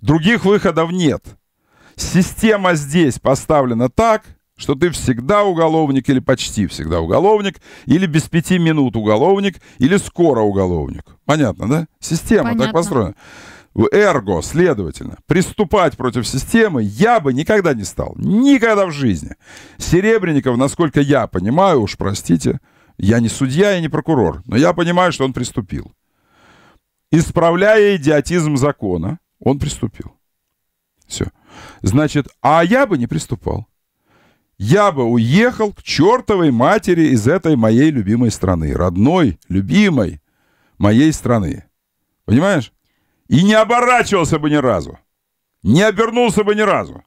Других выходов нет. Система здесь поставлена так, что ты всегда уголовник или почти всегда уголовник, или без пяти минут уголовник, или скоро уголовник. Понятно, да? Система Понятно. так построена. Эрго, следовательно, приступать против системы я бы никогда не стал. Никогда в жизни. Серебренников, насколько я понимаю, уж простите, я не судья и не прокурор, но я понимаю, что он приступил. Исправляя идиотизм закона, он приступил. Все. Значит, а я бы не приступал. Я бы уехал к чертовой матери из этой моей любимой страны, родной, любимой моей страны. Понимаешь? И не оборачивался бы ни разу. Не обернулся бы ни разу.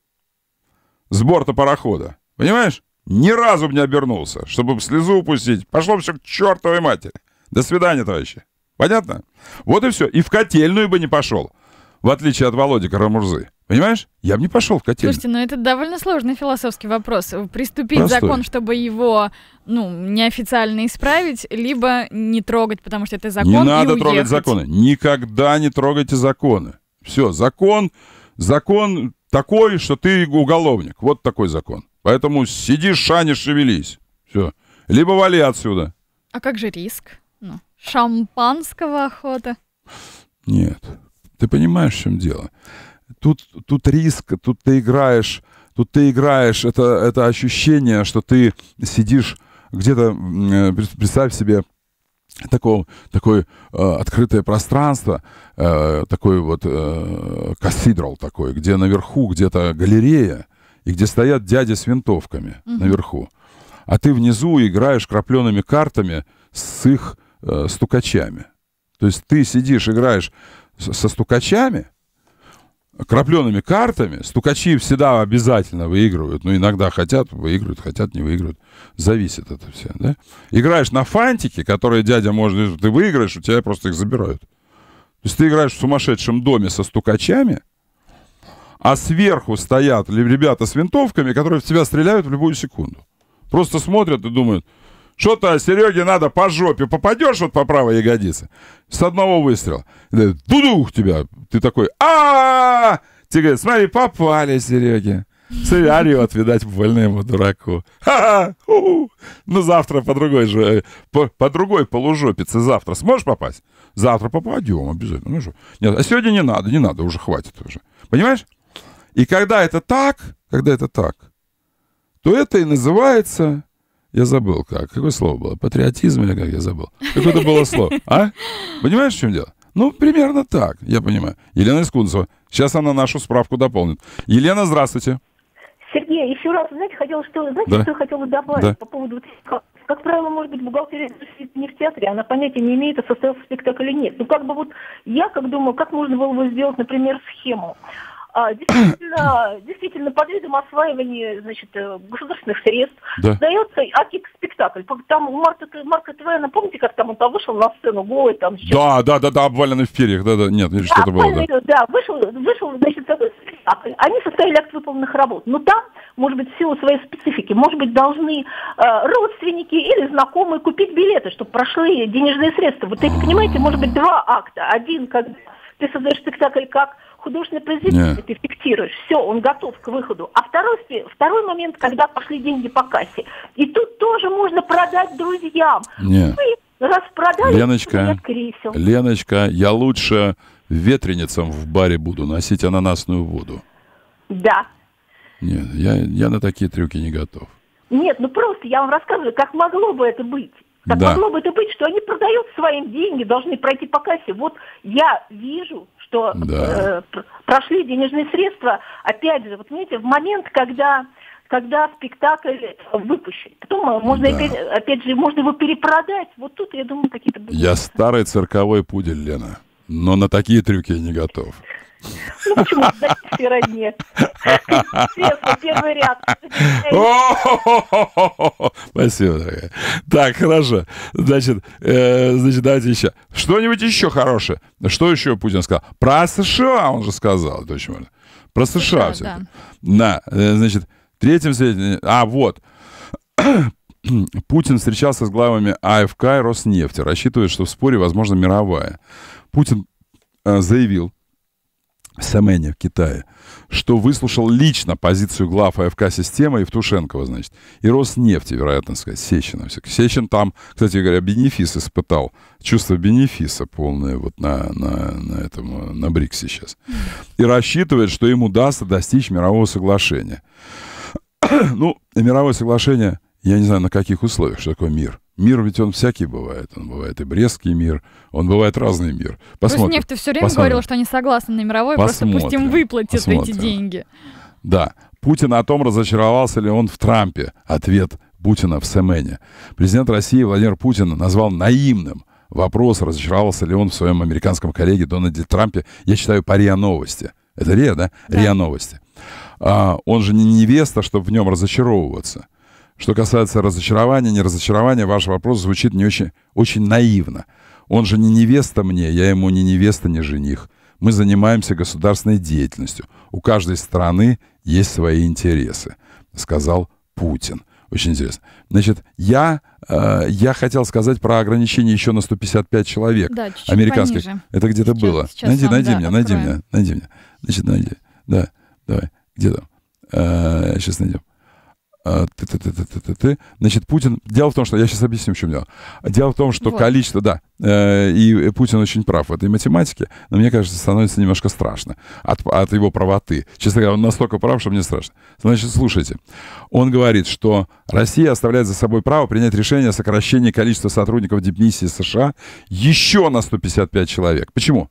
С борта парохода. Понимаешь? Ни разу бы не обернулся, чтобы слезу упустить. Пошло все к чертовой матери. До свидания, товарищи. Понятно? Вот и все. И в котельную бы не пошел в отличие от Володи Карамурзы. Понимаешь? Я бы не пошел в котельную. Слушайте, но ну это довольно сложный философский вопрос. Приступить Простой. закон, чтобы его, ну, неофициально исправить, либо не трогать, потому что это закон. Не надо уехать. трогать законы. Никогда не трогайте законы. Все, закон, закон такой, что ты уголовник. Вот такой закон. Поэтому сиди, шани, шевелись. Все. Либо вали отсюда. А как же риск? Ну, шампанского охота? Нет, ты понимаешь, в чем дело? Тут, тут риск, тут ты играешь, тут ты играешь, это, это ощущение, что ты сидишь где-то, э, представь себе, такое такое э, открытое пространство, э, такой вот э, кафедрал такой, где наверху где-то галерея, и где стоят дяди с винтовками mm-hmm. наверху. А ты внизу играешь крапленными картами с их э, стукачами. То есть ты сидишь, играешь со стукачами, крапленными картами. Стукачи всегда обязательно выигрывают. Ну, иногда хотят, выигрывают, хотят, не выигрывают. Зависит это все, да? Играешь на фантике, которые дядя можно... Ты выиграешь, у тебя просто их забирают. То есть ты играешь в сумасшедшем доме со стукачами, а сверху стоят ребята с винтовками, которые в тебя стреляют в любую секунду. Просто смотрят и думают, что-то Сереге надо по жопе. Попадешь вот по правой ягодице. С одного выстрела. Дудух тебя. Ты такой, а Тебе говорят, смотри, попали, Сереге. Смотри, орет, видать, больно ему дураку. Ха-ха! Ну, завтра по другой же, э, по, по другой полужопице завтра сможешь попасть? Завтра попадем обязательно. Ну, Нет, а сегодня не надо, не надо, уже хватит уже. Понимаешь? И когда это так, когда это так, то это и называется я забыл как. Какое слово было? Патриотизм или как? Я забыл. какое это было слово. А? Понимаешь, в чем дело? Ну, примерно так, я понимаю. Елена Искунцева. Сейчас она нашу справку дополнит. Елена, здравствуйте. Сергей, еще раз, знаете, хотела, что, знаете, да. что я хотела добавить да. по поводу как, как правило, может быть, бухгалтерия не в театре, она понятия не имеет, состоялся спектакль или нет. Ну, как бы вот я как думаю, как можно было бы сделать, например, схему а, действительно, действительно, под видом осваивания значит, э, государственных средств да. дается АКИК спектакль. Там у Марка, Марка Твена, помните, как там он там вышел на сцену голый там... Да, да, да, да, обваленный в перьях, да, да, нет, да, что-то было, да. Да, вышел, вышел, значит, такой спектакль. Они составили акт выполненных работ. Но ну там, может быть, в силу своей специфики, может быть, должны э, родственники или знакомые купить билеты, чтобы прошли денежные средства. Вот это понимаете, может быть, два акта. Один, когда ты создаешь спектакль как художественное произведение, yeah. ты фиктируешь, все, он готов к выходу. А второй, второй момент, когда пошли деньги по кассе. И тут тоже можно продать друзьям. Yeah. Вы распродали, Леночка, кресел. Леночка, я лучше ветреницам в баре буду носить ананасную воду. Да. Нет, я, я на такие трюки не готов. Нет, ну просто я вам рассказываю, как могло бы это быть. Как да. могло бы это быть, что они продают своим деньги, должны пройти по кассе. Вот я вижу, что да. э, прошли денежные средства, опять же, вот видите, в момент, когда когда спектакль выпущен. Потом э, можно да. опять, опять же, можно его перепродать. Вот тут, я думаю, какие-то... Я старый цирковой пудель, Лена, но на такие трюки я не готов. Ну почему сдать в стороне? первый ряд. Спасибо, дорогая. Так, хорошо. Значит, э, значит, давайте еще. Что-нибудь еще хорошее. Что еще Путин сказал? Про США он же сказал, точно. Про США все. Да, э, значит, третьим сведением... А, вот. Путин встречался с главами АФК и Роснефти, рассчитывает, что в споре возможно мировая. Путин э, заявил, Семене в Китае, что выслушал лично позицию глав АФК «Система» Евтушенкова, значит, и Роснефти, вероятно сказать, Сечина. Сечин там, кстати говоря, бенефис испытал, чувство бенефиса полное вот на, на, на этом, на БРИКСе сейчас. И рассчитывает, что им удастся достичь мирового соглашения. ну, мировое соглашение, я не знаю, на каких условиях, что такое мир. Мир ведь он всякий бывает. Он бывает и брестский мир, он бывает разный мир. Посмотрим. Руснефть все время посмотрим. говорила, что они согласны на мировой, посмотрим. просто пусть им выплатят посмотрим. эти деньги. Да. Путин о том, разочаровался ли он в Трампе. Ответ Путина в Семене. Президент России Владимир Путин назвал наивным вопрос, разочаровался ли он в своем американском коллеге Дональде Трампе. Я читаю по РИА Новости. Это РИА, да? да. РИА Новости. А, он же не невеста, чтобы в нем разочаровываться. Что касается разочарования, не разочарования, ваш вопрос звучит не очень, очень наивно. Он же не невеста мне, я ему не невеста, не жених. Мы занимаемся государственной деятельностью. У каждой страны есть свои интересы, сказал Путин. Очень интересно. Значит, я, э, я хотел сказать про ограничение еще на 155 человек да, чуть -чуть американских. Пониже. Это где-то было. Сейчас найди, нам, найди да, меня, откроем. найди меня, найди меня. Значит, найди. Да, давай. Где там? Э, сейчас найдем. А, ты, ты, ты, ты, ты, ты, ты. Значит, Путин... Дело в том, что... Я сейчас объясню, в чем дело. Дело в том, что вот. количество... Да, э, и Путин очень прав в этой математике, но мне кажется, становится немножко страшно от, от его правоты. Честно говоря, он настолько прав, что мне страшно. Значит, слушайте. Он говорит, что Россия оставляет за собой право принять решение о сокращении количества сотрудников дипмиссии США еще на 155 человек. Почему?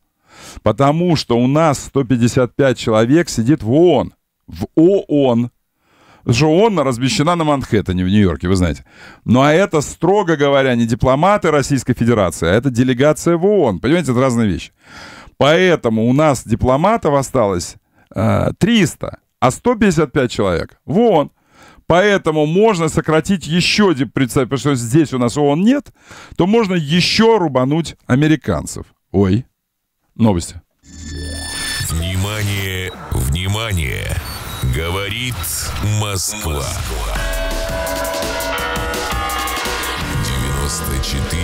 Потому что у нас 155 человек сидит в ООН. В ООН Жоонна размещена на Манхэттене в Нью-Йорке, вы знаете. Ну а это, строго говоря, не дипломаты Российской Федерации, а это делегация в ООН. Понимаете, это разные вещи. Поэтому у нас дипломатов осталось э, 300, а 155 человек в ООН. Поэтому можно сократить еще, представь, что здесь у нас ООН нет, то можно еще рубануть американцев. Ой, новости. Внимание, внимание! Говорит Москва. 94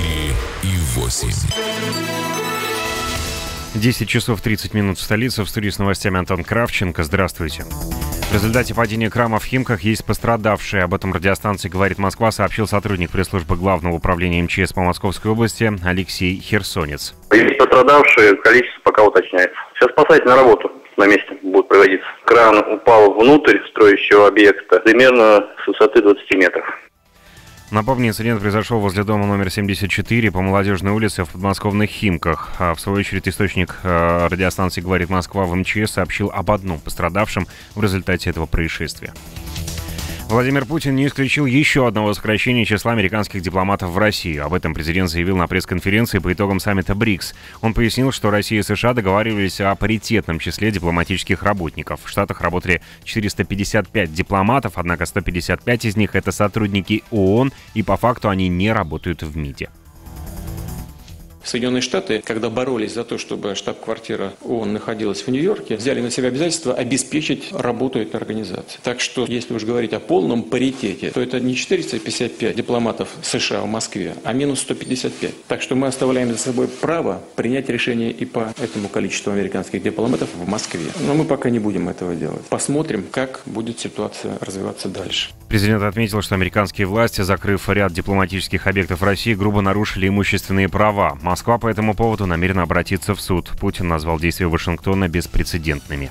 и 8. 10 часов 30 минут в столице. В студии с новостями Антон Кравченко. Здравствуйте. В результате падения крама в Химках есть пострадавшие. Об этом радиостанции «Говорит Москва» сообщил сотрудник пресс-службы Главного управления МЧС по Московской области Алексей Херсонец. Есть пострадавшие, количество пока уточняется. Сейчас спасать на работу на месте будет проводиться. Кран упал внутрь строящего объекта примерно с высоты 20 метров. Напомню, инцидент произошел возле дома номер 74 по Молодежной улице в подмосковных Химках. А В свою очередь источник а, радиостанции «Говорит Москва» в МЧС сообщил об одном пострадавшем в результате этого происшествия. Владимир Путин не исключил еще одного сокращения числа американских дипломатов в России. Об этом президент заявил на пресс-конференции по итогам саммита БРИКС. Он пояснил, что Россия и США договаривались о паритетном числе дипломатических работников. В Штатах работали 455 дипломатов, однако 155 из них — это сотрудники ООН, и по факту они не работают в МИДе. Соединенные Штаты, когда боролись за то, чтобы штаб-квартира ООН находилась в Нью-Йорке, взяли на себя обязательство обеспечить работу этой организации. Так что, если уж говорить о полном паритете, то это не 455 дипломатов США в Москве, а минус 155. Так что мы оставляем за собой право принять решение и по этому количеству американских дипломатов в Москве. Но мы пока не будем этого делать. Посмотрим, как будет ситуация развиваться дальше. Президент отметил, что американские власти, закрыв ряд дипломатических объектов России, грубо нарушили имущественные права. Москва по этому поводу намерена обратиться в суд. Путин назвал действия Вашингтона беспрецедентными.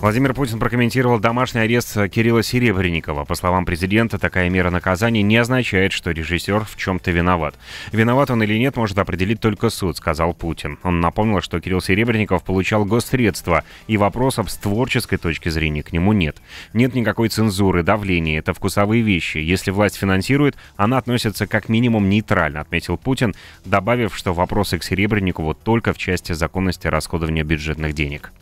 Владимир Путин прокомментировал домашний арест э, Кирилла Серебренникова. По словам президента, такая мера наказания не означает, что режиссер в чем-то виноват. Виноват он или нет, может определить только суд, сказал Путин. Он напомнил, что Кирилл Серебренников получал госсредства, и вопросов с творческой точки зрения к нему нет. Нет никакой цензуры, давления, это вкусовые вещи. Если власть финансирует, она относится как минимум нейтрально, отметил Путин, добавив, что вопросы к Серебренникову только в части законности расходования бюджетных денег.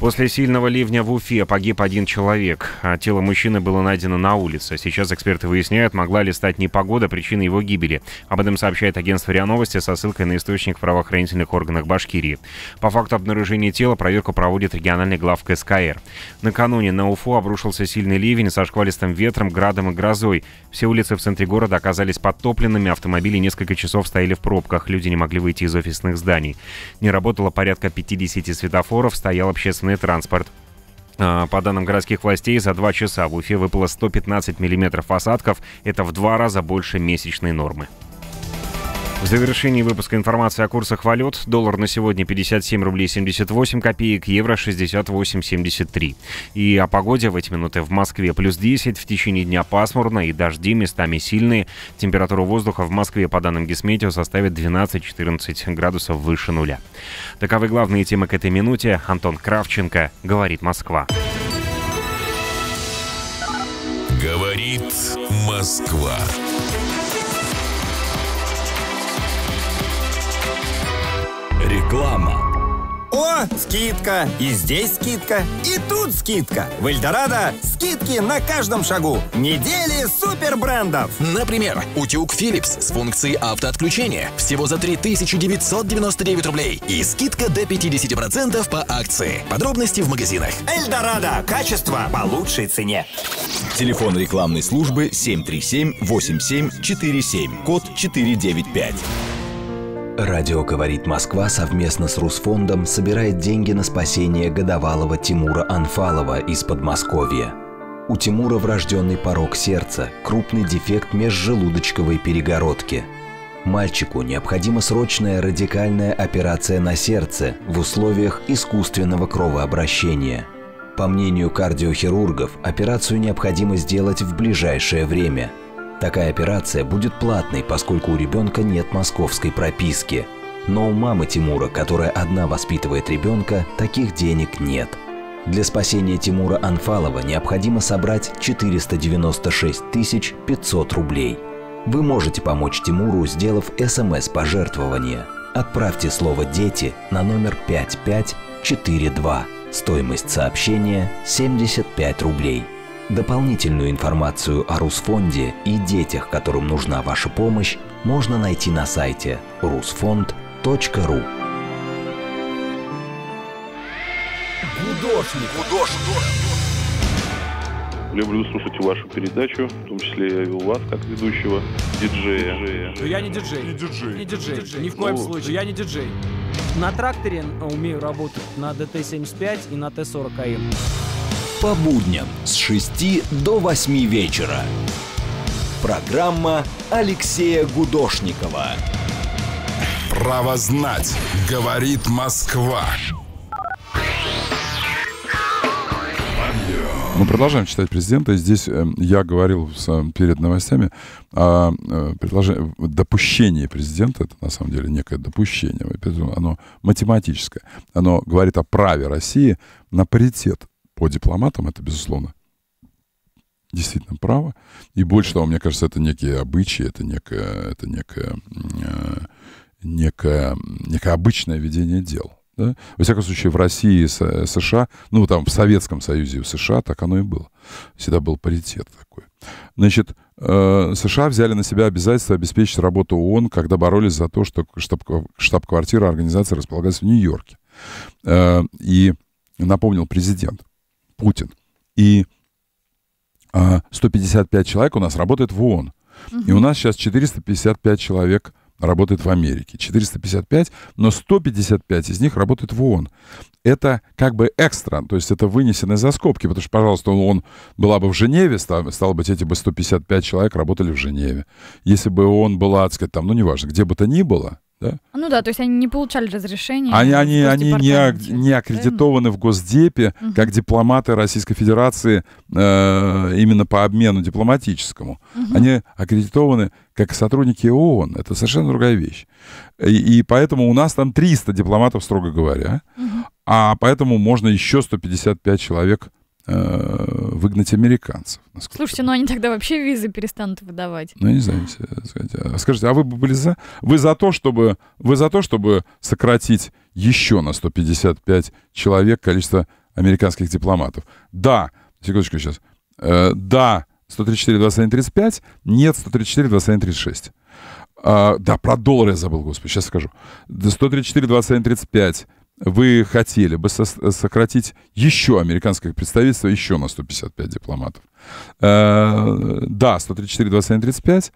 После сильного ливня в Уфе погиб один человек. А тело мужчины было найдено на улице. Сейчас эксперты выясняют, могла ли стать непогода причиной его гибели. Об этом сообщает агентство РИА Новости со ссылкой на источник в правоохранительных органах Башкирии. По факту обнаружения тела проверку проводит региональный глав КСКР. Накануне на Уфу обрушился сильный ливень со шквалистым ветром, градом и грозой. Все улицы в центре города оказались подтопленными, автомобили несколько часов стояли в пробках, люди не могли выйти из офисных зданий. Не работало порядка 50 светофоров, стоял общественный общественный транспорт. А, по данным городских властей, за два часа в Уфе выпало 115 миллиметров осадков. Это в два раза больше месячной нормы. В завершении выпуска информация о курсах валют. Доллар на сегодня 57 рублей 78 копеек, евро 68,73. И о погоде в эти минуты в Москве плюс 10, в течение дня пасмурно и дожди, местами сильные. Температура воздуха в Москве, по данным Гесметео, составит 12-14 градусов выше нуля. Таковы главные темы к этой минуте. Антон Кравченко, «Говорит Москва». Говорит Москва. Реклама. О, скидка! И здесь скидка, и тут скидка. В Эльдорадо скидки на каждом шагу. Недели супербрендов. Например, утюг Philips с функцией автоотключения всего за 3999 рублей и скидка до 50% по акции. Подробности в магазинах. Эльдорадо. Качество по лучшей цене. Телефон рекламной службы 737-8747, код 495. Радио «Говорит Москва» совместно с Русфондом собирает деньги на спасение годовалого Тимура Анфалова из Подмосковья. У Тимура врожденный порог сердца, крупный дефект межжелудочковой перегородки. Мальчику необходима срочная радикальная операция на сердце в условиях искусственного кровообращения. По мнению кардиохирургов, операцию необходимо сделать в ближайшее время – Такая операция будет платной, поскольку у ребенка нет московской прописки. Но у мамы Тимура, которая одна воспитывает ребенка, таких денег нет. Для спасения Тимура Анфалова необходимо собрать 496 500 рублей. Вы можете помочь Тимуру, сделав СМС-пожертвование. Отправьте слово «Дети» на номер 5542. Стоимость сообщения – 75 рублей. Дополнительную информацию о Русфонде и детях, которым нужна ваша помощь, можно найти на сайте rusfond.ru. Художник. Художник. Люблю слушать вашу передачу, в том числе и у вас как ведущего диджея. диджея. Но я не диджей. Не диджей. Не диджей. Не диджей. Ни в коем ну, случае. Я не диджей. На тракторе умею работать на ДТ-75 и на Т-40АМ по будням с 6 до 8 вечера. Программа Алексея Гудошникова. Право знать. Говорит Москва. Мы продолжаем читать президента. здесь э, я говорил э, перед новостями о э, допущении президента. Это на самом деле некое допущение. Оно математическое. Оно говорит о праве России на паритет по дипломатам, это, безусловно, действительно право. И больше того, мне кажется, это некие обычаи, это некое, это некое, э, некое, некое обычное ведение дел. Да? Во всяком случае, в России и э, США, ну, там, в Советском Союзе и в США так оно и было. Всегда был паритет такой. Значит, э, США взяли на себя обязательство обеспечить работу ООН, когда боролись за то, что штаб-квартира организации располагается в Нью-Йорке. Э, и напомнил президент. Путин. И 155 а, человек у нас работает в ООН. И у нас сейчас 455 человек работает в Америке. 455, но 155 из них работает в ООН. Это как бы экстра, то есть это вынесено за скобки, потому что, пожалуйста, он была бы в Женеве, стало, стало быть, эти бы 155 человек работали в Женеве. Если бы он была, так сказать, там, ну, неважно, где бы то ни было, да? А, ну да, то есть они не получали разрешения. Они, они, они не, не аккредитованы правильно? в Госдепе угу. как дипломаты Российской Федерации э, именно по обмену дипломатическому. Угу. Они аккредитованы как сотрудники ООН. Это совершенно другая вещь. И, и поэтому у нас там 300 дипломатов, строго говоря. Угу. А поэтому можно еще 155 человек Э, выгнать американцев. Слушайте, ну они тогда вообще визы перестанут выдавать. Ну, не знаю, сказать. А скажите, а вы бы были за? Вы за то, чтобы, вы за то, чтобы сократить еще на 155 человек количество американских дипломатов? Да, секундочку сейчас. Э, да, 134, 21, 35. Нет, 134, 21, 36. да, про доллар я забыл, господи, сейчас скажу. 134, 21, 35 вы хотели бы сократить еще американское представительство еще на 155 дипломатов. Э, да, 134, 21, 35.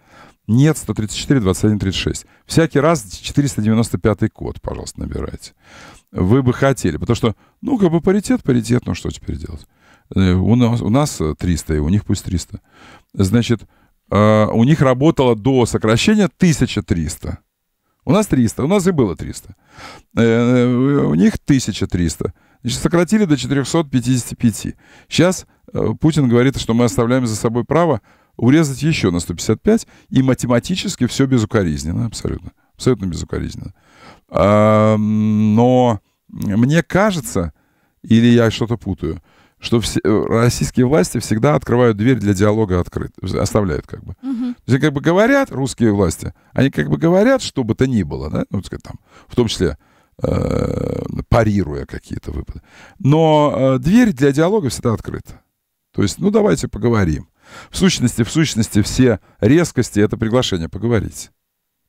Нет, 134, 21, 36. Всякий раз 495 код, пожалуйста, набирайте. Вы бы хотели, потому что, ну, как бы паритет, паритет, ну что теперь делать? Э, у нас, у нас 300, и у них пусть 300. Значит, э, у них работало до сокращения 1300. У нас 300, у нас и было 300. Э, э, у них 1300. Значит, сократили до 455. Сейчас э, Путин говорит, что мы оставляем за собой право урезать еще на 155, и математически все безукоризненно, абсолютно. Абсолютно безукоризненно. А, но мне кажется, или я что-то путаю, что все, э, российские власти всегда открывают дверь для диалога открыт, оставляют как бы. Угу. То есть, как бы говорят русские власти, они как бы говорят, что бы то ни было, да, ну, сказать, там, в том числе э, парируя какие-то выпады. Но э, дверь для диалога всегда открыта. То есть, ну, давайте поговорим. В сущности, в сущности, все резкости — это приглашение поговорить.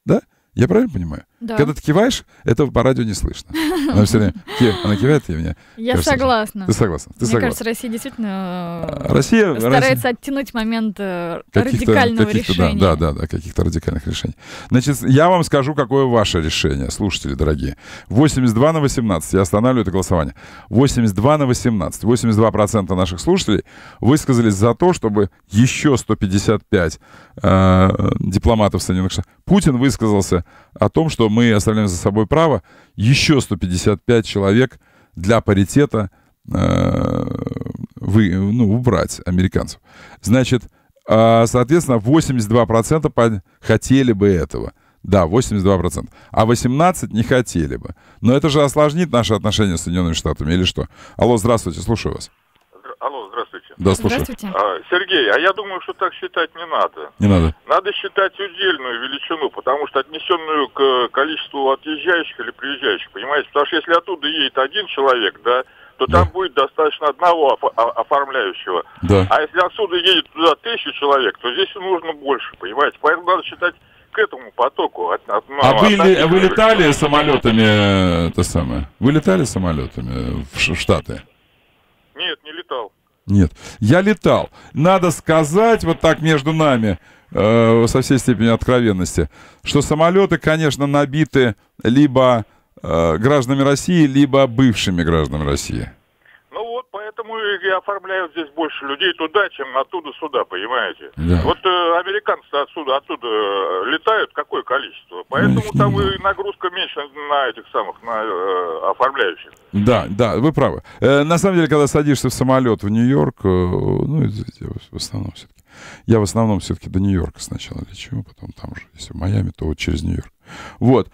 Да? Я правильно понимаю? Да. Когда ты киваешь, это по радио не слышно. Она все время ки... она кивает, и мне. Я кажется, согласна. Ты согласна. Ты Мне согласна. кажется, Россия действительно э, Россия, старается Россия... оттянуть момент э, каких-то, радикального каких-то, решения. Да, да, да, каких-то радикальных решений. Значит, я вам скажу, какое ваше решение, слушатели дорогие. 82 на 18, я останавливаю это голосование. 82 на 18. 82% наших слушателей высказались за то, чтобы еще 155 э, дипломатов Соединенных Штатов. Путин высказался о том, что мы оставляем за собой право еще 155 человек для паритета э, вы, ну, убрать американцев. Значит, э, соответственно, 82% под... хотели бы этого. Да, 82%. А 18% не хотели бы. Но это же осложнит наши отношения с Соединенными Штатами или что? Алло, здравствуйте, слушаю вас. Алло, здравствуйте. Да, Здравствуйте. А, Сергей, а я думаю, что так считать не надо. Не надо. Надо считать удельную величину, потому что отнесенную к э, количеству отъезжающих или приезжающих, понимаете? Потому что если оттуда едет один человек, да, то да. там будет достаточно одного а, оформляющего. Да. А если отсюда едет туда тысячу человек, то здесь нужно больше, понимаете? Поэтому надо считать к этому потоку. От, от, ну, а вы, ли, вы летали самолетами, э, это самое, вы летали самолетами в Штаты? Нет, не летал. Нет. Я летал. Надо сказать, вот так между нами, э, со всей степенью откровенности, что самолеты, конечно, набиты либо э, гражданами России, либо бывшими гражданами России поэтому и оформляют здесь больше людей туда, чем оттуда сюда, понимаете? Да. Вот э, американцы отсюда, оттуда э, летают, какое количество? Поэтому ну, там да. и нагрузка меньше на этих самых, на э, оформляющих. Да, да, вы правы. Э, на самом деле, когда садишься в самолет в Нью-Йорк, э, ну, я в основном все-таки, я в основном все-таки до Нью-Йорка сначала лечу, потом там же, если в Майами, то вот через Нью-Йорк. Вот.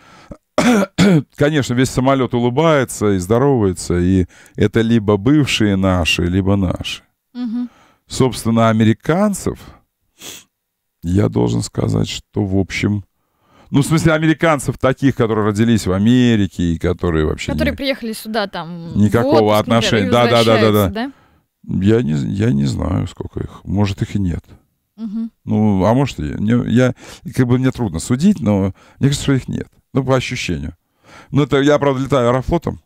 конечно, весь самолет улыбается и здоровается, и это либо бывшие наши, либо наши. Угу. Собственно, американцев, я должен сказать, что, в общем, ну, в смысле, американцев таких, которые родились в Америке и которые вообще... Которые не, приехали сюда там... Никакого отпуск, отношения. Например, да, да, да, да, да. Я, не, я не знаю, сколько их. Может, их и нет. Угу. Ну, а может, я, я, как бы мне трудно судить, но мне кажется, что их нет. Ну, по ощущению. Ну, это я, правда, летаю аэрофлотом.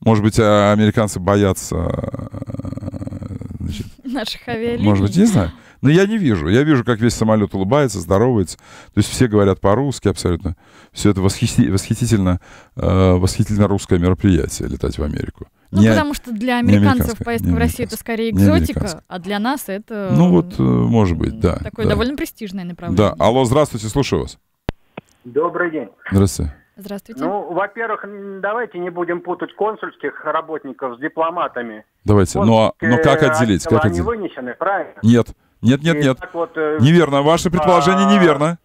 Может быть, а, американцы боятся э, значит, наших авиалиний. Может быть, не знаю. Но я не вижу. Я вижу, как весь самолет улыбается, здоровается. То есть все говорят по-русски абсолютно. Все это восхи- восхитительно, э, восхитительно русское мероприятие летать в Америку. Ну, не, потому что для американцев поездка в Россию это скорее экзотика, а для нас это... Ну вот, э, может быть, да. Такое да. довольно престижное направление. Да. Алло, здравствуйте, слушаю вас. Добрый день. Здравствуйте. Здравствуйте. Ну, во-первых, давайте не будем путать консульских работников с дипломатами. Давайте. Ну, а, Консульские но, ну, но как отделить? Как отделить? вынесены, правильно? Нет. Нет, нет, нет. Вот, э, неверно. Ваше а, предположение а... неверно.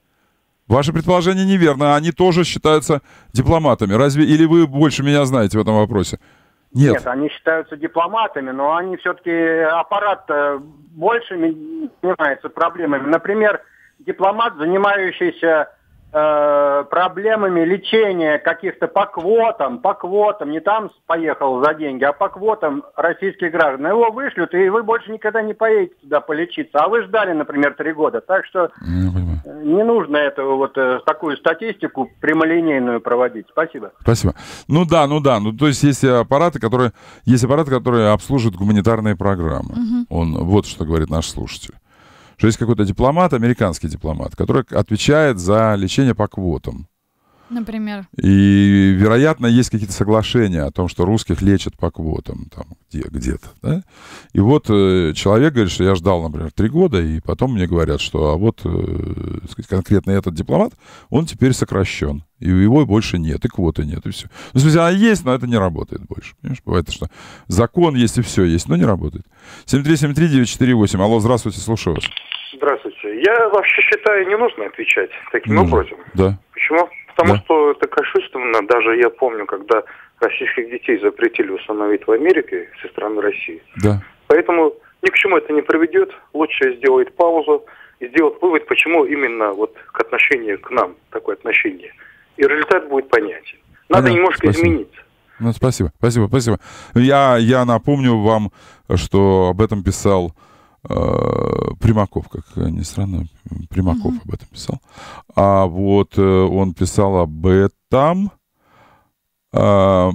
Ваше предположение неверно. Они тоже считаются дипломатами. Разве или вы больше меня знаете в этом вопросе? Нет. Нет, они считаются дипломатами, но они все-таки аппарат э, больше занимается проблемами. Например, дипломат, занимающийся Э, проблемами лечения каких-то по квотам, по квотам, не там поехал за деньги, а по квотам российских граждан. Его вышлют, и вы больше никогда не поедете туда полечиться. А вы ждали, например, три года. Так что ну, не нужно этого вот э, такую статистику прямолинейную проводить. Спасибо. Спасибо. Ну да, ну да. Ну то есть есть аппараты, которые есть аппараты, которые обслуживают гуманитарные программы. Угу. Он вот что говорит наш слушатель что есть какой-то дипломат, американский дипломат, который отвечает за лечение по квотам. Например? И, вероятно, есть какие-то соглашения о том, что русских лечат по квотам, там, где, где-то, да? И вот э, человек говорит, что я ждал, например, три года, и потом мне говорят, что, а вот, э, сказать, конкретно этот дипломат, он теперь сокращен, и его больше нет, и квоты нет, и все. Ну, в смысле, она есть, но это не работает больше, понимаешь? Бывает, что закон есть, и все есть, но не работает. 7373948, алло, здравствуйте, слушаю вас. Здравствуйте. Я вообще считаю, не нужно отвечать таким нужно. образом. Да. Почему? Потому да. что это кощунственно, даже я помню, когда российских детей запретили установить в Америке со стороны России. Да. Поэтому ни к чему это не приведет. Лучше сделать паузу и сделать вывод, почему именно вот к отношению к нам такое отношение. И результат будет понятен. Надо Понятно, немножко спасибо. измениться. Ну, спасибо, спасибо, спасибо. Я, я напомню вам, что об этом писал Примаков, как ни странно, Примаков угу. об этом писал. А вот э, он писал об этом э,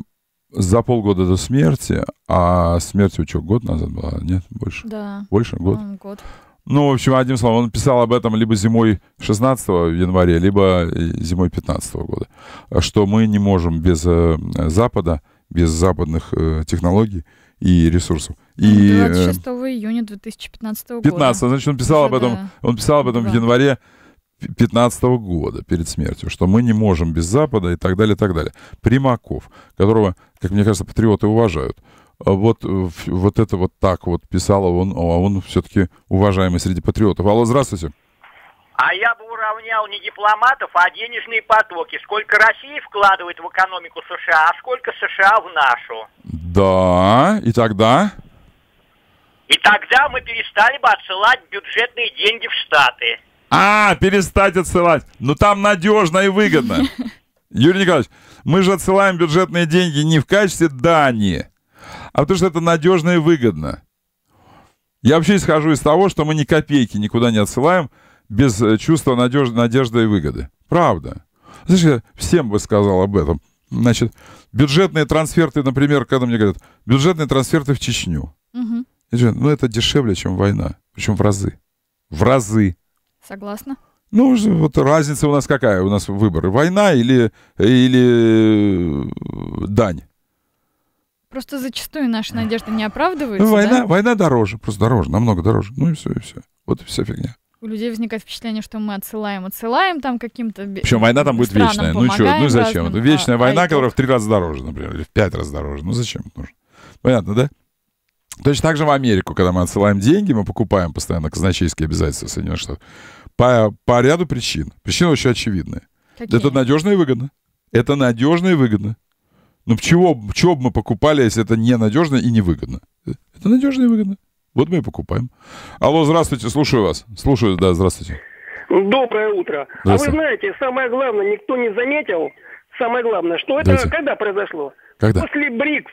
за полгода до смерти, а смерть у чего, год назад была? Нет, больше? Да. Больше? Год? Он, год. Ну, в общем, одним словом, он писал об этом либо зимой 16 января, либо э, зимой 15 года, что мы не можем без Запада, без западных технологий и ресурсов и, 26 ну, э, июня 2015 года. 15, значит, он писал об этом, да. он писал об этом да. в январе 2015 года, перед смертью, что мы не можем без Запада и так далее, и так далее. Примаков, которого, как мне кажется, патриоты уважают, а вот, э, вот это вот так вот писал он, а он все-таки уважаемый среди патриотов. Алло, здравствуйте. А я бы уравнял не дипломатов, а денежные потоки. Сколько России вкладывает в экономику США, а сколько США в нашу. Да, и тогда... И тогда мы перестали бы отсылать бюджетные деньги в Штаты. А, перестать отсылать. Ну там надежно и выгодно. Юрий Николаевич, мы же отсылаем бюджетные деньги не в качестве дани, а потому что это надежно и выгодно. Я вообще исхожу из того, что мы ни копейки никуда не отсылаем без э, чувства надежды, надежды и выгоды. Правда. Слышь, я всем бы сказал об этом. Значит, бюджетные трансферты, например, когда мне говорят, бюджетные трансферты в Чечню. Угу. Ну, это дешевле, чем война. Причем в разы. В разы. Согласна. Ну, вот разница у нас какая? У нас выборы. Война или, или э, дань? Просто зачастую наши надежды не оправдываются. Ну, война, да? война дороже, просто дороже, намного дороже. Ну и все, и все. Вот и вся фигня. У людей возникает впечатление, что мы отсылаем, отсылаем там каким-то... Причем война там будет вечная. Ну что, ну зачем? Разным, вечная а, война, а которая в три раза дороже, например, или в пять раз дороже. Ну зачем это нужно? Понятно, да? Точно так же в Америку, когда мы отсылаем деньги, мы покупаем постоянно казначейские обязательства Соединенных Штатов. По, по ряду причин. Причины очень очевидные. Какие? Это надежно и выгодно. Это надежно и выгодно. Ну, чего, чего бы мы покупали, если это ненадежно и невыгодно? Это надежно и выгодно. Вот мы и покупаем. Алло, здравствуйте, слушаю вас. Слушаю, да, здравствуйте. Доброе утро. А вы знаете, самое главное, никто не заметил, самое главное, что это Дайте. когда произошло? Когда? После БРИКС.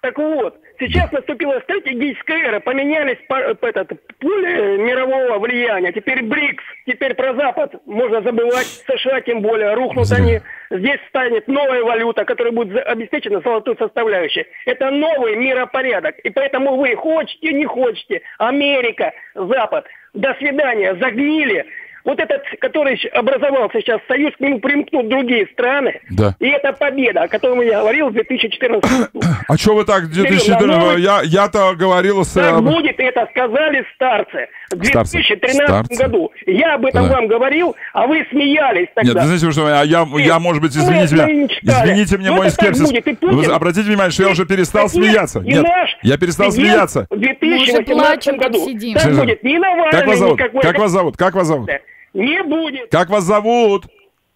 Так вот, Сейчас наступила стратегическая эра, поменялись э, этот, пули э, мирового влияния, теперь БРИКС, теперь про Запад можно забывать, США тем более, рухнут Зря. они. Здесь станет новая валюта, которая будет обеспечена золотой составляющей. Это новый миропорядок, и поэтому вы хотите, не хотите, Америка, Запад, до свидания, загнили, вот этот, который образовался сейчас союз, к нему примкнут другие страны. Да. И это победа, о которой я говорил в 2014 году. А что вы так ну в 2014 я, Я-то говорил с... Так э, будет, это сказали старцы. В 2013 старцы. году. Я об этом да. вам говорил, а вы смеялись тогда. Ну, а нет, знаете, что я, я, я может быть, извините меня, извините мне ну, мой скепсис. Путин, обратите внимание, что я уже перестал смеяться. Нет, я перестал смеяться. В 2018 году. Так будет. Не Навальный, как вас зовут? Как вас зовут? Как вас зовут? Не будет. Как вас зовут?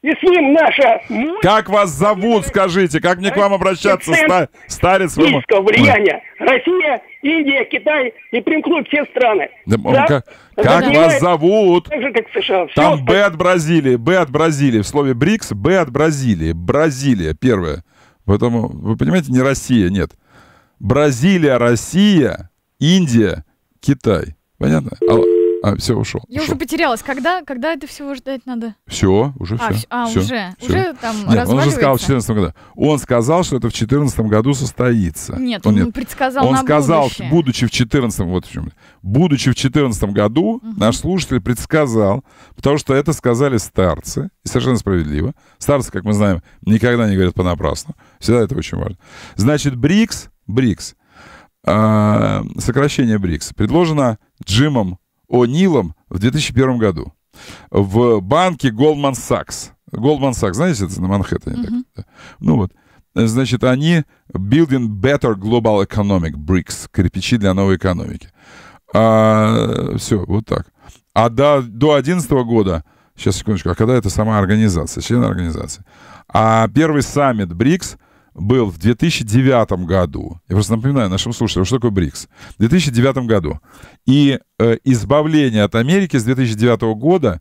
И с ним наша... Как вас зовут, скажите? Как мне к вам обращаться, ста... старец? Вам... влияния. Россия, Индия, Китай и примкнут все страны. Да, да? Как, как вас зовут? Так же, как США. Все Там Б от Бразилии, Б от Бразилии. В слове БРИКС Б от Бразилии. Бразилия первая. Поэтому, вы понимаете, не Россия, нет. Бразилия, Россия, Индия, Китай. Понятно? Алло. А, все, ушел. Я ушел. уже потерялась. Когда, когда это всего ждать надо? Все, уже а, все. А, все, уже. Все. Уже там Нет, ну, он уже сказал в 2014 году. Он сказал, что это в 2014 году состоится. Нет, ну, он, он предсказал Он сказал, будущее. будучи в 14 вот в чем. Будучи в 14 году, угу. наш слушатель предсказал, потому что это сказали старцы, и совершенно справедливо. Старцы, как мы знаем, никогда не говорят понапрасну. Всегда это очень важно. Значит, БРИКС, БРИКС, а, сокращение БРИКС, предложено Джимом о Нилом в 2001 году в банке Goldman Sachs. Goldman Sachs, знаете, это на Манхэттене. Mm-hmm. Так, да. Ну вот. Значит, они Building Better Global Economic, BRICS, кирпичи для новой экономики. А, все, вот так. А до, до 2011 года, сейчас секундочку, а когда это сама организация, член организации? А первый саммит БРИКС был в 2009 году. Я просто напоминаю нашим слушателям, что такое БРИКС. В 2009 году. И э, избавление от Америки с 2009 года,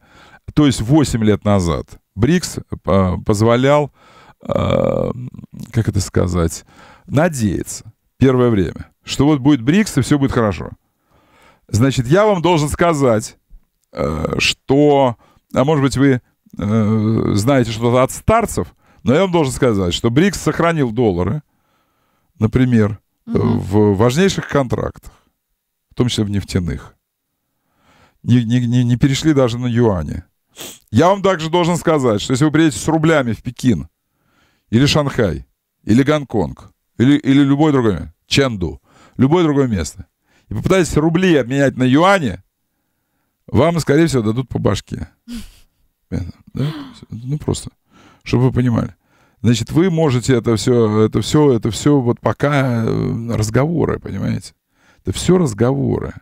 то есть 8 лет назад, БРИКС э, позволял, э, как это сказать, надеяться первое время, что вот будет БРИКС и все будет хорошо. Значит, я вам должен сказать, э, что, а может быть вы э, знаете что-то от старцев, но я вам должен сказать, что БРИКС сохранил доллары, например, угу. в важнейших контрактах, в том числе в нефтяных. Не, не, не, не перешли даже на юане. Я вам также должен сказать, что если вы приедете с рублями в Пекин, или Шанхай, или Гонконг, или, или любой другое Ченду, любое другое место, и попытаетесь рубли обменять на юане, вам, скорее всего, дадут по башке. Да? Ну, просто чтобы вы понимали. Значит, вы можете это все, это все, это все вот пока э, разговоры, понимаете? Это все разговоры.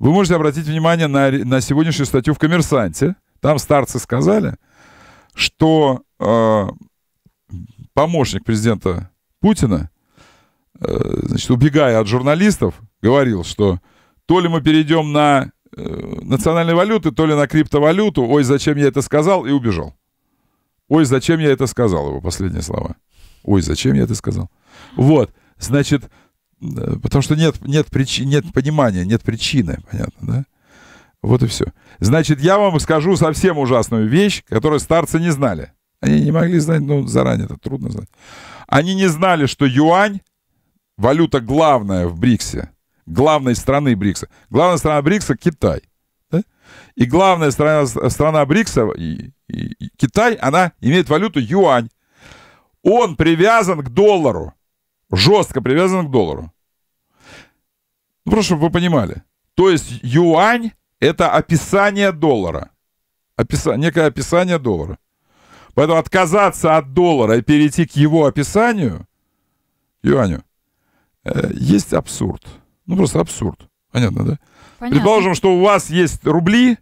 Вы можете обратить внимание на, на сегодняшнюю статью в «Коммерсанте». Там старцы сказали, что э, помощник президента Путина, э, значит, убегая от журналистов, говорил, что то ли мы перейдем на э, национальные валюты, то ли на криптовалюту. Ой, зачем я это сказал? И убежал. Ой, зачем я это сказал, его последние слова. Ой, зачем я это сказал? Вот, значит, э, потому что нет, нет, причи, нет понимания, нет причины, понятно, да? Вот и все. Значит, я вам скажу совсем ужасную вещь, которую старцы не знали. Они не могли знать, ну, заранее это трудно знать. Они не знали, что юань, валюта главная в БРИКСе, главной страны БРИКСа. Главная страна БРИКСа — Китай. И главная страна, страна БРИКСа, и, и, и Китай, она имеет валюту юань. Он привязан к доллару. Жестко привязан к доллару. Ну, просто чтобы вы понимали. То есть юань – это описание доллара. Описа... Некое описание доллара. Поэтому отказаться от доллара и перейти к его описанию, юаню, э, есть абсурд. Ну, просто абсурд. Понятно, да? Понятно. Предположим, что у вас есть рубли,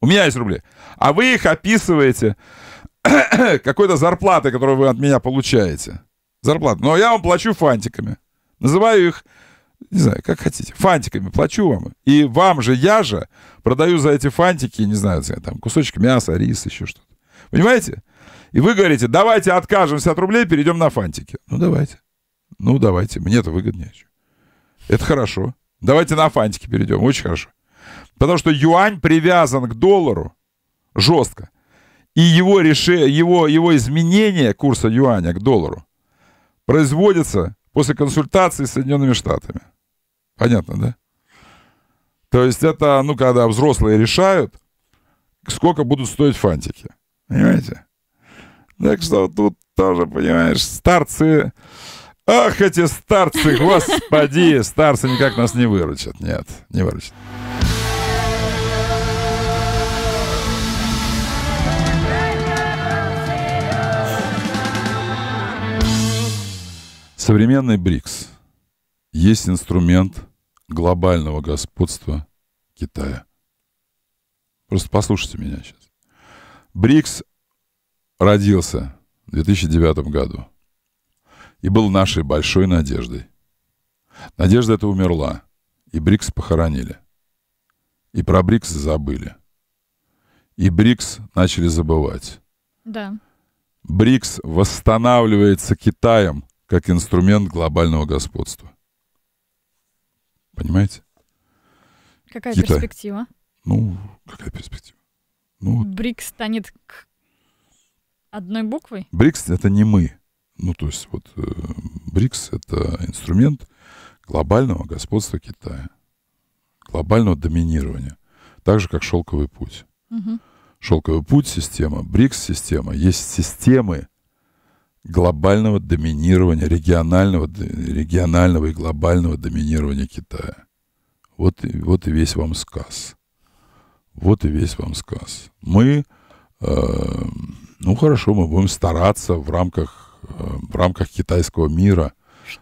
у меня есть рубли, а вы их описываете какой-то зарплаты, которую вы от меня получаете. Зарплату. Но я вам плачу фантиками. Называю их, не знаю, как хотите, фантиками. Плачу вам. И вам же, я же продаю за эти фантики, не знаю, там кусочек мяса, рис, еще что-то. Понимаете? И вы говорите, давайте откажемся от рублей, перейдем на фантики. Ну, давайте. Ну, давайте. Мне это выгоднее. Это хорошо. Давайте на фантики перейдем. Очень хорошо. Потому что юань привязан к доллару жестко. И его, реши, его, его изменение курса юаня к доллару производится после консультации с Соединенными Штатами. Понятно, да? То есть это, ну, когда взрослые решают, сколько будут стоить фантики. Понимаете? Так что тут тоже, понимаешь, старцы Ах, эти старцы, господи, старцы никак нас не выручат. Нет, не выручат. Современный БРИКС есть инструмент глобального господства Китая. Просто послушайте меня сейчас. БРИКС родился в 2009 году и был нашей большой надеждой. Надежда эта умерла, и Брикс похоронили. И про Брикс забыли. И Брикс начали забывать. Да. БРИКС восстанавливается Китаем как инструмент глобального господства. Понимаете? Какая Китай. перспектива? Ну, какая перспектива? Ну, БРИКС станет к одной буквой? БРИКС — это не мы. Ну, то есть вот э, БРИКС — это инструмент глобального господства Китая, глобального доминирования, так же, как «Шелковый путь». Угу. «Шелковый путь» — система, БРИКС-система. Есть системы глобального доминирования, регионального, регионального и глобального доминирования Китая. Вот, вот и весь вам сказ. Вот и весь вам сказ. Мы, э, ну хорошо, мы будем стараться в рамках в рамках китайского мира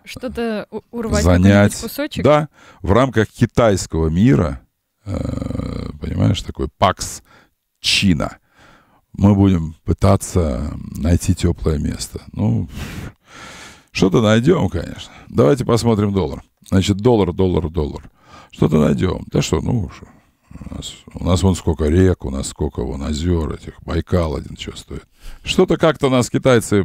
что-то урвать занять кусочек. Да, в рамках китайского мира, э, понимаешь, такой пакс чина. Мы будем пытаться найти теплое место. Ну, что-то найдем, конечно. Давайте посмотрим доллар. Значит, доллар, доллар, доллар. Что-то найдем. Да что, ну, У нас, у нас вон сколько рек, у нас сколько вон озер этих, Байкал один что стоит. Что-то как-то нас китайцы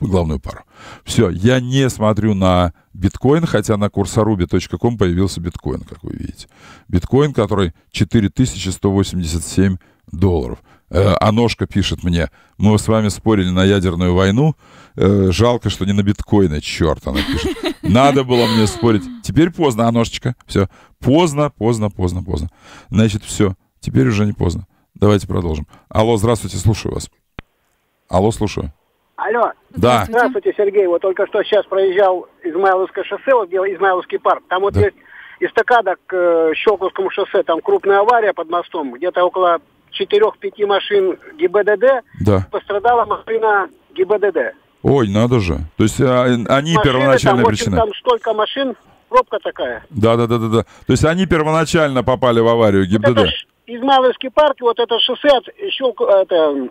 главную пару. Все, я не смотрю на биткоин, хотя на курсоруби.ком появился биткоин, как вы видите. Биткоин, который 4187 долларов. Э, а ножка пишет мне, мы с вами спорили на ядерную войну, э, жалко, что не на биткоины, черт, она пишет. Надо было мне спорить. Теперь поздно, Аношечка, все. Поздно, поздно, поздно, поздно. Значит, все, теперь уже не поздно. Давайте продолжим. Алло, здравствуйте, слушаю вас. Алло, слушаю. Алло. Да. Здравствуйте, Сергей. Вот только что сейчас проезжал Измайловское шоссе, вот где Измайловский парк. Там вот да. есть эстакада к э, Щелковскому шоссе, там крупная авария под мостом, где-то около 4-5 машин ГИБДД. Да. Пострадала машина ГИБДД. Ой, надо же. То есть а, они первоначально там, причина. Там столько машин, пробка такая. Да, да, да, да, да. То есть они первоначально попали в аварию ГИБДД. Вот это, Измайловский парк, вот это шоссе от Щелк, это,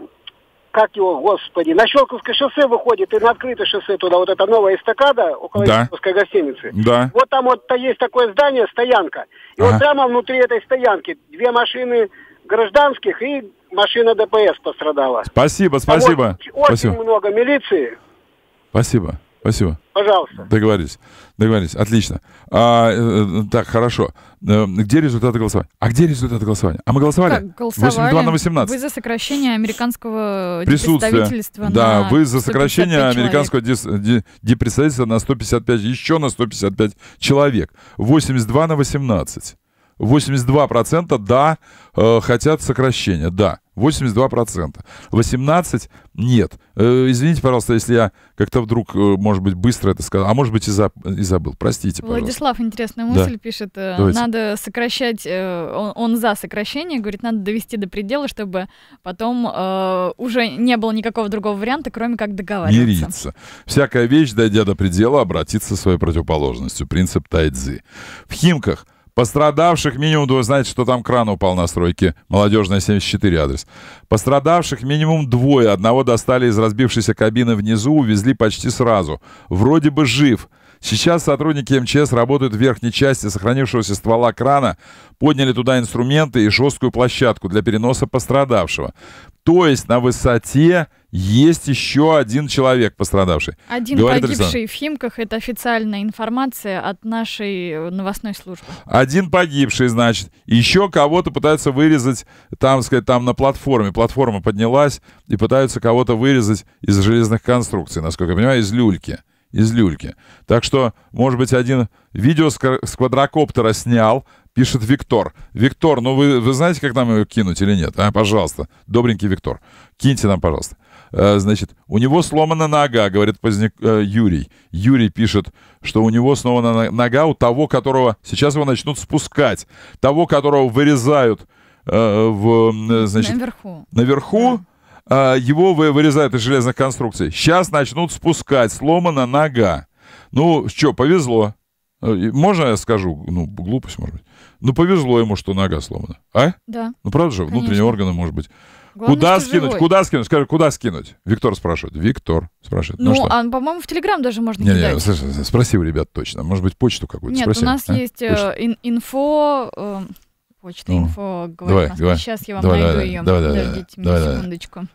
как его, господи, на Щелковское шоссе выходит и на открытое шоссе туда, вот эта новая эстакада около да. Щелковской гостиницы. Да. Вот там вот то есть такое здание, стоянка. И а. вот прямо внутри этой стоянки две машины гражданских и машина ДПС пострадала. Спасибо, спасибо. Там очень, очень спасибо. много милиции. Спасибо. Спасибо. Пожалуйста. Договорились. Договорились. Отлично. А, э, э так, хорошо. Э, где результаты голосования? А где результаты голосования? А мы голосовали? Как голосовали? 82 на 18. Вы за сокращение американского представительства Да, на вы за сокращение американского депредставительства на 155, еще на 155 человек. 82 на 18. 82% да, э, хотят сокращения, да. 82%. 18% нет. Э, извините, пожалуйста, если я как-то вдруг, э, может быть, быстро это сказал, а может быть и, за, и забыл. Простите, пожалуйста. Владислав интересная мысль да. пишет. Э, Давайте. Надо сокращать, он, он за сокращение, говорит, надо довести до предела, чтобы потом э, уже не было никакого другого варианта, кроме как договариваться. Мириться. Всякая вещь, дойдя до предела, обратиться своей противоположностью. Принцип тайцзи. В Химках – Пострадавших минимум, вы знаете, что там кран упал на стройке. Молодежная 74 адрес. Пострадавших минимум двое. Одного достали из разбившейся кабины внизу, увезли почти сразу. Вроде бы жив. Сейчас сотрудники МЧС работают в верхней части сохранившегося ствола крана, подняли туда инструменты и жесткую площадку для переноса пострадавшего. То есть на высоте есть еще один человек пострадавший. Один Говорит погибший Александр. в Химках. Это официальная информация от нашей новостной службы. Один погибший, значит. Еще кого-то пытаются вырезать, там, сказать, там на платформе. Платформа поднялась, и пытаются кого-то вырезать из железных конструкций, насколько я понимаю, из люльки из люльки. Так что, может быть, один видео с, с квадрокоптера снял, пишет Виктор. Виктор, ну вы, вы знаете, как нам его кинуть или нет? А, пожалуйста. Добренький Виктор. Киньте нам, пожалуйста. Э, значит, у него сломана нога, говорит поздняк, э, Юрий. Юрий пишет, что у него сломана нога у того, которого сейчас его начнут спускать. Того, которого вырезают э, в, значит, наверху. Наверху. Да. А, его вырезают из железных конструкций. Сейчас начнут спускать. Сломана нога. Ну, что, повезло. Можно я скажу, ну, глупость, может быть. Ну, повезло ему, что нога сломана. А? Да. Ну, правда же, Конечно. внутренние органы, может быть. Главное, куда скинуть? Живой. Куда скинуть? Скажи, куда скинуть? Виктор спрашивает. Виктор спрашивает. Ну, ну что? а, по-моему, в Телеграм даже можно не, кидать. Не, слушай, спроси у ребят точно. Может быть, почту какую-то Нет, спроси. у нас а? есть э, ин- инфо... Э, почта, ну, инфо, говорит давай, давай. Сейчас я вам давай, найду давай, ее. Давай, давай, давай, секундочку. Давай.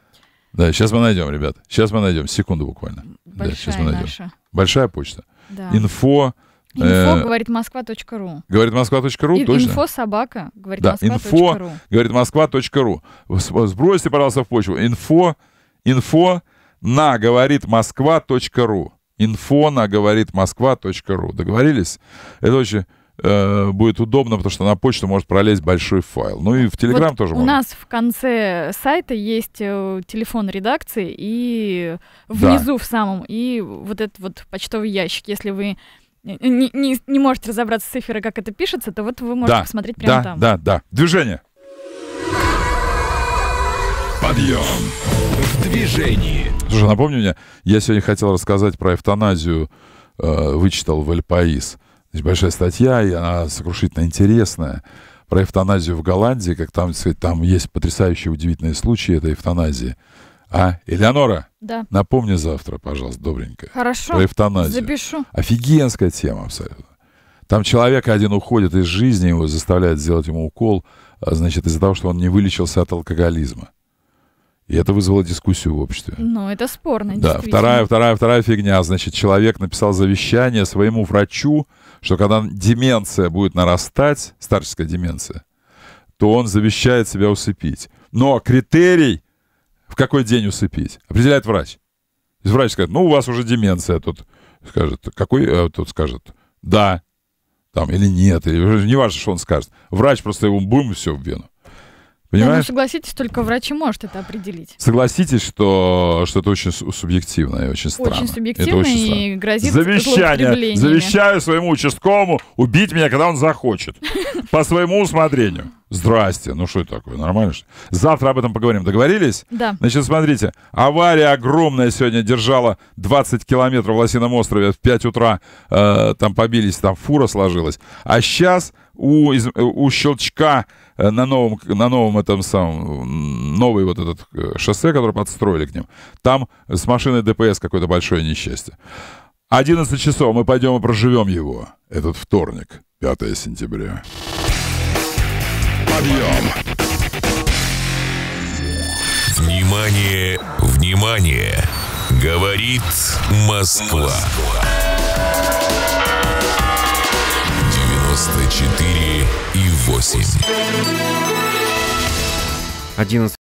Да, сейчас мы найдем, ребят. Сейчас мы найдем. Секунду буквально. Большая да, сейчас мы найдем. Наша. Большая почта. Да. Инфо... Инфо, э, говорит Москва.ру. Говорит Москва.ру, точно. Инфо собака, говорит да, Москва.ру. Инфо, говорит Москва.ру. Сбросьте, пожалуйста, в почву. Инфо, инфо на говорит Москва.ру. Инфо на говорит Москва.ру. Договорились? Это очень э, будет удобно, потому что на почту может пролезть большой файл. Ну и в Телеграм вот тоже у можно. У нас в конце сайта есть э, телефон редакции и внизу да. в самом, и вот этот вот почтовый ящик. Если вы Э, э, не, не, не можете разобраться с цифрой, как это пишется, то вот вы можете да, посмотреть прямо да, там. Да, да, Да. Движение. Подъем. В движении. Слушай, напомни мне, я сегодня хотел рассказать про эвтаназию, э, вычитал в Эль Паис. Здесь большая статья, и она сокрушительно интересная. Про эвтаназию в Голландии, как там, сказать, там есть потрясающие, удивительные случаи этой эвтаназии. А, Элеонора? Да. Напомни завтра, пожалуйста, добренько. Хорошо. Про эвтаназию. Запишу. Офигенская тема абсолютно. Там человек один уходит из жизни, его заставляют сделать ему укол, а, значит, из-за того, что он не вылечился от алкоголизма. И это вызвало дискуссию в обществе. Ну, это спорно, Да, вторая, вторая, вторая фигня. Значит, человек написал завещание своему врачу, что когда деменция будет нарастать, старческая деменция, то он завещает себя усыпить. Но критерий в какой день усыпить, определяет врач. То есть врач скажет, ну, у вас уже деменция. Тут скажет, какой, а э, тут скажет, да, там, или нет, или, не важно, что он скажет. Врач просто ему бум все в вену. Понимаешь? Да, ну, согласитесь, только врачи может это определить. Согласитесь, что, что это очень субъективно и очень странно. Очень субъективно это очень и странно. грозит Завещание. Завещаю своему участковому убить меня, когда он захочет. По своему усмотрению. Здрасте. Ну что это такое? Нормально что? Завтра об этом поговорим. Договорились? Да. Значит, смотрите. Авария огромная сегодня держала 20 километров в Лосином острове. В 5 утра э, там побились, там фура сложилась. А сейчас у, из, э, у щелчка Э, на новом, на новом этом самом, новый вот этот э, шоссе, который подстроили к ним, там с машиной ДПС какое-то большое несчастье. 11 часов, мы пойдем и проживем его. Этот вторник, 5 сентября. Подъем! Внимание, внимание! Говорит Москва. Москва. 94 и 8. 11